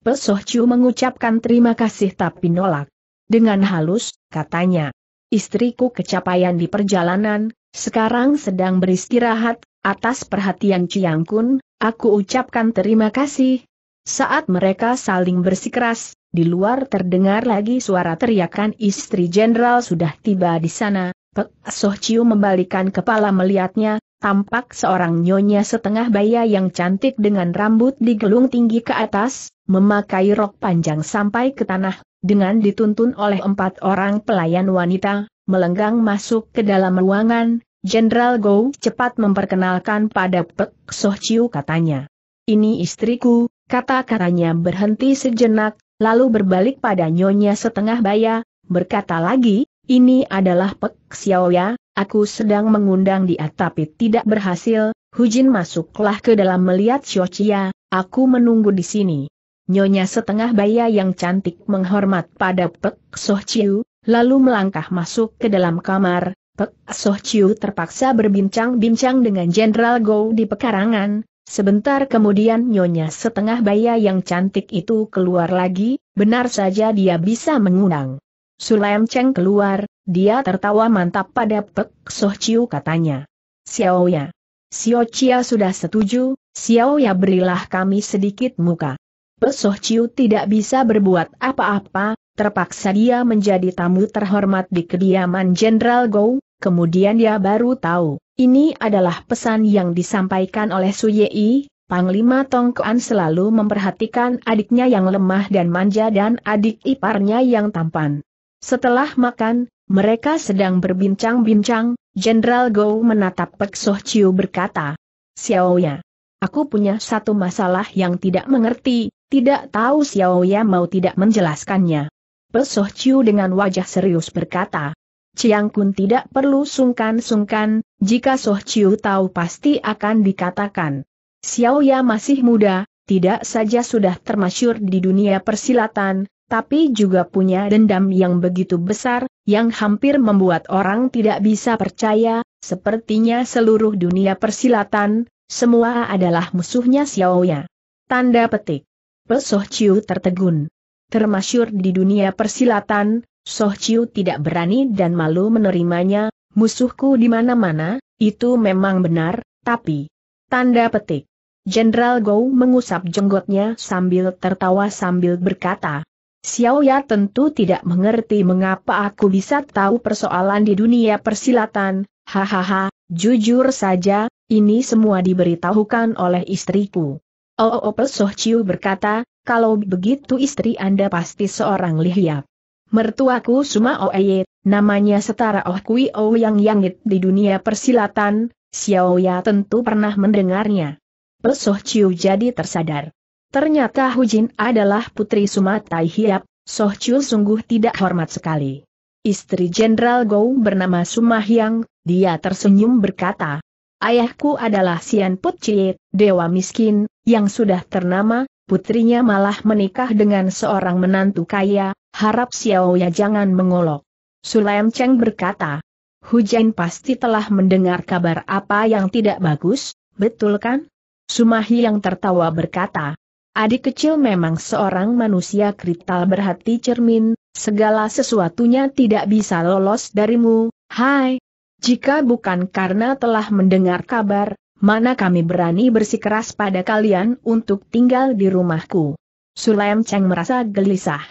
Pesoh Chu mengucapkan terima kasih tapi nolak. Dengan halus, katanya, istriku kecapaian di perjalanan, sekarang sedang beristirahat, atas perhatian Chiang Kun, aku ucapkan terima kasih. Saat mereka saling bersikeras, di luar terdengar lagi suara teriakan istri jenderal sudah tiba di sana, Pek Soh Chiu membalikan kepala melihatnya, tampak seorang nyonya setengah baya yang cantik dengan rambut digelung tinggi ke atas, memakai rok panjang sampai ke tanah, dengan dituntun oleh empat orang pelayan wanita, melenggang masuk ke dalam ruangan, Jenderal Go cepat memperkenalkan pada Pek Soh Chiu katanya. Ini istriku, kata-katanya berhenti sejenak, lalu berbalik pada nyonya setengah baya, berkata lagi, ini adalah Pek Xiaoya, aku sedang mengundang dia tapi tidak berhasil, Hujin masuklah ke dalam melihat Xiao Xiaochia, aku menunggu di sini. Nyonya setengah baya yang cantik menghormat pada Pek Sohciu, lalu melangkah masuk ke dalam kamar, Pek Sohciu terpaksa berbincang-bincang dengan Jenderal Go di pekarangan, Sebentar kemudian nyonya setengah baya yang cantik itu keluar lagi, benar saja dia bisa mengundang. Sulaim Cheng keluar, dia tertawa mantap pada Pek Soh Chiu katanya. Xiao Ya. Xiao Chia sudah setuju, Xiao Ya berilah kami sedikit muka. Pek Soh Chiu tidak bisa berbuat apa-apa, terpaksa dia menjadi tamu terhormat di kediaman Jenderal Gou, kemudian dia baru tahu, ini adalah pesan yang disampaikan oleh Su Yei, Panglima Tongkoan selalu memperhatikan adiknya yang lemah dan manja dan adik iparnya yang tampan. Setelah makan, mereka sedang berbincang-bincang, Jenderal Go menatap Pek Soh Chiu berkata, Xiaoya, aku punya satu masalah yang tidak mengerti, tidak tahu Xiaoya mau tidak menjelaskannya. Pek Soh Chiu dengan wajah serius berkata, Chiang Kun tidak perlu sungkan-sungkan, jika Soh Chiu tahu pasti akan dikatakan. Xiaoya masih muda, tidak saja sudah termasyur di dunia persilatan, tapi juga punya dendam yang begitu besar, yang hampir membuat orang tidak bisa percaya, sepertinya seluruh dunia persilatan, semua adalah musuhnya Xiaoya. Tanda petik. Pesoh Chiu tertegun. Termasyur di dunia persilatan, Soh Chiu tidak berani dan malu menerimanya, musuhku di mana-mana, itu memang benar, tapi... Tanda petik. Jenderal Gou mengusap jenggotnya sambil tertawa sambil berkata, Xiao Xiaoya tentu tidak mengerti mengapa aku bisa tahu persoalan di dunia persilatan, hahaha, jujur saja, ini semua diberitahukan oleh istriku. Oh, oh, oh Chiu berkata, kalau begitu istri Anda pasti seorang lihiap. Mertuaku Suma Oeye, namanya setara Oh Kui Oh yang yangit di dunia persilatan, Xiao Xiaoya tentu pernah mendengarnya. Pesoh Chiu jadi tersadar. Ternyata Hu Jin adalah putri Sumatai Hiap, Soh Chul sungguh tidak hormat sekali. Istri Jenderal Gou bernama Sumahyang, dia tersenyum berkata, Ayahku adalah Sian Put Chie, dewa miskin, yang sudah ternama, putrinya malah menikah dengan seorang menantu kaya, harap Xiao Ya jangan mengolok. Sulaim Cheng berkata, Hu Jin pasti telah mendengar kabar apa yang tidak bagus, betul kan? Sumahi yang tertawa berkata, Adik kecil memang seorang manusia krital berhati cermin, segala sesuatunya tidak bisa lolos darimu, hai. Jika bukan karena telah mendengar kabar, mana kami berani bersikeras pada kalian untuk tinggal di rumahku. Sulaim Cheng merasa gelisah.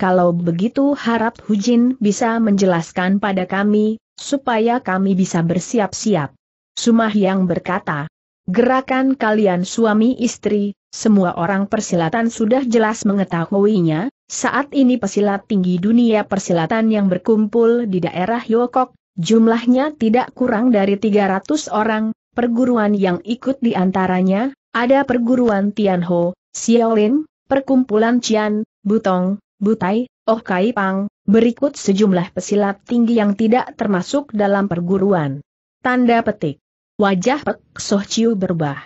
Kalau begitu harap Hujin bisa menjelaskan pada kami, supaya kami bisa bersiap-siap. Sumah yang berkata, gerakan kalian suami istri, semua orang persilatan sudah jelas mengetahuinya, saat ini pesilat tinggi dunia persilatan yang berkumpul di daerah Yokok, jumlahnya tidak kurang dari 300 orang, perguruan yang ikut di antaranya, ada perguruan Tianho, Xiaolin, perkumpulan Cian, Butong, Butai, Oh Kai Pang, berikut sejumlah pesilat tinggi yang tidak termasuk dalam perguruan. Tanda petik. Wajah Pek Soh Chiu berubah.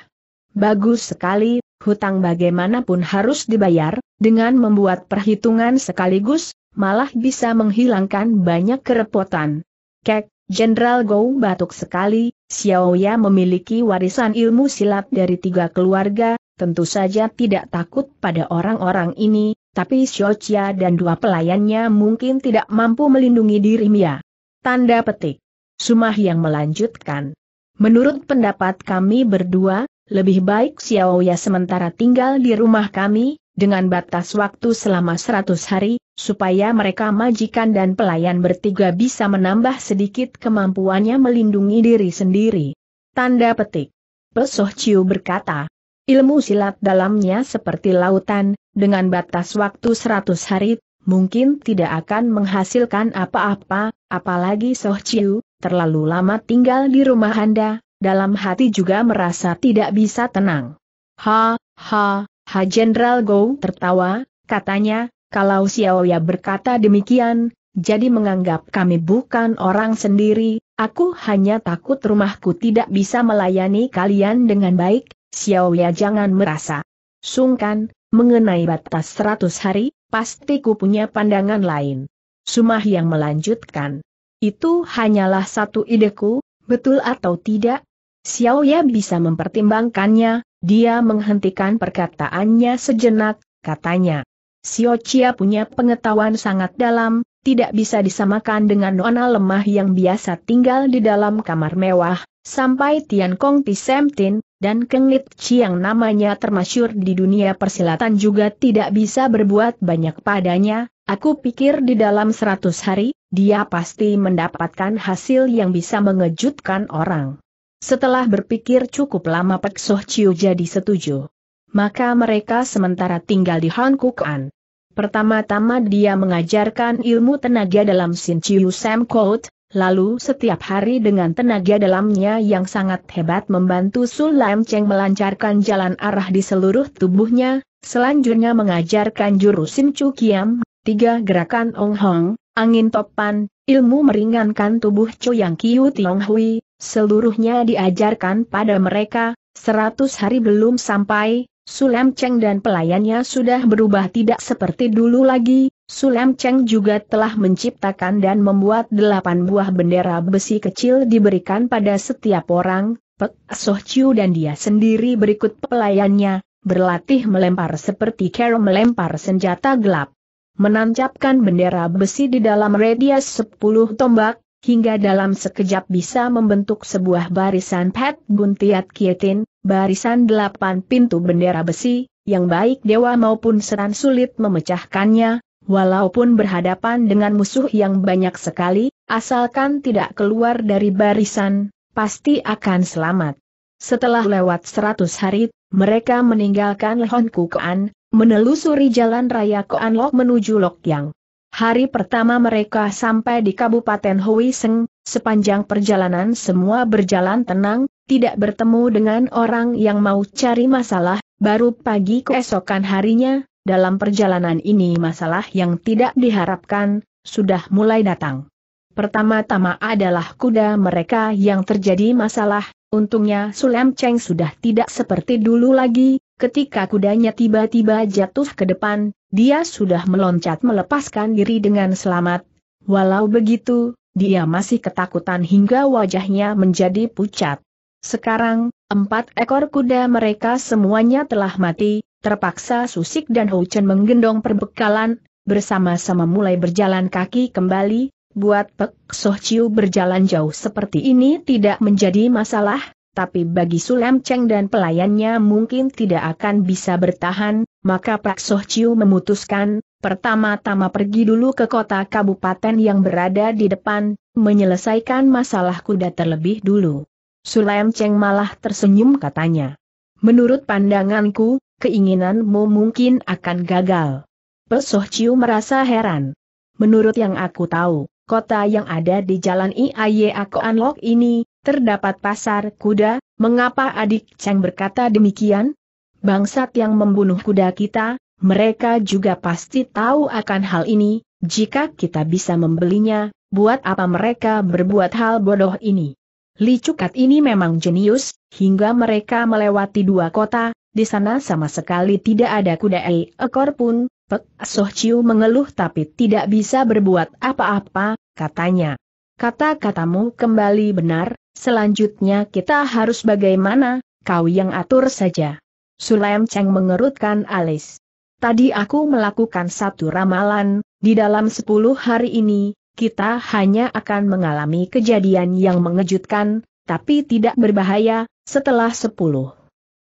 Bagus sekali, hutang bagaimanapun harus dibayar, dengan membuat perhitungan sekaligus, malah bisa menghilangkan banyak kerepotan. Kek, Jenderal Gou batuk sekali, Xiaoya memiliki warisan ilmu silat dari tiga keluarga, tentu saja tidak takut pada orang-orang ini, tapi Xiaoya dan dua pelayannya mungkin tidak mampu melindungi diri Mia. Tanda petik. Sumah yang melanjutkan. Menurut pendapat kami berdua, lebih baik Xiao Ya sementara tinggal di rumah kami, dengan batas waktu selama seratus hari, supaya mereka majikan dan pelayan bertiga bisa menambah sedikit kemampuannya melindungi diri sendiri. Tanda petik. Pesoh Chiu berkata, ilmu silat dalamnya seperti lautan, dengan batas waktu seratus hari, mungkin tidak akan menghasilkan apa-apa, apalagi Soh Chiu terlalu lama tinggal di rumah Anda, dalam hati juga merasa tidak bisa tenang. Ha, ha, ha Jenderal Go tertawa, katanya, kalau Xiaoya berkata demikian, jadi menganggap kami bukan orang sendiri, aku hanya takut rumahku tidak bisa melayani kalian dengan baik, Xiaoya jangan merasa sungkan, mengenai batas 100 hari, pasti ku punya pandangan lain. Sumah yang melanjutkan. Itu hanyalah satu ideku, betul atau tidak, Xiao Ya bisa mempertimbangkannya, dia menghentikan perkataannya sejenak, katanya. Xiao Chia punya pengetahuan sangat dalam, tidak bisa disamakan dengan nona lemah yang biasa tinggal di dalam kamar mewah, sampai Tian Kong Tin dan Keng Lit Chi yang namanya termasyur di dunia persilatan juga tidak bisa berbuat banyak padanya, aku pikir di dalam seratus hari, dia pasti mendapatkan hasil yang bisa mengejutkan orang. Setelah berpikir cukup lama Pek Soh Chiu jadi setuju. Maka mereka sementara tinggal di Kukan. Pertama-tama dia mengajarkan ilmu tenaga dalam Sin Chiu Sam Code, lalu setiap hari dengan tenaga dalamnya yang sangat hebat membantu Lam Cheng melancarkan jalan arah di seluruh tubuhnya, selanjutnya mengajarkan jurus Sin Chu Kiam, tiga gerakan Ong Hong, angin topan, ilmu meringankan tubuh Cho Yang Kiu Tiong Hui, Seluruhnya diajarkan pada mereka, seratus hari belum sampai, Sulam Cheng dan pelayannya sudah berubah tidak seperti dulu lagi, Sulam Cheng juga telah menciptakan dan membuat delapan buah bendera besi kecil diberikan pada setiap orang, Pek Soh Chiu dan dia sendiri berikut pelayannya, berlatih melempar seperti Kero melempar senjata gelap. Menancapkan bendera besi di dalam radius 10 tombak, hingga dalam sekejap bisa membentuk sebuah barisan Pet Buntiat Kietin, barisan delapan pintu bendera besi, yang baik dewa maupun setan sulit memecahkannya, walaupun berhadapan dengan musuh yang banyak sekali, asalkan tidak keluar dari barisan, pasti akan selamat. Setelah lewat seratus hari, mereka meninggalkan Lehon Kukoan, menelusuri jalan raya Koan Lok menuju Lokyang. Hari pertama mereka sampai di Kabupaten Hui sepanjang perjalanan semua berjalan tenang, tidak bertemu dengan orang yang mau cari masalah, baru pagi keesokan harinya, dalam perjalanan ini masalah yang tidak diharapkan, sudah mulai datang. Pertama-tama adalah kuda mereka yang terjadi masalah, untungnya Sulem Cheng sudah tidak seperti dulu lagi, ketika kudanya tiba-tiba jatuh ke depan, dia sudah meloncat melepaskan diri dengan selamat. Walau begitu, dia masih ketakutan hingga wajahnya menjadi pucat. Sekarang, empat ekor kuda mereka semuanya telah mati, terpaksa Susik dan Houchen menggendong perbekalan, bersama-sama mulai berjalan kaki kembali, buat Pek Soh Chiu berjalan jauh seperti ini tidak menjadi masalah, tapi bagi Sulam Cheng dan pelayannya mungkin tidak akan bisa bertahan, maka Pak Soh Chiu memutuskan, pertama-tama pergi dulu ke kota kabupaten yang berada di depan, menyelesaikan masalah kuda terlebih dulu. Sulaim Cheng malah tersenyum katanya. Menurut pandanganku, keinginanmu mungkin akan gagal. Pak Soh Chiu merasa heran. Menurut yang aku tahu, kota yang ada di jalan iaye aku unlock ini, terdapat pasar kuda, mengapa adik Cheng berkata demikian? bangsat yang membunuh kuda kita, mereka juga pasti tahu akan hal ini, jika kita bisa membelinya, buat apa mereka berbuat hal bodoh ini. Li Cukat ini memang jenius, hingga mereka melewati dua kota, di sana sama sekali tidak ada kuda e ekor pun, Pek Soh Chiu mengeluh tapi tidak bisa berbuat apa-apa, katanya. Kata-katamu kembali benar, selanjutnya kita harus bagaimana, kau yang atur saja. Sulem Cheng mengerutkan alis. Tadi aku melakukan satu ramalan, di dalam sepuluh hari ini, kita hanya akan mengalami kejadian yang mengejutkan, tapi tidak berbahaya, setelah sepuluh.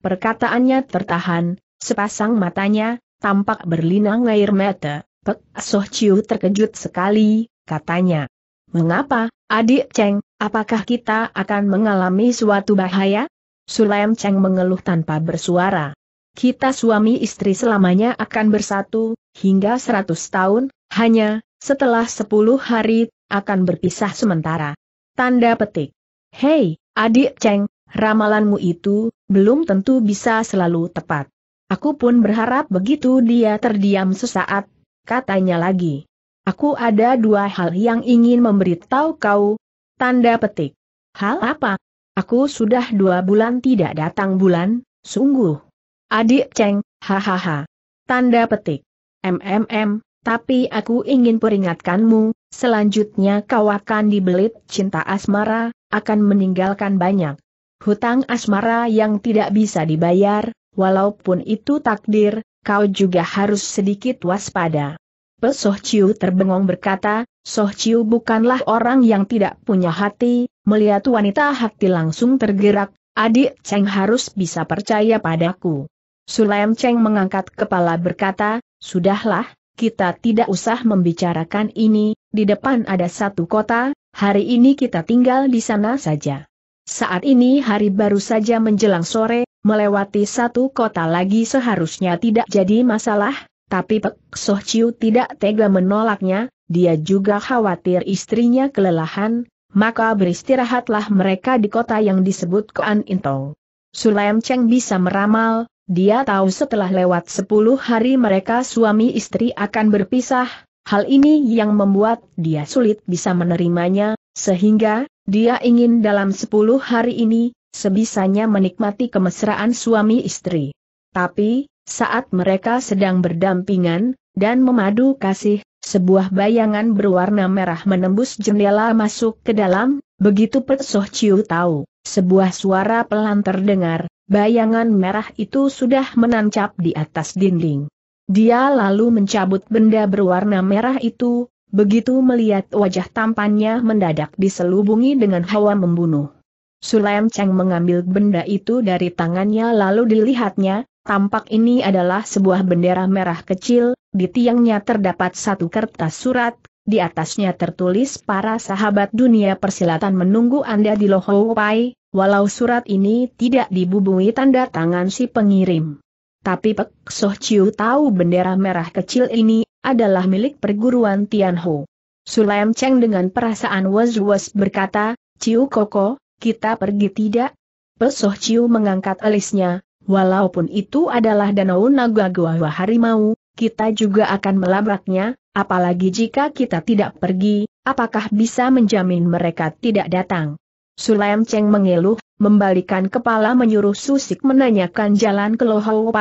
Perkataannya tertahan, sepasang matanya, tampak berlinang air mata. Pek Soh Chiu terkejut sekali, katanya. Mengapa, adik Cheng, apakah kita akan mengalami suatu bahaya? Sulaim Cheng mengeluh tanpa bersuara. Kita suami istri selamanya akan bersatu, hingga seratus tahun, hanya, setelah sepuluh hari, akan berpisah sementara. Tanda petik. Hei, adik Cheng, ramalanmu itu, belum tentu bisa selalu tepat. Aku pun berharap begitu dia terdiam sesaat, katanya lagi. Aku ada dua hal yang ingin memberitahu kau. Tanda petik. Hal apa? Aku sudah dua bulan tidak datang bulan, sungguh. Adik Ceng, hahaha. Tanda petik. MMM, tapi aku ingin peringatkanmu, selanjutnya kau akan dibelit cinta asmara, akan meninggalkan banyak hutang asmara yang tidak bisa dibayar, walaupun itu takdir, kau juga harus sedikit waspada. Pesoh Ciu terbengong berkata, Soh Ciu bukanlah orang yang tidak punya hati, Melihat wanita Hakti langsung tergerak, adik Cheng harus bisa percaya padaku. Sulaim Cheng mengangkat kepala berkata, Sudahlah, kita tidak usah membicarakan ini, di depan ada satu kota, hari ini kita tinggal di sana saja. Saat ini hari baru saja menjelang sore, melewati satu kota lagi seharusnya tidak jadi masalah, tapi Pek Soh Chiu tidak tega menolaknya, dia juga khawatir istrinya kelelahan, maka beristirahatlah mereka di kota yang disebut Koan Intong. Sulaim Cheng bisa meramal, dia tahu setelah lewat 10 hari mereka suami istri akan berpisah, hal ini yang membuat dia sulit bisa menerimanya, sehingga, dia ingin dalam 10 hari ini, sebisanya menikmati kemesraan suami istri. Tapi, saat mereka sedang berdampingan, dan memadu kasih, sebuah bayangan berwarna merah menembus jendela masuk ke dalam, begitu Pek Soh tahu, sebuah suara pelan terdengar, bayangan merah itu sudah menancap di atas dinding. Dia lalu mencabut benda berwarna merah itu, begitu melihat wajah tampannya mendadak diselubungi dengan hawa membunuh. Sulaim Cheng mengambil benda itu dari tangannya lalu dilihatnya, tampak ini adalah sebuah bendera merah kecil, di tiangnya terdapat satu kertas surat, di atasnya tertulis para sahabat dunia persilatan menunggu Anda di Lohopai, walau surat ini tidak dibubungi tanda tangan si pengirim. Tapi Pek Soh Chiu tahu bendera merah kecil ini adalah milik perguruan Tianho. Sulaim Cheng dengan perasaan was-was berkata, Chiu Koko, kita pergi tidak? Pek Soh Chiu mengangkat alisnya, walaupun itu adalah danau naga gua harimau, kita juga akan melabraknya, apalagi jika kita tidak pergi, apakah bisa menjamin mereka tidak datang? Sulaim Cheng mengeluh, membalikan kepala menyuruh Susik menanyakan jalan ke Lohau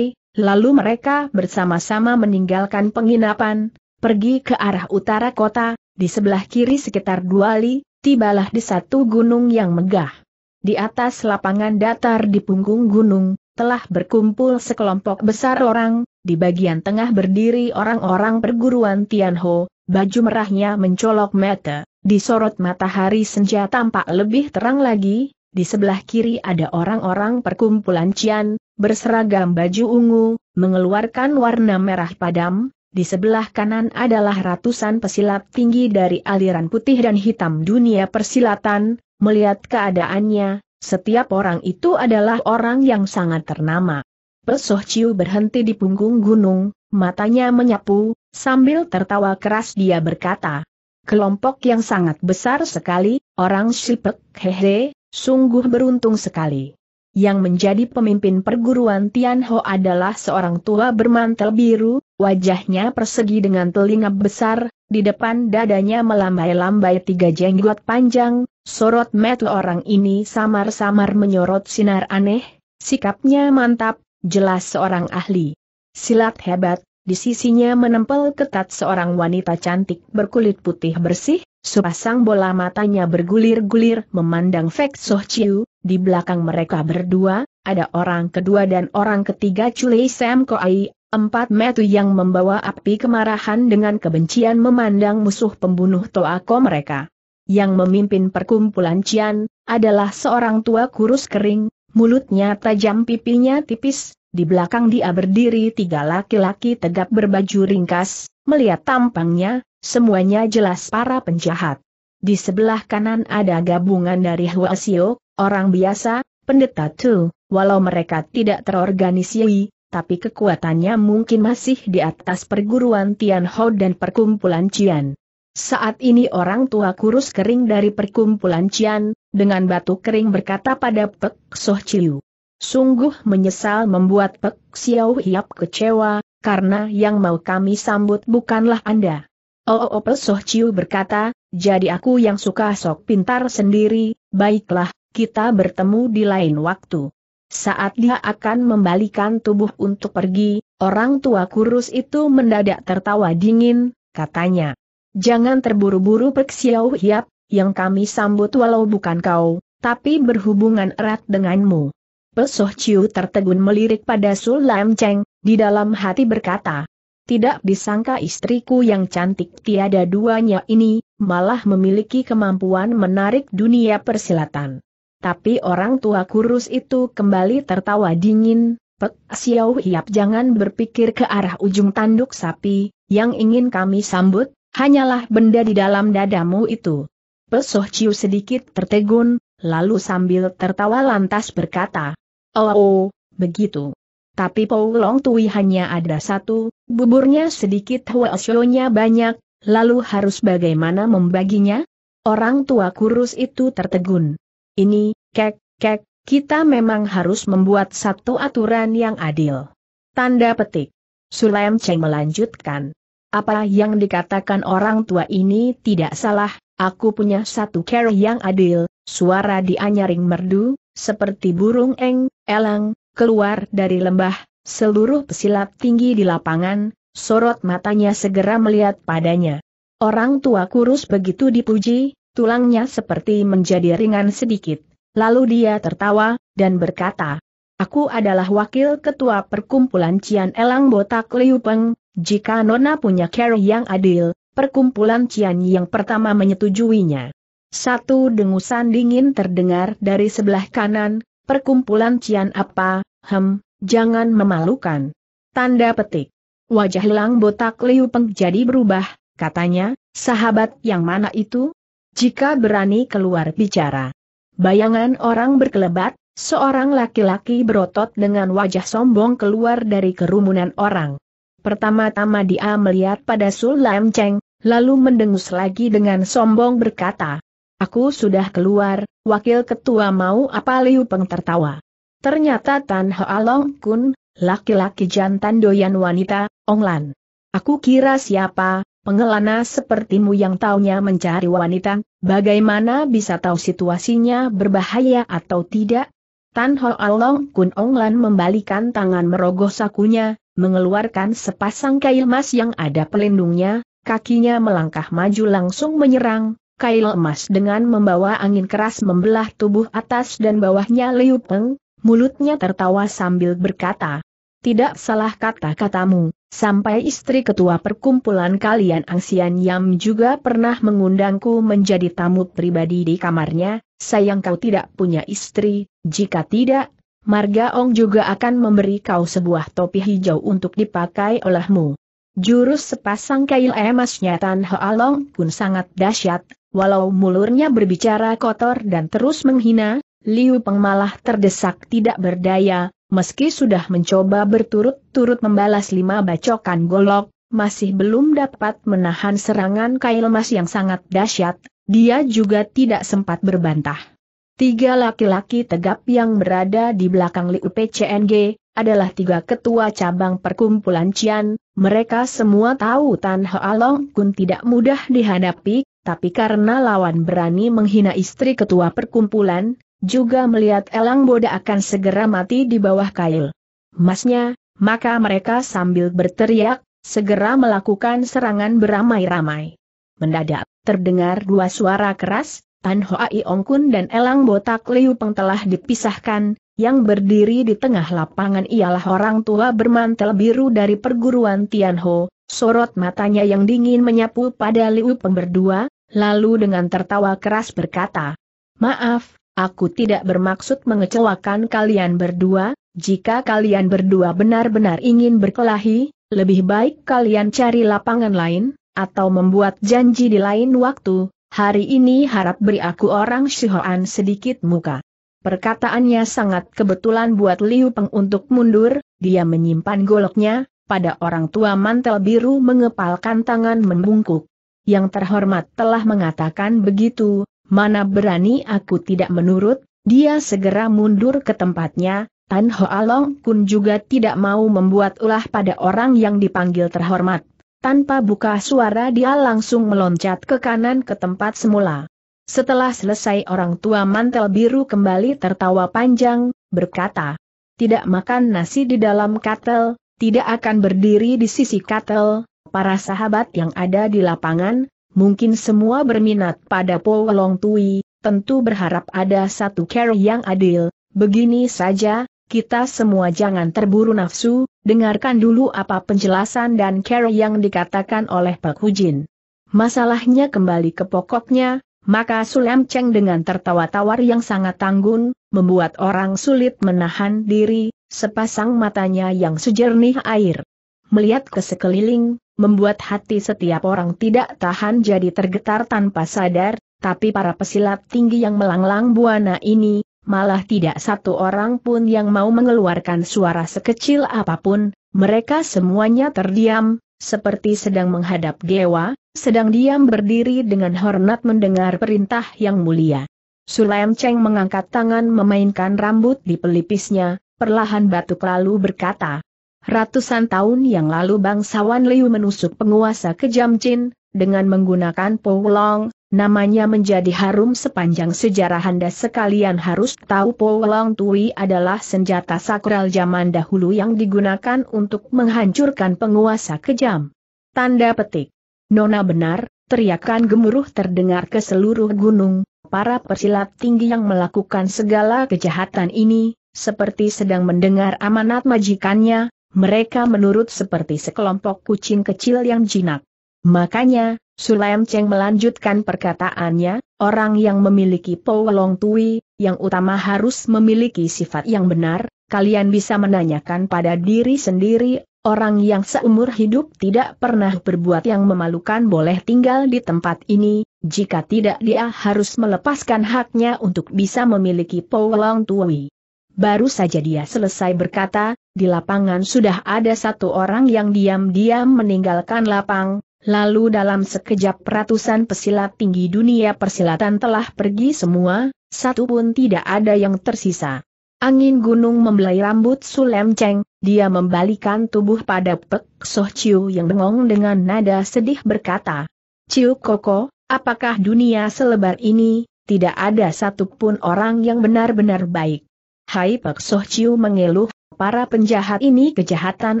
lalu mereka bersama-sama meninggalkan penginapan, pergi ke arah utara kota, di sebelah kiri sekitar dua li, tibalah di satu gunung yang megah. Di atas lapangan datar di punggung gunung, telah berkumpul sekelompok besar orang, di bagian tengah berdiri orang-orang perguruan Tianho, baju merahnya mencolok mata, disorot matahari senja tampak lebih terang lagi, di sebelah kiri ada orang-orang perkumpulan Cian, berseragam baju ungu, mengeluarkan warna merah padam, di sebelah kanan adalah ratusan pesilat tinggi dari aliran putih dan hitam dunia persilatan, melihat keadaannya, setiap orang itu adalah orang yang sangat ternama. Ciu berhenti di punggung gunung, matanya menyapu, sambil tertawa keras dia berkata. Kelompok yang sangat besar sekali, orang Sipek Hehe, sungguh beruntung sekali. Yang menjadi pemimpin perguruan Tianho adalah seorang tua bermantel biru, wajahnya persegi dengan telinga besar, di depan dadanya melambai-lambai tiga jenggot panjang, sorot mata orang ini samar-samar menyorot sinar aneh, sikapnya mantap, jelas seorang ahli. Silat hebat, di sisinya menempel ketat seorang wanita cantik berkulit putih bersih, sepasang bola matanya bergulir-gulir memandang Fek Soh Chiu, di belakang mereka berdua, ada orang kedua dan orang ketiga Chulei Sam Koai, empat metu yang membawa api kemarahan dengan kebencian memandang musuh pembunuh Toako mereka. Yang memimpin perkumpulan Cian, adalah seorang tua kurus kering, mulutnya tajam pipinya tipis, di belakang dia berdiri tiga laki-laki tegap berbaju ringkas, melihat tampangnya, semuanya jelas para penjahat. Di sebelah kanan ada gabungan dari Huasio, orang biasa, pendeta Tu, walau mereka tidak terorganisasi, tapi kekuatannya mungkin masih di atas perguruan Tianho dan perkumpulan Cian. Saat ini orang tua kurus kering dari perkumpulan Cian, dengan batu kering berkata pada Pek Soh Chiu. Sungguh menyesal membuat Pek Xiao Hiap kecewa, karena yang mau kami sambut bukanlah Anda. Oh, oh, oh Soh Chiu berkata, jadi aku yang suka sok pintar sendiri, baiklah, kita bertemu di lain waktu. Saat dia akan membalikan tubuh untuk pergi, orang tua kurus itu mendadak tertawa dingin, katanya. Jangan terburu-buru Pek Xiao Hiap, yang kami sambut walau bukan kau, tapi berhubungan erat denganmu. Pesoh Ciu tertegun melirik pada Sul Lam Cheng, di dalam hati berkata. Tidak disangka istriku yang cantik tiada duanya ini, malah memiliki kemampuan menarik dunia persilatan. Tapi orang tua kurus itu kembali tertawa dingin, Pek Xiao Hiap jangan berpikir ke arah ujung tanduk sapi, yang ingin kami sambut, hanyalah benda di dalam dadamu itu. Pesoh Ciu sedikit tertegun, lalu sambil tertawa lantas berkata, Oh, oh begitu. Tapi Long Tui hanya ada satu, buburnya sedikit huasyonya banyak, lalu harus bagaimana membaginya? Orang tua kurus itu tertegun. Ini, kek, kek, kita memang harus membuat satu aturan yang adil. Tanda petik. Sulaim Cheng melanjutkan. Apa yang dikatakan orang tua ini tidak salah, aku punya satu care yang adil, suara dia nyaring merdu, seperti burung eng, Elang, keluar dari lembah, seluruh pesilat tinggi di lapangan, sorot matanya segera melihat padanya. Orang tua kurus begitu dipuji, tulangnya seperti menjadi ringan sedikit. Lalu dia tertawa, dan berkata, Aku adalah wakil ketua perkumpulan Cian Elang Botak Liu Peng, jika Nona punya care yang adil, perkumpulan Cian yang pertama menyetujuinya. Satu dengusan dingin terdengar dari sebelah kanan, Perkumpulan Cian apa, hem, jangan memalukan. Tanda petik. Wajah Lang botak Liu Peng jadi berubah, katanya, sahabat yang mana itu? Jika berani keluar bicara. Bayangan orang berkelebat, seorang laki-laki berotot dengan wajah sombong keluar dari kerumunan orang. Pertama-tama dia melihat pada Sulam Cheng, lalu mendengus lagi dengan sombong berkata, Aku sudah keluar, wakil ketua mau apa Liu Peng tertawa. Ternyata Tan Hoalong Kun, laki-laki jantan doyan wanita, Onglan. Aku kira siapa, pengelana sepertimu yang taunya mencari wanita, bagaimana bisa tahu situasinya berbahaya atau tidak? Tan Hoalong Kun Onglan membalikan tangan merogoh sakunya, mengeluarkan sepasang kail emas yang ada pelindungnya, kakinya melangkah maju langsung menyerang, kail emas dengan membawa angin keras membelah tubuh atas dan bawahnya Liu Peng, mulutnya tertawa sambil berkata, Tidak salah kata-katamu, sampai istri ketua perkumpulan kalian Angsian Yam juga pernah mengundangku menjadi tamu pribadi di kamarnya, sayang kau tidak punya istri, jika tidak, Marga Ong juga akan memberi kau sebuah topi hijau untuk dipakai olehmu. Jurus sepasang kail emasnya Tan Hoalong pun sangat dahsyat, Walau mulurnya berbicara kotor dan terus menghina, Liu Peng malah terdesak tidak berdaya, meski sudah mencoba berturut-turut membalas lima bacokan golok, masih belum dapat menahan serangan kail mas yang sangat dahsyat, dia juga tidak sempat berbantah. Tiga laki-laki tegap yang berada di belakang Liu PCNG, adalah tiga ketua cabang perkumpulan Cian, mereka semua tahu Tan Long Kun tidak mudah dihadapi, tapi karena lawan berani menghina istri ketua perkumpulan, juga melihat Elang Boda akan segera mati di bawah kail. Masnya, maka mereka sambil berteriak, segera melakukan serangan beramai-ramai. Mendadak, terdengar dua suara keras, Tan Iong Kun dan Elang Botak Liu Peng telah dipisahkan, yang berdiri di tengah lapangan ialah orang tua bermantel biru dari perguruan Tian Ho, sorot matanya yang dingin menyapu pada Liu Peng berdua, lalu dengan tertawa keras berkata, Maaf, aku tidak bermaksud mengecewakan kalian berdua, jika kalian berdua benar-benar ingin berkelahi, lebih baik kalian cari lapangan lain, atau membuat janji di lain waktu, hari ini harap beri aku orang Shihoan sedikit muka. Perkataannya sangat kebetulan buat Liu Peng untuk mundur, dia menyimpan goloknya, pada orang tua mantel biru mengepalkan tangan membungkuk yang terhormat telah mengatakan begitu, mana berani aku tidak menurut, dia segera mundur ke tempatnya, Tan Hoa Long Kun juga tidak mau membuat ulah pada orang yang dipanggil terhormat. Tanpa buka suara dia langsung meloncat ke kanan ke tempat semula. Setelah selesai orang tua mantel biru kembali tertawa panjang, berkata, tidak makan nasi di dalam katel, tidak akan berdiri di sisi katel, para sahabat yang ada di lapangan, mungkin semua berminat pada Po Long Tui, tentu berharap ada satu care yang adil, begini saja, kita semua jangan terburu nafsu, dengarkan dulu apa penjelasan dan care yang dikatakan oleh Pak Hujin. Masalahnya kembali ke pokoknya, maka Sulam Cheng dengan tertawa tawar yang sangat tanggun, membuat orang sulit menahan diri, sepasang matanya yang sejernih air. Melihat ke sekeliling, membuat hati setiap orang tidak tahan jadi tergetar tanpa sadar, tapi para pesilat tinggi yang melanglang buana ini, malah tidak satu orang pun yang mau mengeluarkan suara sekecil apapun, mereka semuanya terdiam, seperti sedang menghadap dewa, sedang diam berdiri dengan hormat mendengar perintah yang mulia. Sulaim Cheng mengangkat tangan memainkan rambut di pelipisnya, perlahan batuk lalu berkata, Ratusan tahun yang lalu bangsawan Liu menusuk penguasa kejam Jin, dengan menggunakan Powlong, namanya menjadi harum sepanjang sejarah Anda sekalian harus tahu Powlong Tui adalah senjata sakral zaman dahulu yang digunakan untuk menghancurkan penguasa kejam. Tanda petik. Nona benar, teriakan gemuruh terdengar ke seluruh gunung, para persilat tinggi yang melakukan segala kejahatan ini, seperti sedang mendengar amanat majikannya, mereka menurut seperti sekelompok kucing kecil yang jinak. Makanya, Sulaim Cheng melanjutkan perkataannya, orang yang memiliki powelong tui, yang utama harus memiliki sifat yang benar, kalian bisa menanyakan pada diri sendiri, orang yang seumur hidup tidak pernah berbuat yang memalukan boleh tinggal di tempat ini, jika tidak dia harus melepaskan haknya untuk bisa memiliki powelong tui. Baru saja dia selesai berkata, di lapangan sudah ada satu orang yang diam-diam meninggalkan lapang, lalu dalam sekejap ratusan pesilat tinggi dunia persilatan telah pergi semua, satu pun tidak ada yang tersisa. Angin gunung membelai rambut Sulem Cheng, dia membalikan tubuh pada Pek Soh Chiu yang bengong dengan nada sedih berkata, Chiu Koko, apakah dunia selebar ini, tidak ada satupun orang yang benar-benar baik? Hai Pek Soh Chiu mengeluh, Para penjahat ini kejahatan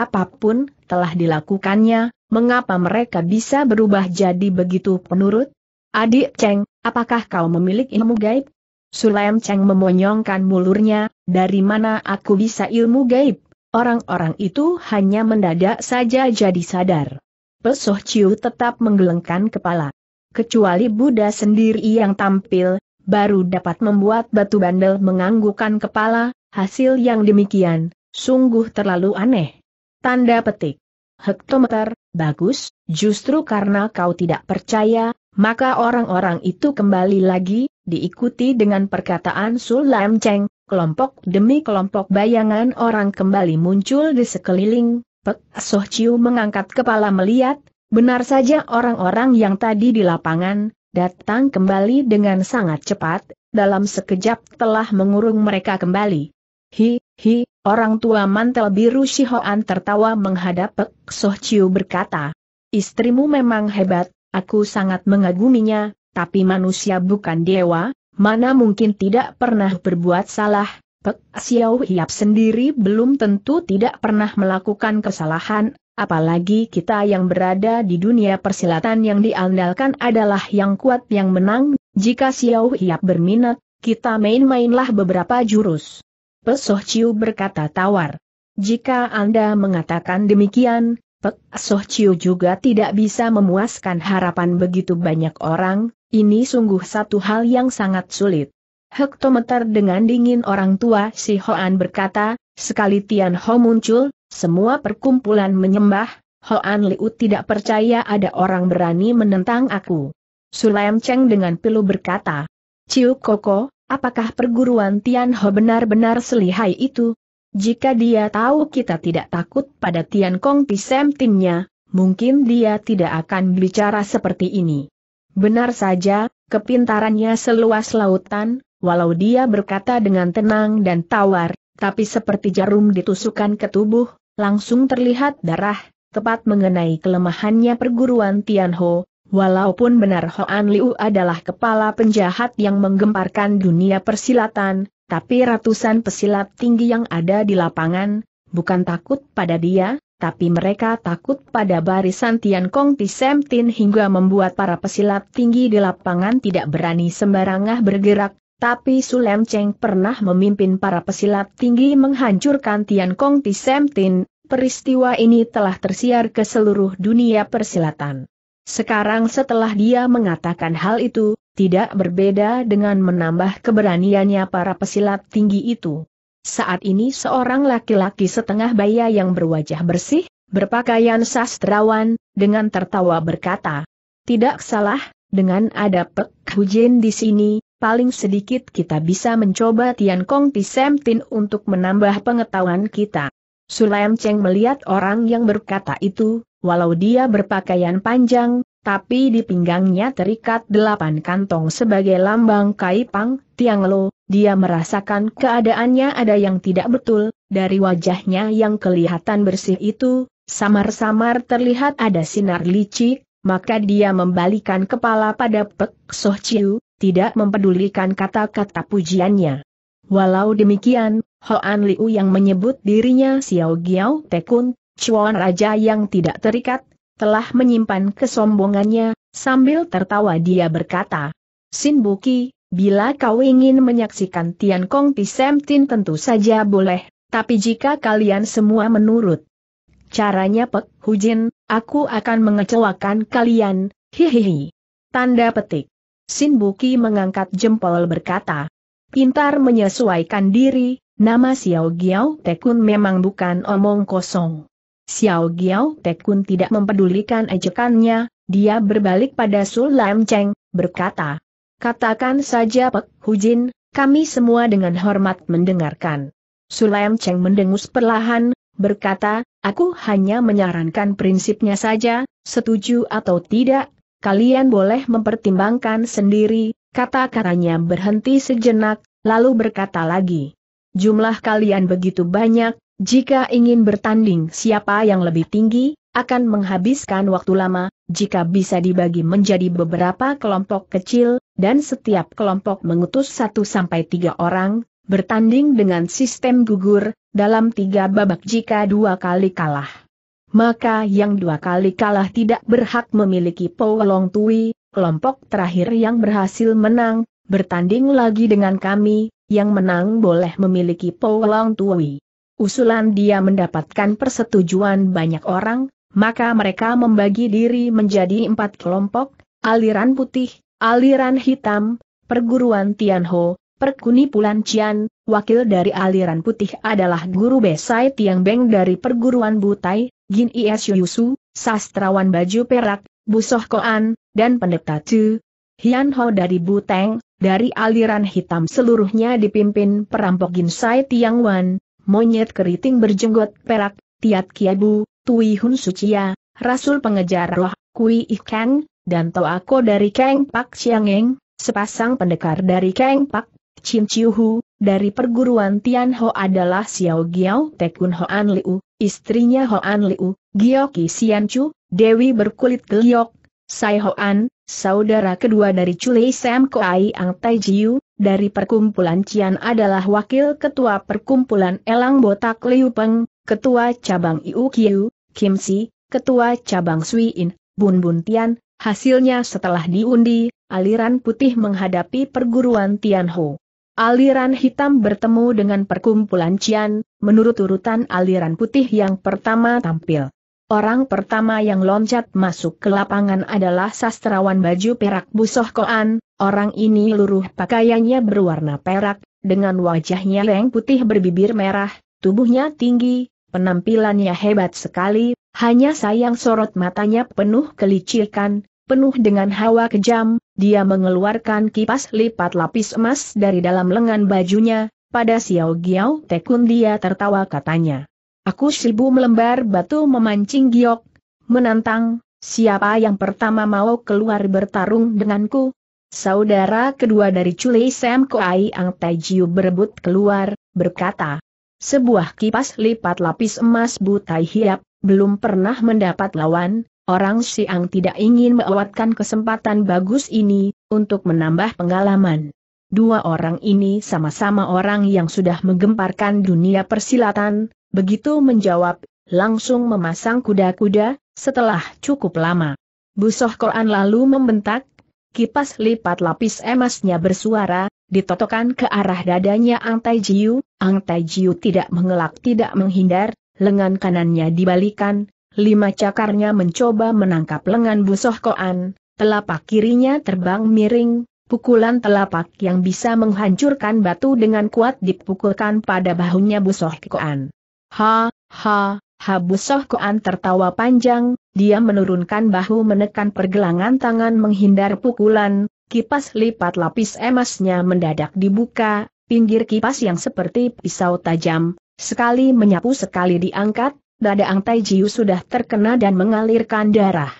apapun telah dilakukannya, mengapa mereka bisa berubah jadi begitu penurut? Adik Cheng, apakah kau memiliki ilmu gaib? Sulaim Cheng memonyongkan mulurnya, dari mana aku bisa ilmu gaib? Orang-orang itu hanya mendadak saja jadi sadar. Pesoh Ciu tetap menggelengkan kepala. Kecuali Buddha sendiri yang tampil, baru dapat membuat batu bandel menganggukkan kepala, hasil yang demikian, Sungguh terlalu aneh. Tanda petik. Hektometer, bagus, justru karena kau tidak percaya, maka orang-orang itu kembali lagi, diikuti dengan perkataan Sulam Cheng, kelompok demi kelompok bayangan orang kembali muncul di sekeliling, Pek Soh Chiu mengangkat kepala melihat, benar saja orang-orang yang tadi di lapangan, datang kembali dengan sangat cepat, dalam sekejap telah mengurung mereka kembali. Hi, Hi, orang tua mantel biru Shihoan tertawa menghadap Pek Soh Chiu berkata. Istrimu memang hebat, aku sangat mengaguminya, tapi manusia bukan dewa, mana mungkin tidak pernah berbuat salah, Pek Xiao Hiap sendiri belum tentu tidak pernah melakukan kesalahan, apalagi kita yang berada di dunia persilatan yang diandalkan adalah yang kuat yang menang, jika Xiao Hiap berminat, kita main-mainlah beberapa jurus. Pesoh Ciu berkata tawar. Jika Anda mengatakan demikian, Pek Soh Ciu juga tidak bisa memuaskan harapan begitu banyak orang, ini sungguh satu hal yang sangat sulit. Hektometer dengan dingin orang tua si Hoan berkata, sekali Tian Ho muncul, semua perkumpulan menyembah, Hoan Liu tidak percaya ada orang berani menentang aku. Sulaim Cheng dengan pilu berkata, Ciu Koko, Apakah perguruan Tianho benar-benar selihai itu? Jika dia tahu kita tidak takut pada Tian Kong Pisem timnya, mungkin dia tidak akan bicara seperti ini. Benar saja, kepintarannya seluas lautan, walau dia berkata dengan tenang dan tawar, tapi seperti jarum ditusukkan ke tubuh, langsung terlihat darah, tepat mengenai kelemahannya perguruan Tianho, Walaupun benar Hoan Liu adalah kepala penjahat yang menggemparkan dunia persilatan, tapi ratusan pesilat tinggi yang ada di lapangan, bukan takut pada dia, tapi mereka takut pada barisan Tian Kong Tin hingga membuat para pesilat tinggi di lapangan tidak berani sembarangah bergerak, tapi Sulem Cheng pernah memimpin para pesilat tinggi menghancurkan Tian Kong Tin, peristiwa ini telah tersiar ke seluruh dunia persilatan. Sekarang setelah dia mengatakan hal itu, tidak berbeda dengan menambah keberaniannya para pesilat tinggi itu. Saat ini seorang laki-laki setengah baya yang berwajah bersih, berpakaian sastrawan, dengan tertawa berkata, Tidak salah, dengan ada Pek Hujin di sini, paling sedikit kita bisa mencoba Tian Kong Tisem Tin untuk menambah pengetahuan kita. Sulaim Cheng melihat orang yang berkata itu, walau dia berpakaian panjang, tapi di pinggangnya terikat delapan kantong sebagai lambang kaipang, tiang lo, dia merasakan keadaannya ada yang tidak betul, dari wajahnya yang kelihatan bersih itu, samar-samar terlihat ada sinar licik, maka dia membalikan kepala pada Pek Soh Chiu, tidak mempedulikan kata-kata pujiannya. Walau demikian, Hoan Liu yang menyebut dirinya Xiao Giao Tekun, Chuan Raja yang tidak terikat, telah menyimpan kesombongannya, sambil tertawa dia berkata, Sin Buki, bila kau ingin menyaksikan Tian Kong Pisem Tin tentu saja boleh, tapi jika kalian semua menurut caranya Pek Hujin, aku akan mengecewakan kalian, hihihi. Tanda petik. Sin Buki mengangkat jempol berkata, pintar menyesuaikan diri, Nama Xiao Giao Tekun memang bukan omong kosong. Xiao Giao Tekun tidak mempedulikan ejekannya, dia berbalik pada Sul Lam Cheng, berkata. Katakan saja Pek Hujin, kami semua dengan hormat mendengarkan. Sul Lam Cheng mendengus perlahan, berkata, aku hanya menyarankan prinsipnya saja, setuju atau tidak, kalian boleh mempertimbangkan sendiri, kata-katanya berhenti sejenak, lalu berkata lagi jumlah kalian begitu banyak, jika ingin bertanding siapa yang lebih tinggi, akan menghabiskan waktu lama, jika bisa dibagi menjadi beberapa kelompok kecil, dan setiap kelompok mengutus satu sampai tiga orang, bertanding dengan sistem gugur, dalam tiga babak jika dua kali kalah. Maka yang dua kali kalah tidak berhak memiliki Powelong Tui, kelompok terakhir yang berhasil menang, bertanding lagi dengan kami, yang menang boleh memiliki Powelong Tui. Usulan dia mendapatkan persetujuan banyak orang, maka mereka membagi diri menjadi empat kelompok, aliran putih, aliran hitam, perguruan Tianho, perkunipulan Cian, wakil dari aliran putih adalah guru Besai Tiang Beng dari perguruan Butai, Gin Is Yusu, sastrawan baju perak, Busoh Koan, dan pendeta Chu Hian Ho dari Buteng, dari aliran hitam seluruhnya dipimpin perampok Ginsai Wan, monyet keriting berjenggot perak, Tiat Kiabu, Tui Hun Suciya, Rasul Pengejar Roh, Kui Ih Kang, dan Toako dari Kang Pak Eng, sepasang pendekar dari Kang Pak, Chin Chiu Hu, dari perguruan Tian Ho adalah Xiao Giao Tekun Hoan Liu, istrinya Hoan Liu, Gio Ki Sian Chu, Dewi berkulit geliok, Sai Hoan, saudara kedua dari Chuli Sam Koai Ang Taijiu dari perkumpulan Cian adalah wakil ketua perkumpulan Elang Botak Liu Peng, ketua cabang Iu Kiu, Kim Si, ketua cabang Sui In, Bun Bun Tian, hasilnya setelah diundi, aliran putih menghadapi perguruan Tian Ho. Aliran hitam bertemu dengan perkumpulan Cian, menurut urutan aliran putih yang pertama tampil. Orang pertama yang loncat masuk ke lapangan adalah sastrawan baju perak Busoh Koan, orang ini luruh pakaiannya berwarna perak, dengan wajahnya leng putih berbibir merah, tubuhnya tinggi, penampilannya hebat sekali, hanya sayang sorot matanya penuh kelicikan, penuh dengan hawa kejam, dia mengeluarkan kipas lipat lapis emas dari dalam lengan bajunya, pada Xiao Giao Tekun dia tertawa katanya. Aku sibuk melembar batu memancing giok, menantang, siapa yang pertama mau keluar bertarung denganku? Saudara kedua dari Culei Sam Koai Ang Taijiu berebut keluar, berkata. Sebuah kipas lipat lapis emas butai hiap, belum pernah mendapat lawan, orang Siang tidak ingin melewatkan kesempatan bagus ini, untuk menambah pengalaman. Dua orang ini sama-sama orang yang sudah menggemparkan dunia persilatan, begitu menjawab, langsung memasang kuda-kuda, setelah cukup lama. Busoh Koan lalu membentak, kipas lipat lapis emasnya bersuara, ditotokan ke arah dadanya Ang Tai Ang Tai tidak mengelak tidak menghindar, lengan kanannya dibalikan, lima cakarnya mencoba menangkap lengan Busoh Koan, telapak kirinya terbang miring, Pukulan telapak yang bisa menghancurkan batu dengan kuat dipukulkan pada bahunya Busoh Koan. Ha, ha, ha Busoh Koan tertawa panjang, dia menurunkan bahu menekan pergelangan tangan menghindar pukulan, kipas lipat lapis emasnya mendadak dibuka, pinggir kipas yang seperti pisau tajam, sekali menyapu sekali diangkat, dada Ang Tai Jiu sudah terkena dan mengalirkan darah.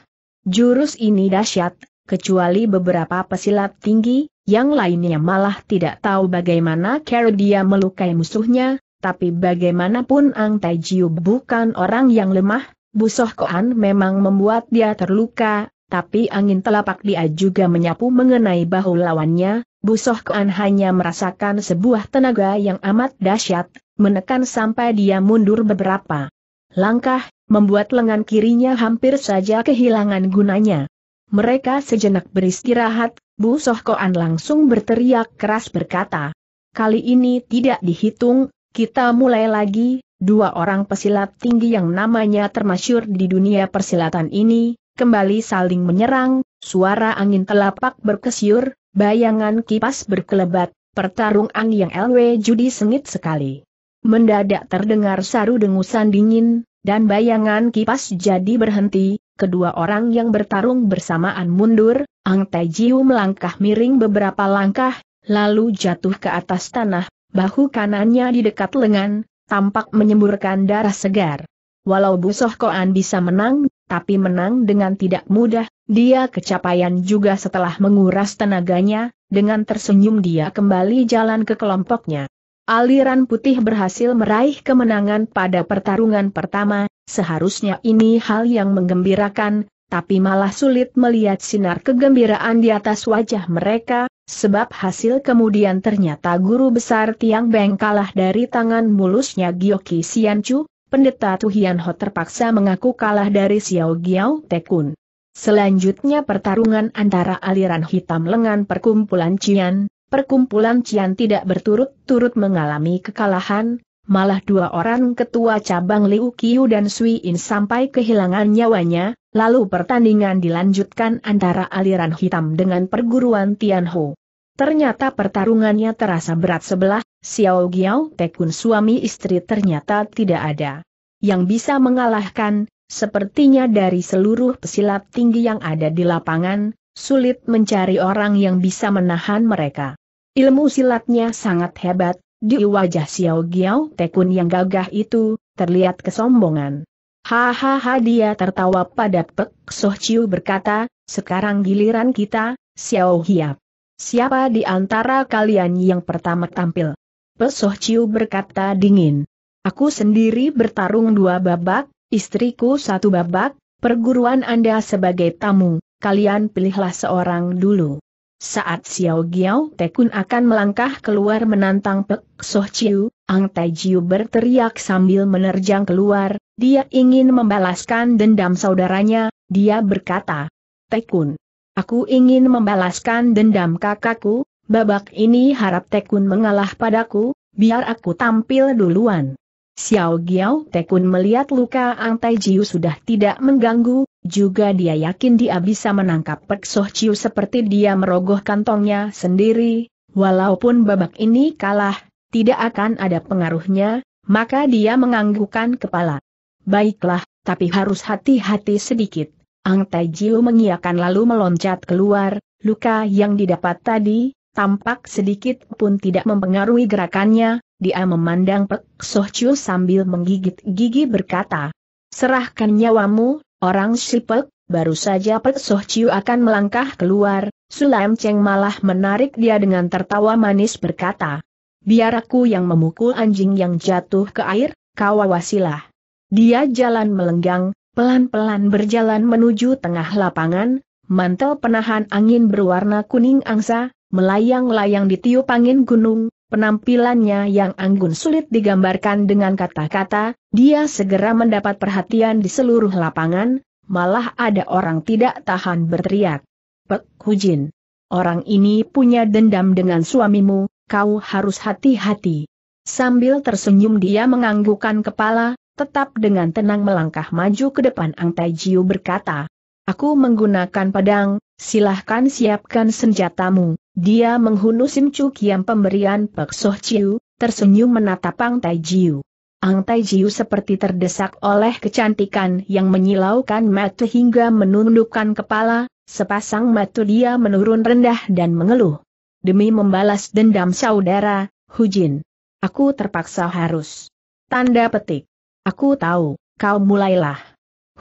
Jurus ini dahsyat, kecuali beberapa pesilat tinggi, yang lainnya malah tidak tahu bagaimana cara dia melukai musuhnya, tapi bagaimanapun Ang Tai bukan orang yang lemah, Busoh Koan memang membuat dia terluka, tapi angin telapak dia juga menyapu mengenai bahu lawannya, Busoh Koan hanya merasakan sebuah tenaga yang amat dahsyat, menekan sampai dia mundur beberapa langkah, membuat lengan kirinya hampir saja kehilangan gunanya. Mereka sejenak beristirahat, Bu Sohkoan langsung berteriak keras berkata. Kali ini tidak dihitung, kita mulai lagi, dua orang pesilat tinggi yang namanya termasyur di dunia persilatan ini, kembali saling menyerang, suara angin telapak berkesyur, bayangan kipas berkelebat, pertarungan yang LW judi sengit sekali. Mendadak terdengar saru dengusan dingin, dan bayangan kipas jadi berhenti, kedua orang yang bertarung bersamaan mundur, Ang Taijiu melangkah miring beberapa langkah, lalu jatuh ke atas tanah, bahu kanannya di dekat lengan, tampak menyemburkan darah segar. Walau Busoh Koan bisa menang, tapi menang dengan tidak mudah, dia kecapaian juga setelah menguras tenaganya, dengan tersenyum dia kembali jalan ke kelompoknya. Aliran putih berhasil meraih kemenangan pada pertarungan pertama, Seharusnya ini hal yang menggembirakan, tapi malah sulit melihat sinar kegembiraan di atas wajah mereka, sebab hasil kemudian ternyata guru besar Tiang Beng kalah dari tangan mulusnya Gyoki Sianchu, pendeta Tuhian Ho terpaksa mengaku kalah dari Xiao Giao Tekun. Selanjutnya pertarungan antara aliran hitam lengan perkumpulan Cian, perkumpulan Cian tidak berturut-turut mengalami kekalahan, malah dua orang ketua cabang Liu Qiu dan Sui In sampai kehilangan nyawanya, lalu pertandingan dilanjutkan antara aliran hitam dengan perguruan Tianho. Ternyata pertarungannya terasa berat sebelah, Xiao Giao Tekun suami istri ternyata tidak ada. Yang bisa mengalahkan, sepertinya dari seluruh pesilat tinggi yang ada di lapangan, sulit mencari orang yang bisa menahan mereka. Ilmu silatnya sangat hebat, di wajah Xiao Giao Tekun yang gagah itu, terlihat kesombongan. Hahaha dia tertawa pada Pek Soh Chiu berkata, sekarang giliran kita, Xiao Hiap. Siapa di antara kalian yang pertama tampil? Pek Soh Chiu berkata dingin. Aku sendiri bertarung dua babak, istriku satu babak, perguruan Anda sebagai tamu, kalian pilihlah seorang dulu. Saat Xiao Giao Tekun akan melangkah keluar menantang Pek Soh Chiu, Ang Tai Jiu berteriak sambil menerjang keluar, dia ingin membalaskan dendam saudaranya, dia berkata, Tekun, aku ingin membalaskan dendam kakakku, babak ini harap Tekun mengalah padaku, biar aku tampil duluan. Xiao Giao Tekun melihat luka Ang Tai Jiu sudah tidak mengganggu, juga dia yakin dia bisa menangkap Pek Soh Chiu seperti dia merogoh kantongnya sendiri, walaupun babak ini kalah, tidak akan ada pengaruhnya, maka dia menganggukkan kepala. Baiklah, tapi harus hati-hati sedikit. Ang Tai Jiu mengiakan lalu meloncat keluar, luka yang didapat tadi, tampak sedikit pun tidak mempengaruhi gerakannya, dia memandang Pek Soh Chiu sambil menggigit gigi berkata, serahkan nyawamu, Orang Sipek, baru saja Pek Soh Chiu akan melangkah keluar, Sulaim Cheng malah menarik dia dengan tertawa manis berkata, Biar aku yang memukul anjing yang jatuh ke air, kau awasilah. Dia jalan melenggang, pelan-pelan berjalan menuju tengah lapangan, mantel penahan angin berwarna kuning angsa, melayang-layang di tiup angin gunung, Penampilannya yang anggun sulit digambarkan dengan kata-kata, dia segera mendapat perhatian di seluruh lapangan, malah ada orang tidak tahan berteriak. Pek Hujin. Orang ini punya dendam dengan suamimu, kau harus hati-hati. Sambil tersenyum dia menganggukkan kepala, tetap dengan tenang melangkah maju ke depan Ang Tai Jiu berkata. Aku menggunakan pedang, silahkan siapkan senjatamu. Dia menghunus Sim Chu Kiam pemberian Pek Soh Chiu, tersenyum menatap Ang Taijiu. Jiu. Ang Tai seperti terdesak oleh kecantikan yang menyilaukan mata hingga menundukkan kepala, sepasang mata dia menurun rendah dan mengeluh. Demi membalas dendam saudara, Hujin. Aku terpaksa harus. Tanda petik. Aku tahu, kau mulailah.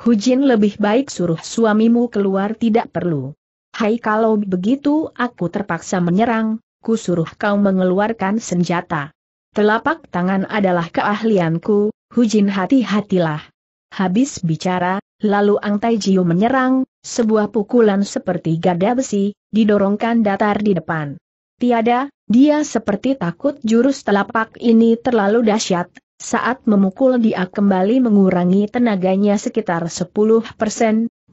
Hujin lebih baik suruh suamimu keluar tidak perlu. Hai kalau begitu aku terpaksa menyerang, ku suruh kau mengeluarkan senjata. Telapak tangan adalah keahlianku, Hujin hati-hatilah. Habis bicara, lalu Ang Jiu menyerang, sebuah pukulan seperti gada besi, didorongkan datar di depan. Tiada, dia seperti takut jurus telapak ini terlalu dahsyat, saat memukul dia kembali mengurangi tenaganya sekitar 10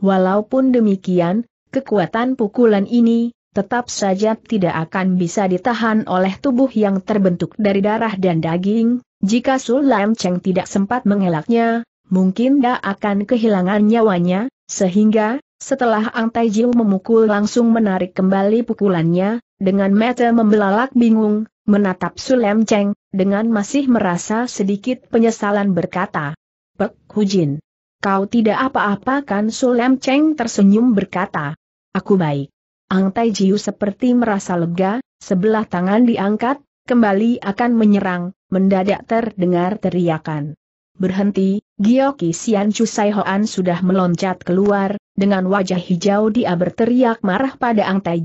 walaupun demikian, Kekuatan pukulan ini, tetap saja tidak akan bisa ditahan oleh tubuh yang terbentuk dari darah dan daging, jika Sulam Cheng tidak sempat mengelaknya, mungkin dia akan kehilangan nyawanya, sehingga, setelah Ang Tai Jiu memukul langsung menarik kembali pukulannya, dengan mata membelalak bingung, menatap Sulam Cheng, dengan masih merasa sedikit penyesalan berkata, Pek Hujin, kau tidak apa-apa kan Sulam Cheng tersenyum berkata, Aku baik. Ang Tai seperti merasa lega, sebelah tangan diangkat, kembali akan menyerang, mendadak terdengar teriakan. Berhenti, Gioki Sian Chu Hoan sudah meloncat keluar, dengan wajah hijau dia berteriak marah pada Ang Tai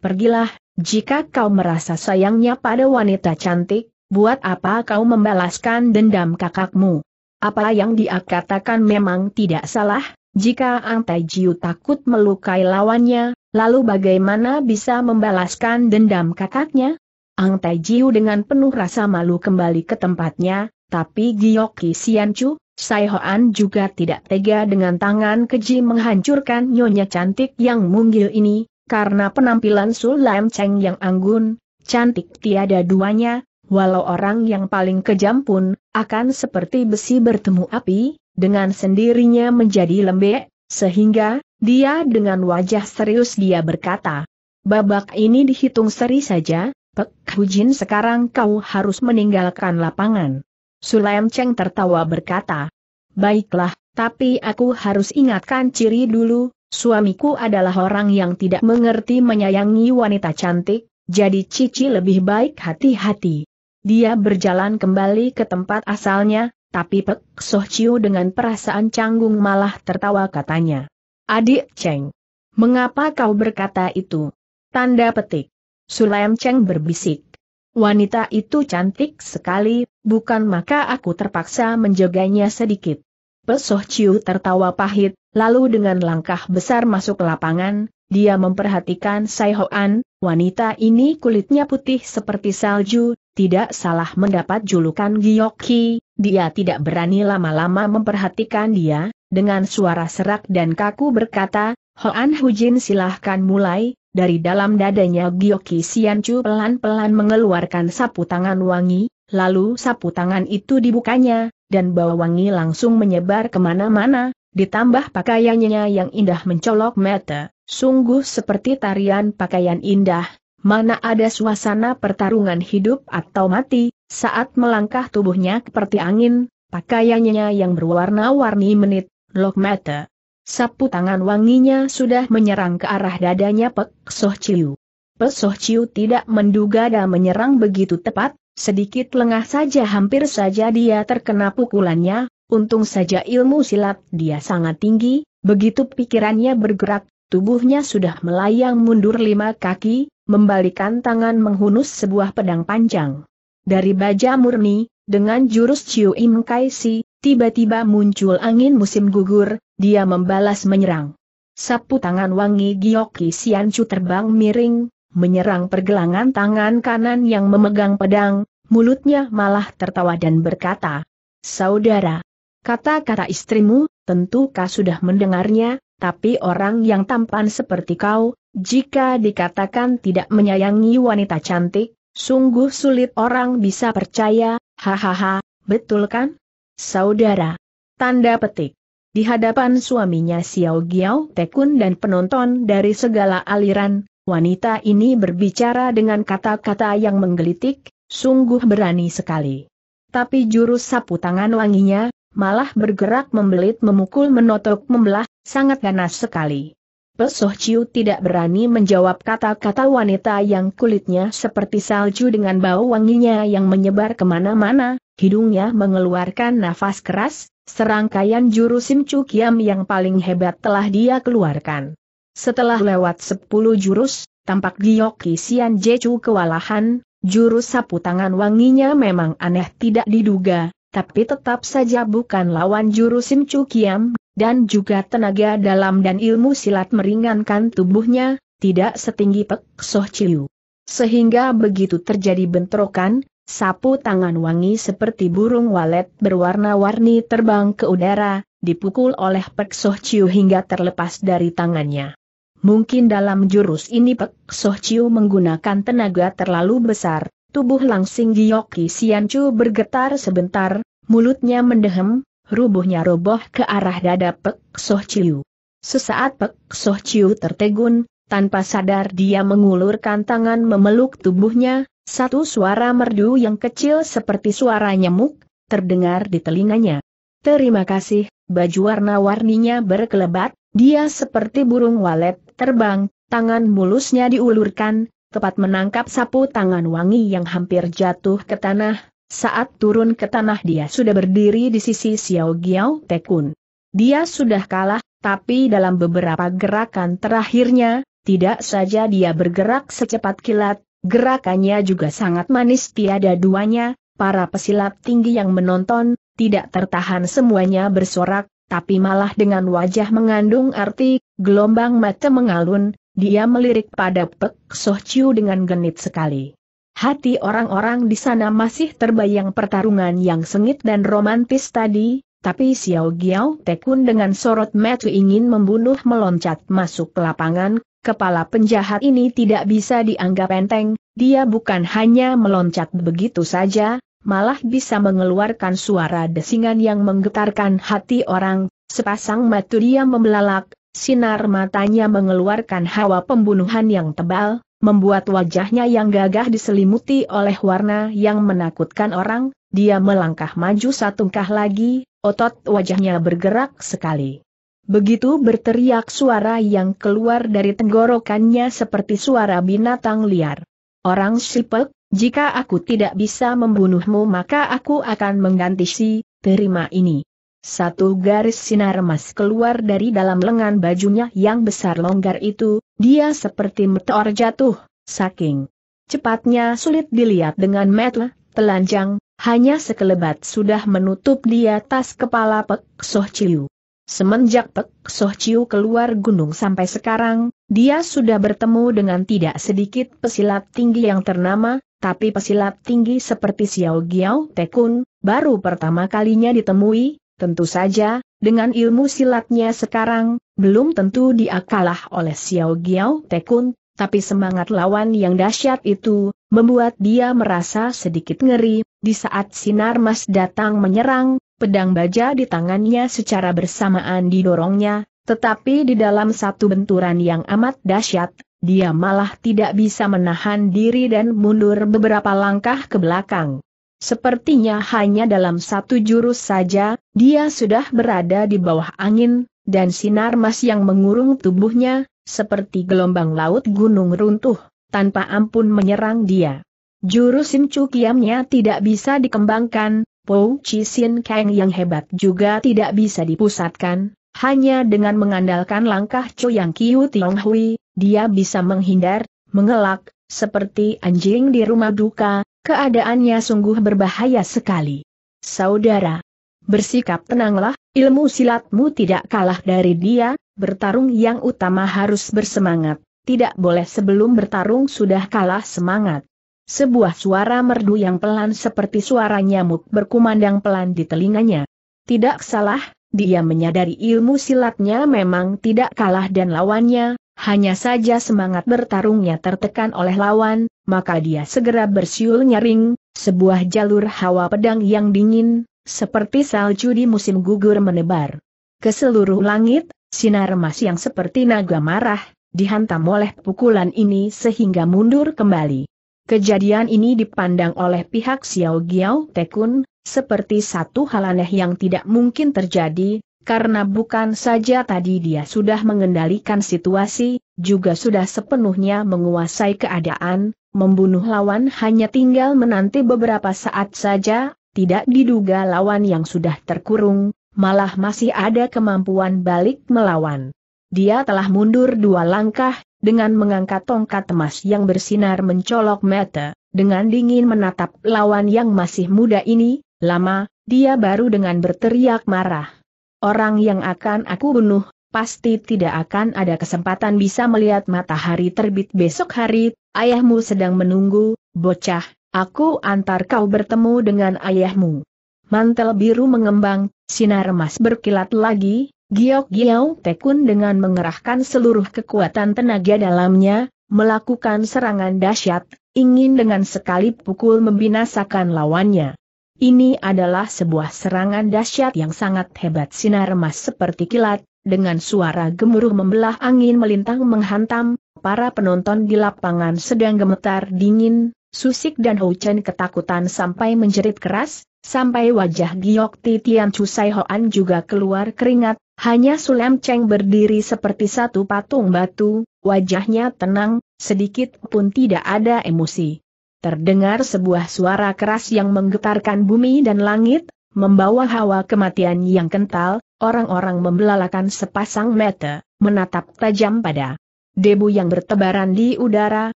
Pergilah, jika kau merasa sayangnya pada wanita cantik, buat apa kau membalaskan dendam kakakmu? Apa yang dia katakan memang tidak salah, jika Ang Tai takut melukai lawannya, lalu bagaimana bisa membalaskan dendam kakaknya? Ang Tai dengan penuh rasa malu kembali ke tempatnya, tapi Giyoki Sianchu, Sai Hoan juga tidak tega dengan tangan keji menghancurkan nyonya cantik yang munggil ini, karena penampilan Sulam Cheng yang anggun, cantik tiada duanya, walau orang yang paling kejam pun, akan seperti besi bertemu api, dengan sendirinya menjadi lembek, sehingga, dia dengan wajah serius dia berkata, babak ini dihitung seri saja, Pek Hujin sekarang kau harus meninggalkan lapangan. Sulaim Cheng tertawa berkata, baiklah, tapi aku harus ingatkan ciri dulu, suamiku adalah orang yang tidak mengerti menyayangi wanita cantik, jadi Cici lebih baik hati-hati. Dia berjalan kembali ke tempat asalnya, tapi Pek Soh Chiu dengan perasaan canggung malah tertawa katanya. Adik Cheng, mengapa kau berkata itu? Tanda petik. Sulaim Cheng berbisik. Wanita itu cantik sekali, bukan maka aku terpaksa menjaganya sedikit. Pesoh Chiu tertawa pahit, lalu dengan langkah besar masuk ke lapangan, dia memperhatikan Sai Hoan, wanita ini kulitnya putih seperti salju, tidak salah mendapat julukan Giyoki, dia tidak berani lama-lama memperhatikan dia, dengan suara serak dan kaku berkata, Hoan Hujin silahkan mulai, dari dalam dadanya Giyoki Sianchu pelan-pelan mengeluarkan sapu tangan wangi, lalu sapu tangan itu dibukanya, dan bau wangi langsung menyebar kemana-mana, ditambah pakaiannya yang indah mencolok mata, sungguh seperti tarian pakaian indah, mana ada suasana pertarungan hidup atau mati, saat melangkah tubuhnya seperti angin, pakaiannya yang berwarna-warni menit, lok mata. Sapu tangan wanginya sudah menyerang ke arah dadanya Pek Soh Chiu. Pek Soh Chiu tidak menduga dan menyerang begitu tepat, sedikit lengah saja hampir saja dia terkena pukulannya, untung saja ilmu silat dia sangat tinggi, begitu pikirannya bergerak, tubuhnya sudah melayang mundur lima kaki, membalikan tangan menghunus sebuah pedang panjang. Dari baja murni, dengan jurus Chiu Im Kai Si, tiba-tiba muncul angin musim gugur, dia membalas menyerang. Sapu tangan wangi Gioki Chu terbang miring, menyerang pergelangan tangan kanan yang memegang pedang, mulutnya malah tertawa dan berkata, Saudara, kata-kata istrimu, tentu kau sudah mendengarnya, tapi orang yang tampan seperti kau, jika dikatakan tidak menyayangi wanita cantik, sungguh sulit orang bisa percaya, hahaha, betul kan? Saudara. Tanda petik. Di hadapan suaminya Xiao Giao Tekun dan penonton dari segala aliran, wanita ini berbicara dengan kata-kata yang menggelitik, sungguh berani sekali. Tapi jurus sapu tangan wanginya, malah bergerak membelit memukul menotok membelah, sangat ganas sekali. Pesoh Ciu tidak berani menjawab kata-kata wanita yang kulitnya seperti salju dengan bau wanginya yang menyebar kemana-mana, hidungnya mengeluarkan nafas keras, serangkaian Sim Chu Kiam yang paling hebat telah dia keluarkan. Setelah lewat sepuluh jurus, tampak Gioki Sian Jecu kewalahan, jurus sapu tangan wanginya memang aneh tidak diduga, tapi tetap saja bukan lawan Sim Chu Kiam, dan juga tenaga dalam dan ilmu silat meringankan tubuhnya, tidak setinggi Pek Soh Chiu. Sehingga begitu terjadi bentrokan, sapu tangan wangi seperti burung walet berwarna-warni terbang ke udara, dipukul oleh Pek Soh Chiu hingga terlepas dari tangannya. Mungkin dalam jurus ini Pek Soh Chiu menggunakan tenaga terlalu besar, tubuh langsing Sian Siancu bergetar sebentar, mulutnya mendehem, rubuhnya roboh ke arah dada Pek Soh Chiu. Sesaat Pek Soh Chiu tertegun, tanpa sadar dia mengulurkan tangan memeluk tubuhnya, satu suara merdu yang kecil seperti suara nyamuk, terdengar di telinganya. Terima kasih, baju warna-warninya berkelebat, dia seperti burung walet terbang, tangan mulusnya diulurkan, tepat menangkap sapu tangan wangi yang hampir jatuh ke tanah, saat turun ke tanah dia sudah berdiri di sisi Xiao Giao Tekun. Dia sudah kalah, tapi dalam beberapa gerakan terakhirnya, tidak saja dia bergerak secepat kilat, gerakannya juga sangat manis tiada duanya, para pesilat tinggi yang menonton, tidak tertahan semuanya bersorak, tapi malah dengan wajah mengandung arti, gelombang mata mengalun, dia melirik pada Pek Soh Chiu dengan genit sekali. Hati orang-orang di sana masih terbayang pertarungan yang sengit dan romantis tadi, tapi Xiao Giao Tekun dengan sorot metu ingin membunuh meloncat masuk ke lapangan, kepala penjahat ini tidak bisa dianggap enteng, dia bukan hanya meloncat begitu saja, malah bisa mengeluarkan suara desingan yang menggetarkan hati orang, sepasang mata dia membelalak, sinar matanya mengeluarkan hawa pembunuhan yang tebal, membuat wajahnya yang gagah diselimuti oleh warna yang menakutkan orang, dia melangkah maju satu kah lagi, otot wajahnya bergerak sekali. Begitu berteriak suara yang keluar dari tenggorokannya seperti suara binatang liar. Orang sipek, jika aku tidak bisa membunuhmu maka aku akan mengganti si, terima ini. Satu garis sinar emas keluar dari dalam lengan bajunya yang besar longgar itu, dia seperti meteor jatuh, saking cepatnya sulit dilihat dengan mata telanjang, hanya sekelebat sudah menutup di atas kepala Pek Soh Chiu. Semenjak Pek Soh Chiu keluar gunung sampai sekarang, dia sudah bertemu dengan tidak sedikit pesilat tinggi yang ternama, tapi pesilat tinggi seperti Xiao Giao Tekun, baru pertama kalinya ditemui, Tentu saja, dengan ilmu silatnya sekarang, belum tentu diakalah oleh Xiao Giao Tekun, tapi semangat lawan yang dahsyat itu, membuat dia merasa sedikit ngeri, di saat sinar mas datang menyerang, pedang baja di tangannya secara bersamaan didorongnya, tetapi di dalam satu benturan yang amat dahsyat, dia malah tidak bisa menahan diri dan mundur beberapa langkah ke belakang. Sepertinya hanya dalam satu jurus saja, dia sudah berada di bawah angin, dan sinar mas yang mengurung tubuhnya, seperti gelombang laut gunung runtuh, tanpa ampun menyerang dia. Jurus Simcu Kiamnya tidak bisa dikembangkan, Po Chi Sin Kang yang hebat juga tidak bisa dipusatkan, hanya dengan mengandalkan langkah Cho Yang Kiu Tiong Hui, dia bisa menghindar, mengelak, seperti anjing di rumah duka, keadaannya sungguh berbahaya sekali. Saudara, bersikap tenanglah, ilmu silatmu tidak kalah dari dia, bertarung yang utama harus bersemangat, tidak boleh sebelum bertarung sudah kalah semangat. Sebuah suara merdu yang pelan seperti suara nyamuk berkumandang pelan di telinganya. Tidak salah, dia menyadari ilmu silatnya memang tidak kalah dan lawannya, hanya saja semangat bertarungnya tertekan oleh lawan, maka dia segera bersiul nyaring, sebuah jalur hawa pedang yang dingin, seperti salju di musim gugur menebar. Ke seluruh langit, sinar emas yang seperti naga marah, dihantam oleh pukulan ini sehingga mundur kembali. Kejadian ini dipandang oleh pihak Xiao Giao Tekun, seperti satu hal aneh yang tidak mungkin terjadi, karena bukan saja tadi dia sudah mengendalikan situasi, juga sudah sepenuhnya menguasai keadaan, membunuh lawan hanya tinggal menanti beberapa saat saja, tidak diduga lawan yang sudah terkurung, malah masih ada kemampuan balik melawan. Dia telah mundur dua langkah, dengan mengangkat tongkat emas yang bersinar mencolok mata, dengan dingin menatap lawan yang masih muda ini, lama, dia baru dengan berteriak marah. Orang yang akan aku bunuh, pasti tidak akan ada kesempatan bisa melihat matahari terbit besok hari, ayahmu sedang menunggu, bocah, aku antar kau bertemu dengan ayahmu. Mantel biru mengembang, sinar emas berkilat lagi, Giok Giok Tekun dengan mengerahkan seluruh kekuatan tenaga dalamnya, melakukan serangan dahsyat, ingin dengan sekali pukul membinasakan lawannya. Ini adalah sebuah serangan dahsyat yang sangat hebat sinar emas seperti kilat, dengan suara gemuruh membelah angin melintang menghantam, para penonton di lapangan sedang gemetar dingin, Susik dan hujan ketakutan sampai menjerit keras, sampai wajah Giok Titian Chusai Hoan juga keluar keringat, hanya Sulem Cheng berdiri seperti satu patung batu, wajahnya tenang, sedikit pun tidak ada emosi terdengar sebuah suara keras yang menggetarkan bumi dan langit, membawa hawa kematian yang kental, orang-orang membelalakan sepasang mata, menatap tajam pada debu yang bertebaran di udara,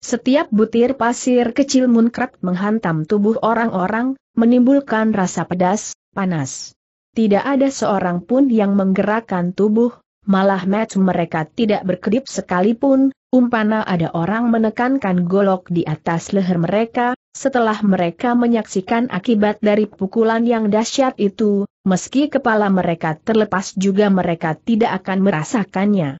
setiap butir pasir kecil munkrat menghantam tubuh orang-orang, menimbulkan rasa pedas, panas. Tidak ada seorang pun yang menggerakkan tubuh, malah match mereka tidak berkedip sekalipun, umpana ada orang menekankan golok di atas leher mereka, setelah mereka menyaksikan akibat dari pukulan yang dahsyat itu, meski kepala mereka terlepas juga mereka tidak akan merasakannya.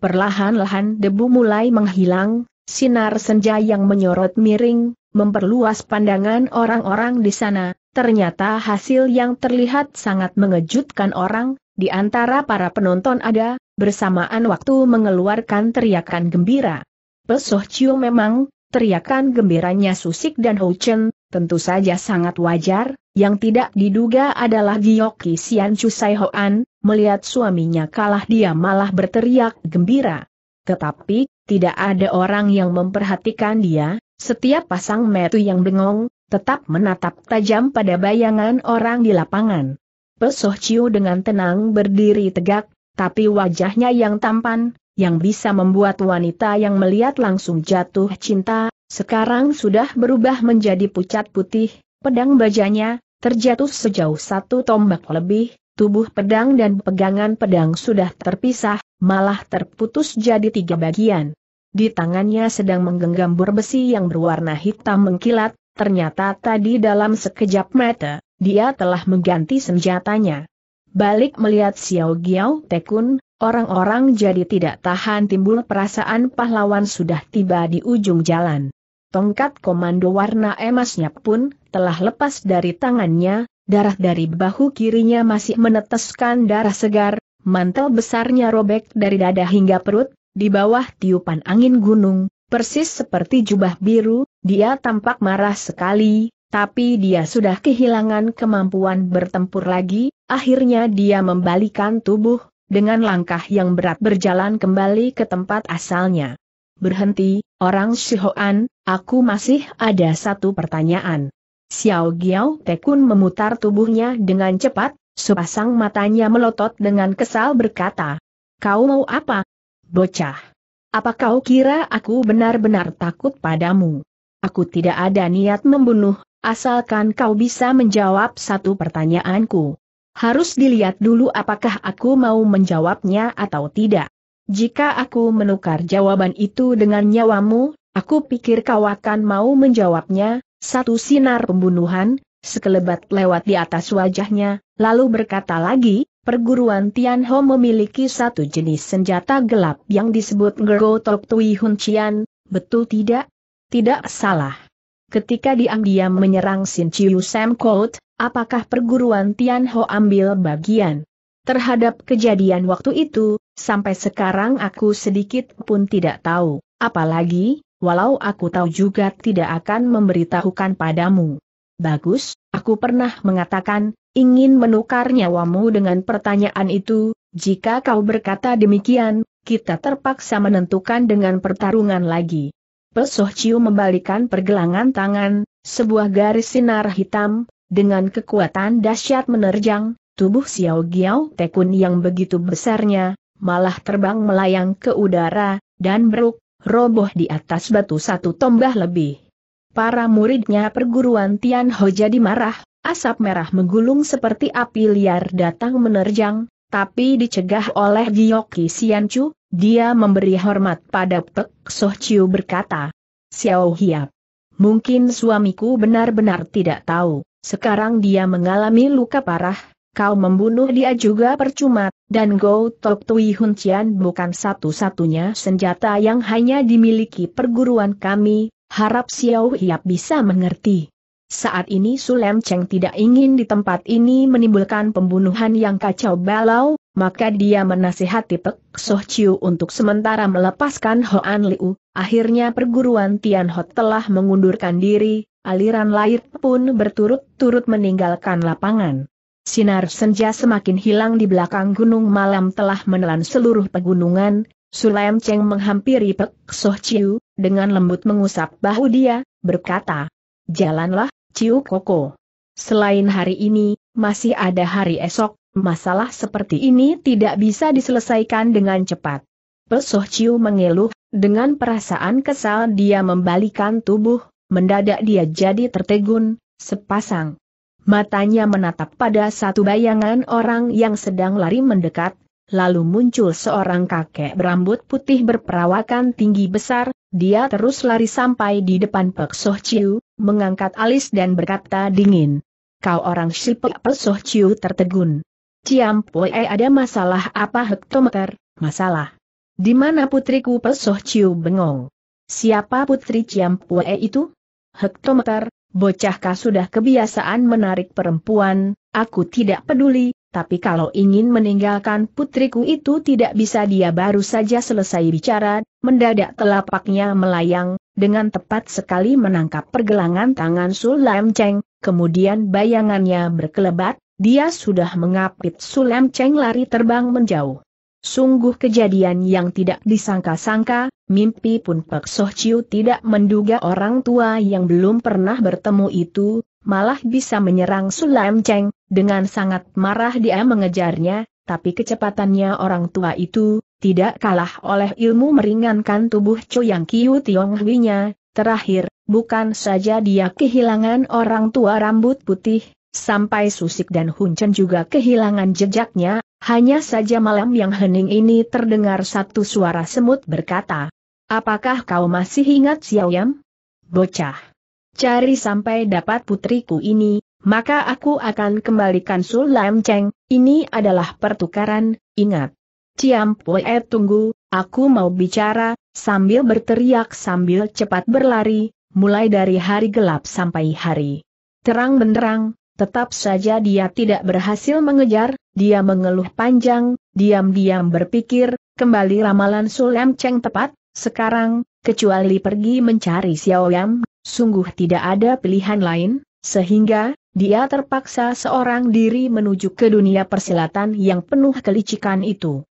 Perlahan-lahan debu mulai menghilang, sinar senja yang menyorot miring, memperluas pandangan orang-orang di sana, ternyata hasil yang terlihat sangat mengejutkan orang, di antara para penonton ada, bersamaan waktu mengeluarkan teriakan gembira. Pesoh Chiu memang, teriakan gembiranya Susik dan Ho Chen, tentu saja sangat wajar, yang tidak diduga adalah Giyoki Sian Chusai Hoan, melihat suaminya kalah dia malah berteriak gembira. Tetapi, tidak ada orang yang memperhatikan dia, setiap pasang metu yang bengong, tetap menatap tajam pada bayangan orang di lapangan. Pesoh Ciu dengan tenang berdiri tegak, tapi wajahnya yang tampan, yang bisa membuat wanita yang melihat langsung jatuh cinta, sekarang sudah berubah menjadi pucat putih, pedang bajanya, terjatuh sejauh satu tombak lebih, tubuh pedang dan pegangan pedang sudah terpisah, malah terputus jadi tiga bagian. Di tangannya sedang menggenggam besi yang berwarna hitam mengkilat, ternyata tadi dalam sekejap mata, dia telah mengganti senjatanya. Balik melihat Xiao Giao Tekun, orang-orang jadi tidak tahan timbul perasaan pahlawan sudah tiba di ujung jalan. Tongkat komando warna emasnya pun telah lepas dari tangannya, darah dari bahu kirinya masih meneteskan darah segar, mantel besarnya robek dari dada hingga perut, di bawah tiupan angin gunung, persis seperti jubah biru, dia tampak marah sekali, tapi dia sudah kehilangan kemampuan bertempur lagi, akhirnya dia membalikan tubuh, dengan langkah yang berat berjalan kembali ke tempat asalnya. Berhenti, orang Shihoan, aku masih ada satu pertanyaan. Xiao Giao Tekun memutar tubuhnya dengan cepat, sepasang matanya melotot dengan kesal berkata. Kau mau apa? Bocah. Apa kau kira aku benar-benar takut padamu? Aku tidak ada niat membunuh asalkan kau bisa menjawab satu pertanyaanku. Harus dilihat dulu apakah aku mau menjawabnya atau tidak. Jika aku menukar jawaban itu dengan nyawamu, aku pikir kau akan mau menjawabnya, satu sinar pembunuhan, sekelebat lewat di atas wajahnya, lalu berkata lagi, perguruan Tianho memiliki satu jenis senjata gelap yang disebut Tok Tui Hun Huncian, betul tidak? Tidak salah ketika diam-diam menyerang Sin Chiu Sam Kout, apakah perguruan Tian Ho ambil bagian? Terhadap kejadian waktu itu, sampai sekarang aku sedikit pun tidak tahu, apalagi, walau aku tahu juga tidak akan memberitahukan padamu. Bagus, aku pernah mengatakan, ingin menukar nyawamu dengan pertanyaan itu, jika kau berkata demikian, kita terpaksa menentukan dengan pertarungan lagi. Pesoh Ciu membalikan pergelangan tangan, sebuah garis sinar hitam, dengan kekuatan dahsyat menerjang, tubuh Xiao Giao Tekun yang begitu besarnya, malah terbang melayang ke udara, dan beruk, roboh di atas batu satu tombah lebih. Para muridnya perguruan Tian Ho jadi marah, asap merah menggulung seperti api liar datang menerjang, tapi dicegah oleh Giyoki Chu, dia memberi hormat pada Pek Soh Chiu berkata, Xiao Hiap. Mungkin suamiku benar-benar tidak tahu, sekarang dia mengalami luka parah, kau membunuh dia juga percuma, dan Go Tok Tui Hun Cian bukan satu-satunya senjata yang hanya dimiliki perguruan kami, harap Xiao Hiap bisa mengerti. Saat ini Sulem Cheng tidak ingin di tempat ini menimbulkan pembunuhan yang kacau balau, maka dia menasihati Pek Soh Chiu untuk sementara melepaskan Hoan Liu, akhirnya perguruan Tian Tianhot telah mengundurkan diri, aliran lahir pun berturut-turut meninggalkan lapangan. Sinar senja semakin hilang di belakang gunung malam telah menelan seluruh pegunungan, Sulaim Cheng menghampiri Pek Soh Chiu, dengan lembut mengusap bahu dia, berkata, Jalanlah, Chiu Koko. Selain hari ini, masih ada hari esok, masalah seperti ini tidak bisa diselesaikan dengan cepat. Pesoh Ciu mengeluh, dengan perasaan kesal dia membalikan tubuh, mendadak dia jadi tertegun, sepasang. Matanya menatap pada satu bayangan orang yang sedang lari mendekat, lalu muncul seorang kakek berambut putih berperawakan tinggi besar, dia terus lari sampai di depan Pek Soh Ciu, mengangkat alis dan berkata dingin. Kau orang Shipek Pek Soh Ciu tertegun. Poe ada masalah apa hektometer, masalah. Di mana putriku pesoh ciu bengong? Siapa putri Poe itu? Hektometer, bocahkah sudah kebiasaan menarik perempuan, aku tidak peduli, tapi kalau ingin meninggalkan putriku itu tidak bisa dia baru saja selesai bicara, mendadak telapaknya melayang, dengan tepat sekali menangkap pergelangan tangan Sulam Cheng, kemudian bayangannya berkelebat, dia sudah mengapit Sulem Cheng lari terbang menjauh. Sungguh kejadian yang tidak disangka-sangka, mimpi pun Pek Soh Chiu tidak menduga orang tua yang belum pernah bertemu itu, malah bisa menyerang Sulem Cheng, dengan sangat marah dia mengejarnya, tapi kecepatannya orang tua itu, tidak kalah oleh ilmu meringankan tubuh Yang Kiu Tiong Hui-nya, terakhir, bukan saja dia kehilangan orang tua rambut putih, Sampai Susik dan Huncen juga kehilangan jejaknya, hanya saja malam yang hening ini terdengar satu suara semut berkata, Apakah kau masih ingat Yam? Bocah. Cari sampai dapat putriku ini, maka aku akan kembalikan Sulam Cheng, ini adalah pertukaran, ingat. Ciam Pue tunggu, aku mau bicara, sambil berteriak sambil cepat berlari, mulai dari hari gelap sampai hari terang benderang, Tetap saja dia tidak berhasil mengejar, dia mengeluh panjang, diam-diam berpikir, kembali ramalan Sulem Cheng tepat, sekarang, kecuali pergi mencari Xiaoyam, sungguh tidak ada pilihan lain, sehingga, dia terpaksa seorang diri menuju ke dunia persilatan yang penuh kelicikan itu.